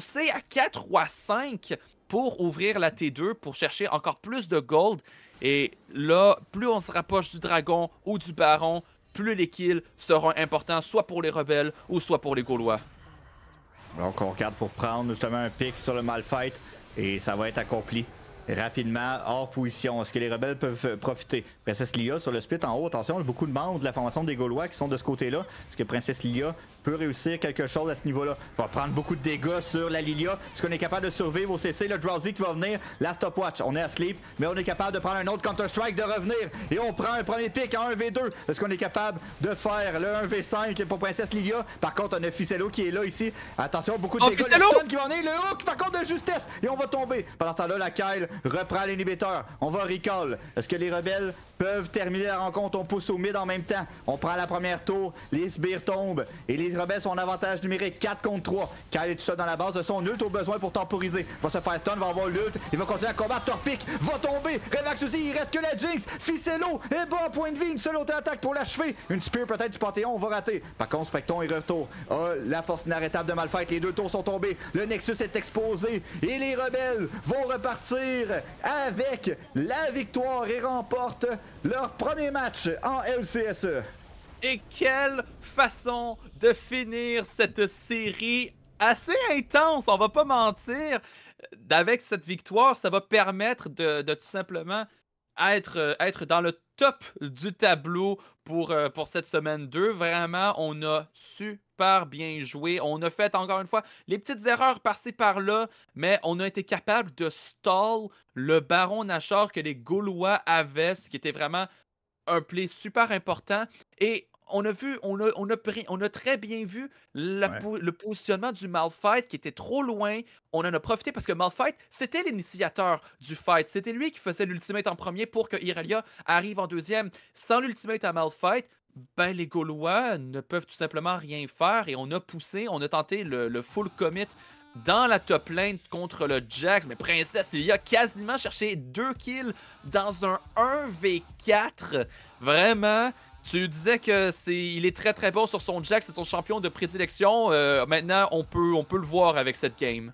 c'est à 4 ou à 5 pour ouvrir la T2 pour chercher encore plus de gold. Et là, plus on se rapproche du dragon ou du baron, plus les kills seront importants, soit pour les rebelles ou soit pour les Gaulois. Donc on regarde pour prendre justement un pic sur le Malfight. et ça va être accompli rapidement hors position. Est-ce que les rebelles peuvent euh, profiter? Princesse Lia sur le split en haut, attention, beaucoup de membres de la formation des Gaulois qui sont de ce côté-là. Est-ce que Princesse Lia peut réussir quelque chose à ce niveau-là. On Va prendre beaucoup de dégâts sur la Lilia. Est-ce qu'on est capable de survivre au CC? Le Drowsy qui va venir. La stopwatch. On est asleep, mais on est capable de prendre un autre Counter-Strike, de revenir. Et on prend un premier pic à 1v2. Est-ce qu'on est capable de faire le 1v5 pour Princesse Lilia? Par contre, on a Ficello qui est là ici. Attention, beaucoup de oh, dégâts. Le stun qui va venir. Le hook, par contre, de justesse. Et on va tomber. Pendant ce temps-là, la Kyle reprend l'inhibiteur. On va recall. Est-ce que les rebelles peuvent terminer la rencontre. On pousse au mid en même temps. On prend la première tour. Les sbires tombent. Et les rebelles sont en avantage numérique. 4 contre 3. Kyle est tout seul dans la base de son ult au besoin pour temporiser. Va se faire stun, va avoir l'ult. Il va continuer à combattre. Torpic va tomber. Révax aussi. Il reste que la Jinx. Ficello est bon. Point de vie. Une seule auto attaque pour l'achever. Une spear peut-être du Panthéon. On va rater. Par contre, Specton est retour. Oh, la force inarrêtable de Malphite. Les deux tours sont tombés. Le Nexus est exposé. Et les rebelles vont repartir avec la victoire et remportent leur premier match en LCSE. Et quelle façon de finir cette série assez intense, on va pas mentir. Avec cette victoire, ça va permettre de, de tout simplement être, euh, être dans le top du tableau pour, euh, pour cette semaine 2. Vraiment, on a super bien joué. On a fait encore une fois les petites erreurs par-ci par-là, mais on a été capable de stall le baron Nashor que les Gaulois avaient, ce qui était vraiment un play super important. Et on a vu, on a, on a, on a très bien vu le positionnement du Malphite qui était trop loin. On en a profité parce que Malphite, c'était l'initiateur du fight. C'était lui qui faisait l'ultimate en premier pour que Irelia arrive en deuxième. Sans l'ultimate à Malphite, ben, les Gaulois ne peuvent tout simplement rien faire et on a poussé, on a tenté le, full commit dans la top lane contre le Jax. Mais Princesse il y a quasiment cherché deux kills dans un 1v4. Vraiment, tu disais que c'est, il est très très bon sur son jack, c'est son champion de prédilection. Euh, maintenant, on peut, on peut le voir avec cette game.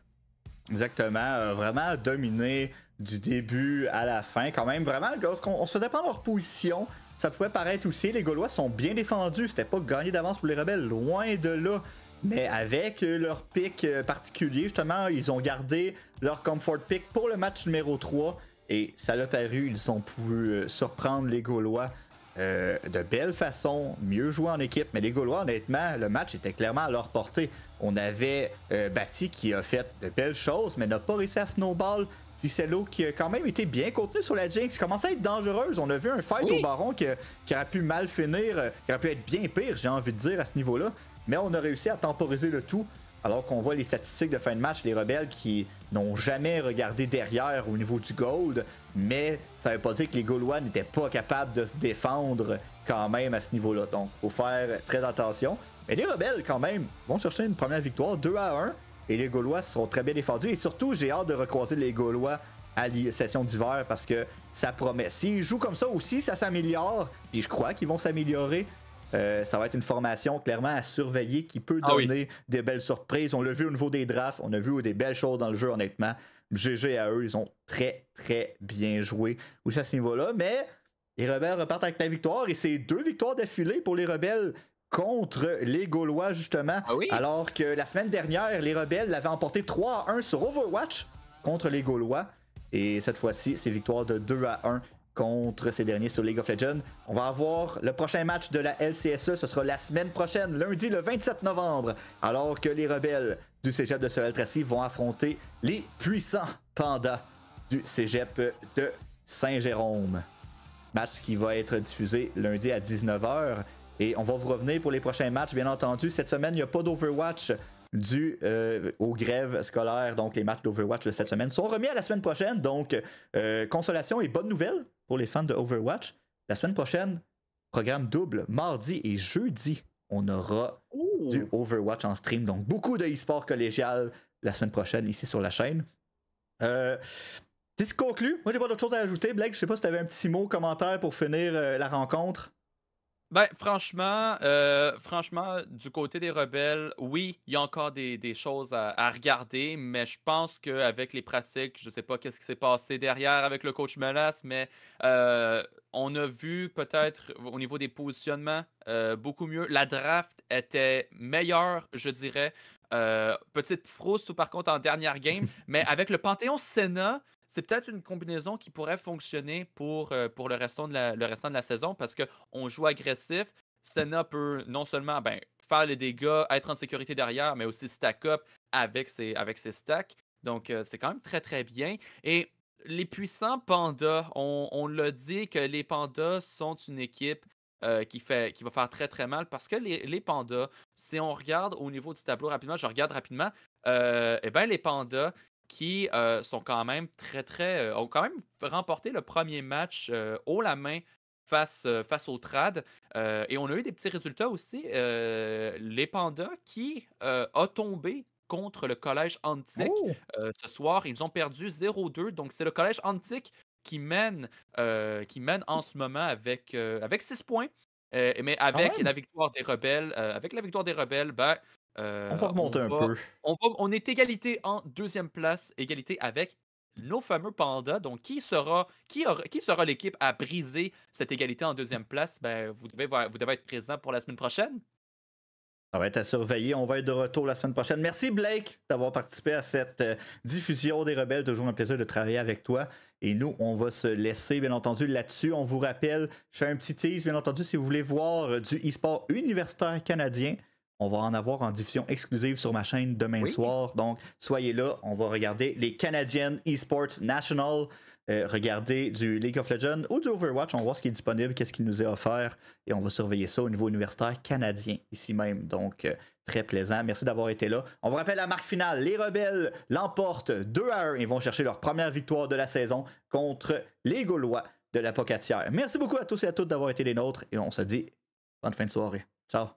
Exactement, euh, vraiment dominé du début à la fin. Quand même, vraiment, on, se dépend de leur position. Ça pouvait paraître aussi, les Gaulois sont bien défendus. C'était pas gagné d'avance pour les rebelles, loin de là. Mais avec euh, leur pick particulier, justement, ils ont gardé leur comfort pick pour le match numéro 3. Et ça l'a paru, ils ont pu surprendre les Gaulois euh, de belle façon, mieux joué en équipe. Mais les Gaulois, honnêtement, le match était clairement à leur portée. On avait euh, Batty qui a fait de belles choses, mais n'a pas réussi à snowball. Puis Cello qui a quand même été bien contenu sur la Jinx, commençait à être dangereuse. On a vu un fight au baron qui, qui aurait pu mal finir, euh, qui aurait pu être bien pire, j'ai envie de dire, à ce niveau-là. Mais on a réussi à temporiser le tout. Alors qu'on voit les statistiques de fin de match, les rebelles qui n'ont jamais regardé derrière au niveau du gold, mais ça ne veut pas dire que les Gaulois n'étaient pas capables de se défendre quand même à ce niveau-là. Donc, faut faire très attention. Mais les rebelles, quand même, vont chercher une première victoire, 2 à 1. Et les Gaulois seront très bien défendus. Et surtout, j'ai hâte de recroiser les Gaulois à la session d'hiver parce que ça promet. S'ils jouent comme ça aussi, ça s'améliore. Puis je crois qu'ils vont s'améliorer. Euh, ça va être une formation clairement à surveiller qui peut ah donner des belles surprises. On l'a vu au niveau des drafts, on a vu des belles choses dans le jeu, honnêtement. GG à eux, ils ont très, très bien joué où à ce niveau-là. Mais les rebelles repartent avec la victoire et c'est deux victoires d'affilée pour les rebelles contre les Gaulois, justement. Ah alors que la semaine dernière, les rebelles l'avaient emporté 3 à 1 sur Overwatch contre les Gaulois. Et cette fois-ci, c'est victoire de 2 à 1 contre ces derniers sur League of Legends. On va avoir le prochain match de la LCSE, ce sera la semaine prochaine, lundi le 27 novembre, alors que les rebelles du cégep de Sorel-Tracy vont affronter les puissants pandas du cégep de Saint-Jérôme. Match qui va être diffusé lundi à 19h. Et on va vous revenir pour les prochains matchs, bien entendu. Cette semaine, il n'y a pas d'Overwatch dû euh, aux grèves scolaires. Donc, les matchs d'Overwatch de cette semaine sont remis à la semaine prochaine. Donc, euh, consolation et bonne nouvelle pour les fans de Overwatch. La semaine prochaine, programme double, mardi et jeudi on aura du Overwatch en stream. Donc, beaucoup de e-sport collégial la semaine prochaine ici sur la chaîne. c'est euh, ce qui conclut. Moi, j'ai pas d'autre chose à ajouter. Blake, je sais pas si tu avais un petit mot, commentaire pour finir euh, la rencontre. Ben, franchement, euh, franchement, du côté des rebelles, oui, il y a encore des, choses à, regarder, mais je pense qu'avec les pratiques, je ne sais pas qu'est-ce qui s'est passé derrière avec le coach Melas, mais euh, on a vu peut-être au niveau des positionnements euh, beaucoup mieux. La draft était meilleure, je dirais. petite frousse, par contre, en dernière game, mais avec le Panthéon Sénat, c'est peut-être une combinaison qui pourrait fonctionner pour, euh, pour le, restant de la, le de la saison parce qu'on joue agressif. Senna peut non seulement ben, faire les dégâts, être en sécurité derrière, mais aussi stack up avec ses, avec ses stacks. Donc, euh, c'est quand même très, très bien. Et les puissants pandas, on, on l'a dit que les pandas sont une équipe euh, qui, fait, qui va faire très, très mal parce que les, pandas, si on regarde au niveau du tableau rapidement, je regarde rapidement, eh ben, les pandas, qui euh, sont quand même très, très. Euh, ont quand même remporté le premier match euh, haut la main face, face au Trad. et on a eu des petits résultats aussi. les Pandas qui ont tombé contre le Collège Antique oh! ce soir. Ils ont perdu 0-2. Donc, c'est le Collège Antique qui mène, qui mène en ce moment avec, avec 6 points. mais avec la victoire des rebelles, avec la victoire des rebelles, ben, euh, on va remonter un peu. On, est égalité en deuxième place, égalité avec nos fameux pandas. Donc, qui sera, qui, qui sera l'équipe à briser cette égalité en deuxième place? Ben, vous, devez, vous devez être présent pour la semaine prochaine. Ça va être à surveiller. On va être de retour la semaine prochaine. Merci, Blake, d'avoir participé à cette euh, diffusion des rebelles. Toujours un plaisir de travailler avec toi. Et nous, on va se laisser, bien entendu, là-dessus. On vous rappelle, je fais un petit tease, bien entendu, si vous voulez voir euh, du e-sport universitaire canadien. On va en avoir en diffusion exclusive sur ma chaîne demain soir. Donc, soyez là. On va regarder les Canadiennes Esports National. Euh, regardez du League of Legends ou du Overwatch. On va voir ce qui est disponible, qu'est-ce qui nous est offert et on va surveiller ça au niveau universitaire canadien ici même. Donc, euh, très plaisant. Merci d'avoir été là. On vous rappelle la marque finale. Les Rebelles l'emportent 2 à 1 et vont chercher leur première victoire de la saison contre les Gaulois de la Pocatière. Merci beaucoup à tous et à toutes d'avoir été les nôtres et on se dit bonne fin de soirée. Ciao.